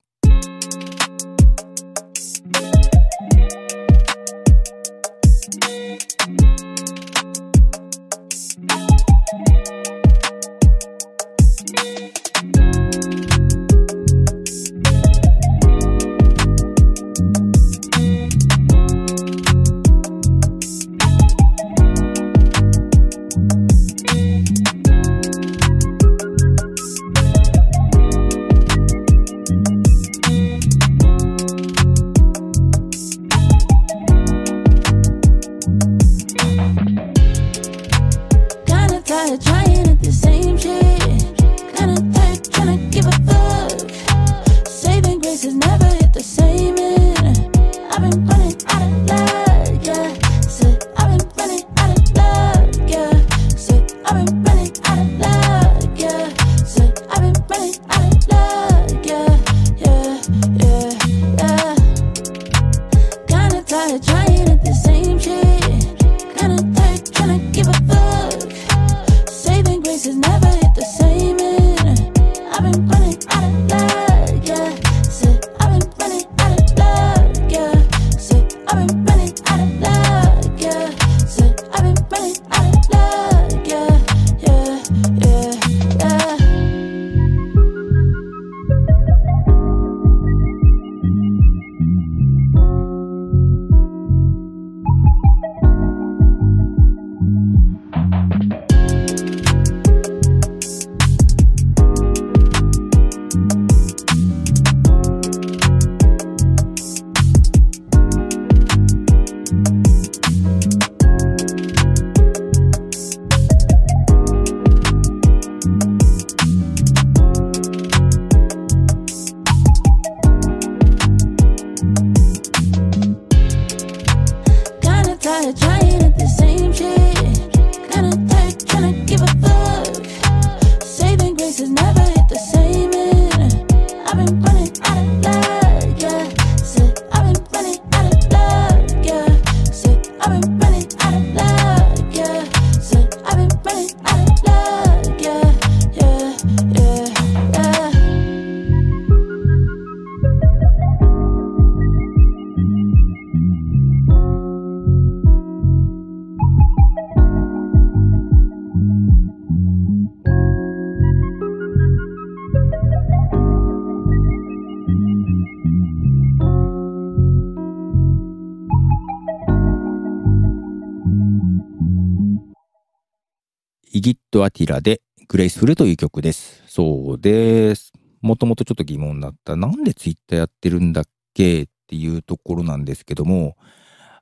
ラでグレイスフルという曲です。そうです。もともとちょっと疑問だった。なんでツイッターやってるんだっけっていうところなんですけども、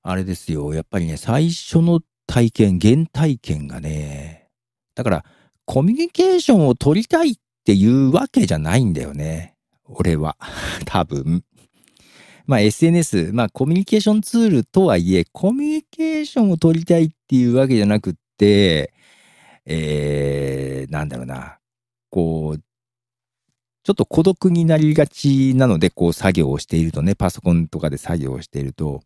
あれですよ。やっぱりね、最初の体験、原体験がね、だから、コミュニケーションを取りたいっていうわけじゃないんだよね。俺は。多分。まあ SNS、まあコミュニケーションツールとはいえ、コミュニケーションを取りたいっていうわけじゃなくって、えー、なんだろうな、こう、ちょっと孤独になりがちなので、こう作業をしているとね、パソコンとかで作業をしていると、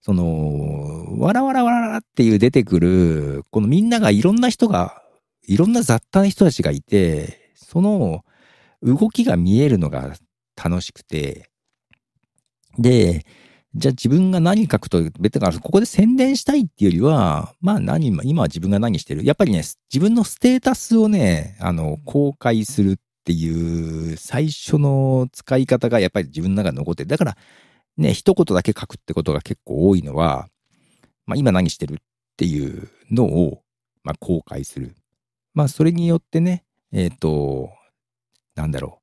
その、わらわらわらっていう出てくる、このみんながいろんな人が、いろんな雑多な人たちがいて、その動きが見えるのが楽しくて、で、じゃあ自分が何書くと、別だからここで宣伝したいっていうよりは、まあ何、今は自分が何してる。やっぱりね、自分のステータスをね、あの、公開するっていう最初の使い方がやっぱり自分の中に残ってる。だから、ね、一言だけ書くってことが結構多いのは、まあ今何してるっていうのを、まあ公開する。まあそれによってね、えっ、ー、と、なんだろう。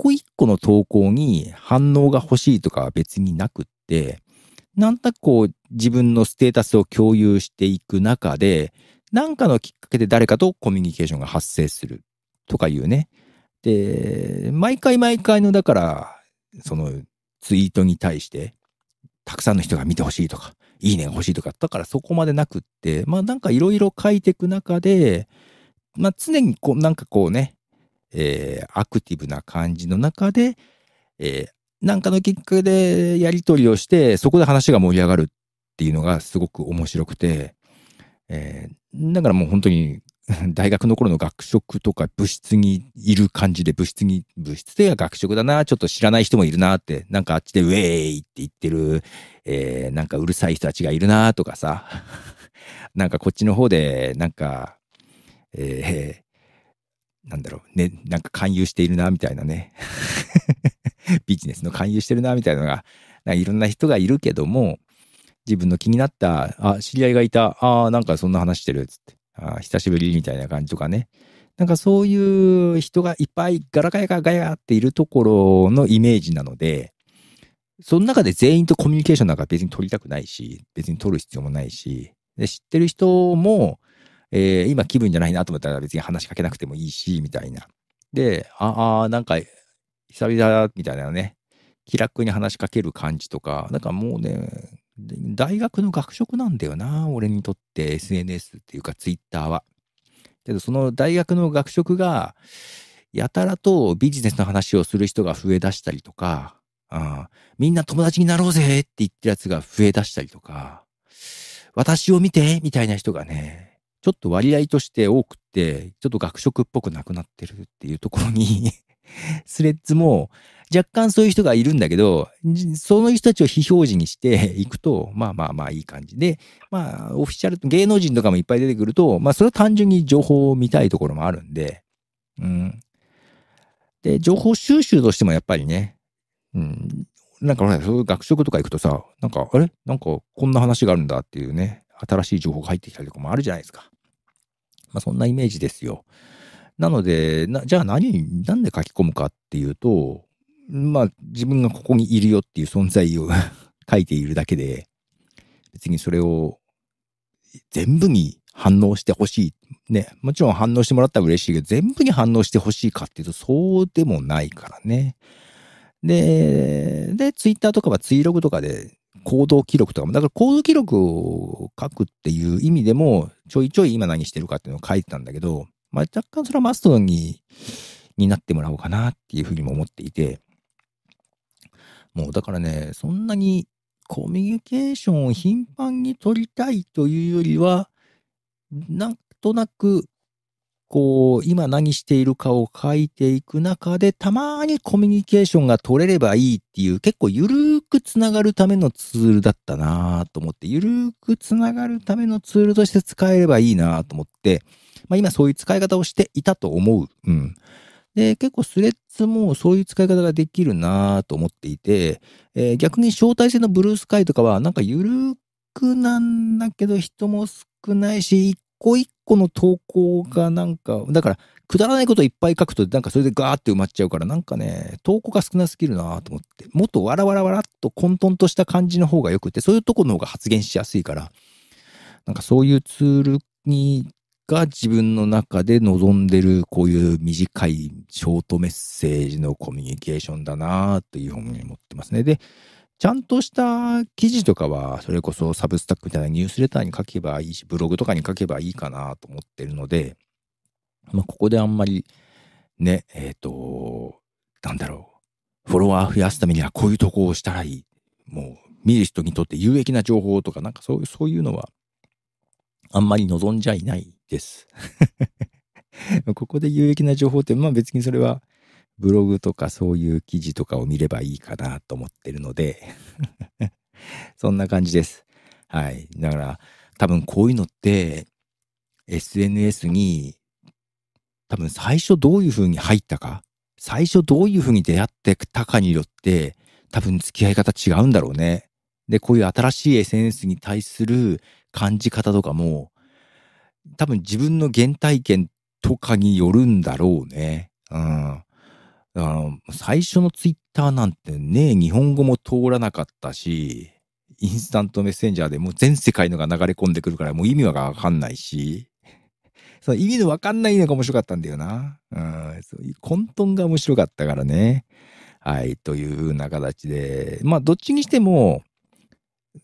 個一個の投稿に反応が欲しいとかは別になくって、なんとなくこう自分のステータスを共有していく中で、なんかのきっかけで誰かとコミュニケーションが発生するとかいうね。で、毎回毎回のだから、そのツイートに対して、たくさんの人が見てほしいとか、いいねが欲しいとか、だからそこまでなくって、まあなんかいろいろ書いていく中で、まあ常にこうなんかこうね、えー、アクティブな感じの中で、えー、なんかのきっかけでやり取りをして、そこで話が盛り上がるっていうのがすごく面白くて、えー、だからもう本当に 大学の頃の学食とか部室にいる感じで部室に、部室では学食だな、ちょっと知らない人もいるなって、なんかあっちでウェーイって言ってる、えー、なんかうるさい人たちがいるなとかさ、なんかこっちの方で、なんか、えー、なんだろう、ね、なんか勧誘しているな、みたいなね。ビジネスの勧誘してるな、みたいなのが、いろんな人がいるけども、自分の気になった、あ、知り合いがいた、あ、なんかそんな話してる、つって、あ、久しぶりみたいな感じとかね。なんかそういう人がいっぱいガラガヤガヤっているところのイメージなので、その中で全員とコミュニケーションなんか別に取りたくないし、別に取る必要もないし、で知ってる人もえー、今気分じゃないなと思ったら別に話しかけなくてもいいし、みたいな。で、ああ、なんか、久々みたいなね、気楽に話しかける感じとか、なんかもうね、大学の学食なんだよな、俺にとって SNS っていうか Twitter は。けど、その大学の学食が、やたらとビジネスの話をする人が増え出したりとか、うん、みんな友達になろうぜって言ってるやつが増え出したりとか、私を見てみたいな人がね、ちょっと割合として多くて、ちょっと学食っぽくなくなってるっていうところに スレッズも若干そういう人がいるんだけど、その人たちを非表示にしていくと、まあまあまあいい感じで、まあオフィシャル、芸能人とかもいっぱい出てくると、まあそれは単純に情報を見たいところもあるんで、うん。で、情報収集としてもやっぱりね、うん、なんかほら、そういう学食とか行くとさ、なんか、あれなんかこんな話があるんだっていうね、新しい情報が入ってきたりとかもあるじゃないですか。まあ、そんなイメージですよ。なので、じゃあ何、なんで書き込むかっていうと、まあ、自分がここにいるよっていう存在を 書いているだけで、別にそれを全部に反応してほしい。ね。もちろん反応してもらったら嬉しいけど、全部に反応してほしいかっていうと、そうでもないからね。で、で、ツイッターとかはツイログとかで行動記録とかも、だから行動記録を書くっていう意味でも、ちょいちょい今何してるかっていうのを書いてたんだけど、まあ、若干それはマストに、になってもらおうかなっていうふうにも思っていて、もうだからね、そんなにコミュニケーションを頻繁に取りたいというよりは、なんとなく、こう、今何しているかを書いていく中で、たまにコミュニケーションが取れればいいっていう、結構ゆるくつながるためのツールだったなと思って、ゆるくつながるためのツールとして使えればいいなと思って、まあ今そういう使い方をしていたと思う。うん。で、結構スレッズもそういう使い方ができるなと思っていて、えー、逆に招待制のブルースカイとかはなんかゆるくなんだけど人も少ないし、一個一個の投稿がなんか、だからくだらないこといっぱい書くと、なんかそれでガーって埋まっちゃうから、なんかね、投稿が少なすぎるなと思って、もっとわらわらわらっと混沌とした感じの方がよくて、そういうとこの方が発言しやすいから、なんかそういうツールに、が自分の中で望んでるこういう短いショートメッセージのコミュニケーションだなというふうに思ってますね。で、ちゃんとした記事とかは、それこそサブスタックみたいなニュースレターに書けばいいし、ブログとかに書けばいいかなと思ってるので、まあ、ここであんまりね、えっ、ー、と、なんだろう、フォロワー増やすためにはこういうとこをしたらいい。もう、見る人にとって有益な情報とか、なんかそうそういうのは、あんまり望んじゃいないです。ここで有益な情報って、まあ別にそれは、ブログとかそういう記事とかを見ればいいかなと思ってるので そんな感じです。はい。だから、多分こういうのって、SNS に多分最初どういう風に入ったか、最初どういう風に出会ってたかによって、多分付き合い方違うんだろうね。で、こういう新しい SNS に対する感じ方とかも、多分自分の原体験とかによるんだろうね。うん。最初のツイッターなんてね、日本語も通らなかったし、インスタントメッセンジャーでもう全世界のが流れ込んでくるからもう意味はわかんないし、その意味のわかんないのが面白かったんだよな。うん、混沌が面白かったからね。はい、というふうな形で、まあ、どっちにしても、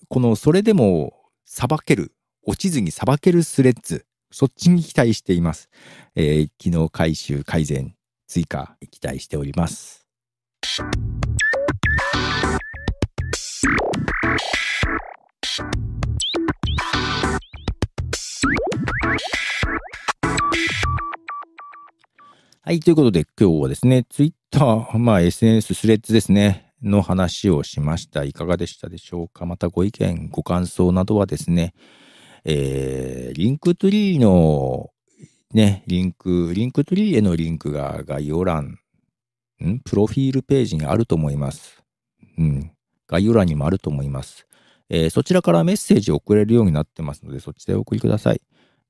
この、それでも、裁ける、落ちずに裁けるスレッズ、そっちに期待しています。えー、機能回収、改善、追加、期待しております。はい、ということで今日はですね、Twitter、まあ SNS、スレッズですね、の話をしました。いかがでしたでしょうかまたご意見、ご感想などはですね、えー、リンクトリーのね、リンク、リンクトリーへのリンクが概要欄、んプロフィールページにあると思います。うん。概要欄にもあると思います。えー、そちらからメッセージを送れるようになってますので、そっちでお送りください。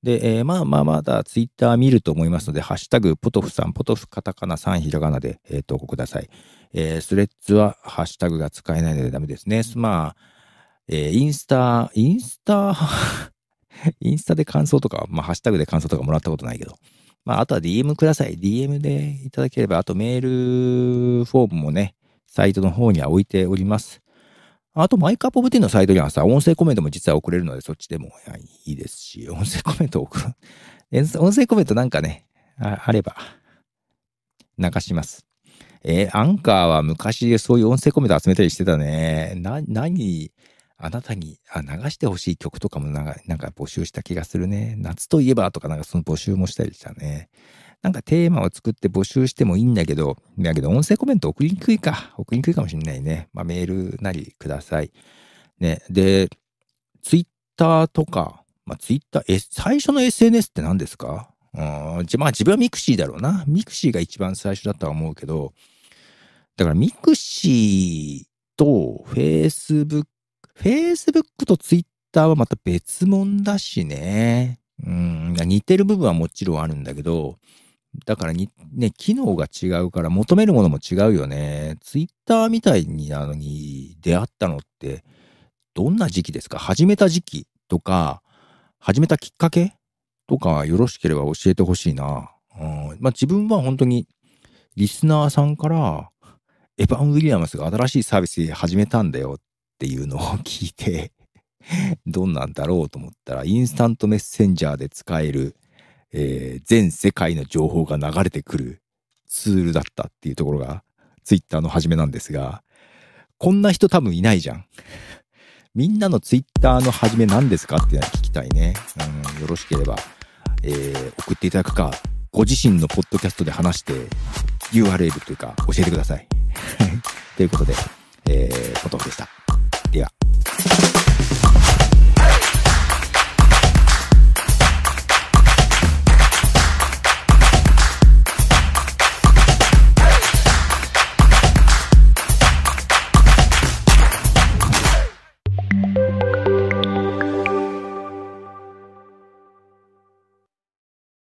で、えー、まあまあまだツイッター見ると思いますので、ハッシュタグ、ポトフさん、ポトフカタカナ3ひらがなで、えー、投稿ください。えー、スレッズはハッシュタグが使えないのでダメですね。まあ、えー、インスタ、インスタ、インスタで感想とか、まあ、ハッシュタグで感想とかもらったことないけど。まあ、あとは DM ください。DM でいただければ、あとメールフォームもね、サイトの方には置いております。あと、マイクアップオブティのサイトにはさ、音声コメントも実は送れるので、そっちでもいいですし、音声コメント送る。音声コメントなんかね、ああれば、流します。えー、アンカーは昔そういう音声コメント集めたりしてたね。な、何、あなたにあ流してほしい曲とかもなんか募集した気がするね。夏といえばとかなんかその募集もしたりしたね。なんかテーマを作って募集してもいいんだけど、だけど音声コメント送りにくいか、送りにくいかもしんないね。まあ、メールなりください。ね。で、ツイッターとか、まあ、ツイッター、え、最初の SNS って何ですかうん、まあ自分はミクシーだろうな。ミクシーが一番最初だとは思うけど、だからミクシーとフェイスブック、フェイスブックとツイッターはまた別物だしね。うん、似てる部分はもちろんあるんだけど、だからに、ね、機能が違うから求めるものも違うよね。ツイッターみたいになのに出会ったのって、どんな時期ですか始めた時期とか、始めたきっかけとか、よろしければ教えてほしいな。うん、まあ、自分は本当に、リスナーさんから、エヴァン・ウィリアムスが新しいサービス始めたんだよっていうのを聞いてどんなんだろうと思ったら、インスタントメッセンジャーで使える、えー、全世界の情報が流れてくるツールだったっていうところが、ツイッターの始めなんですが、こんな人多分いないじゃん。みんなのツイッターの始め何ですかっていうのは聞きたいね。うん、よろしければ、えー、送っていただくか、ご自身のポッドキャストで話して URL というか教えてください。ということで、えー、ポトフでした。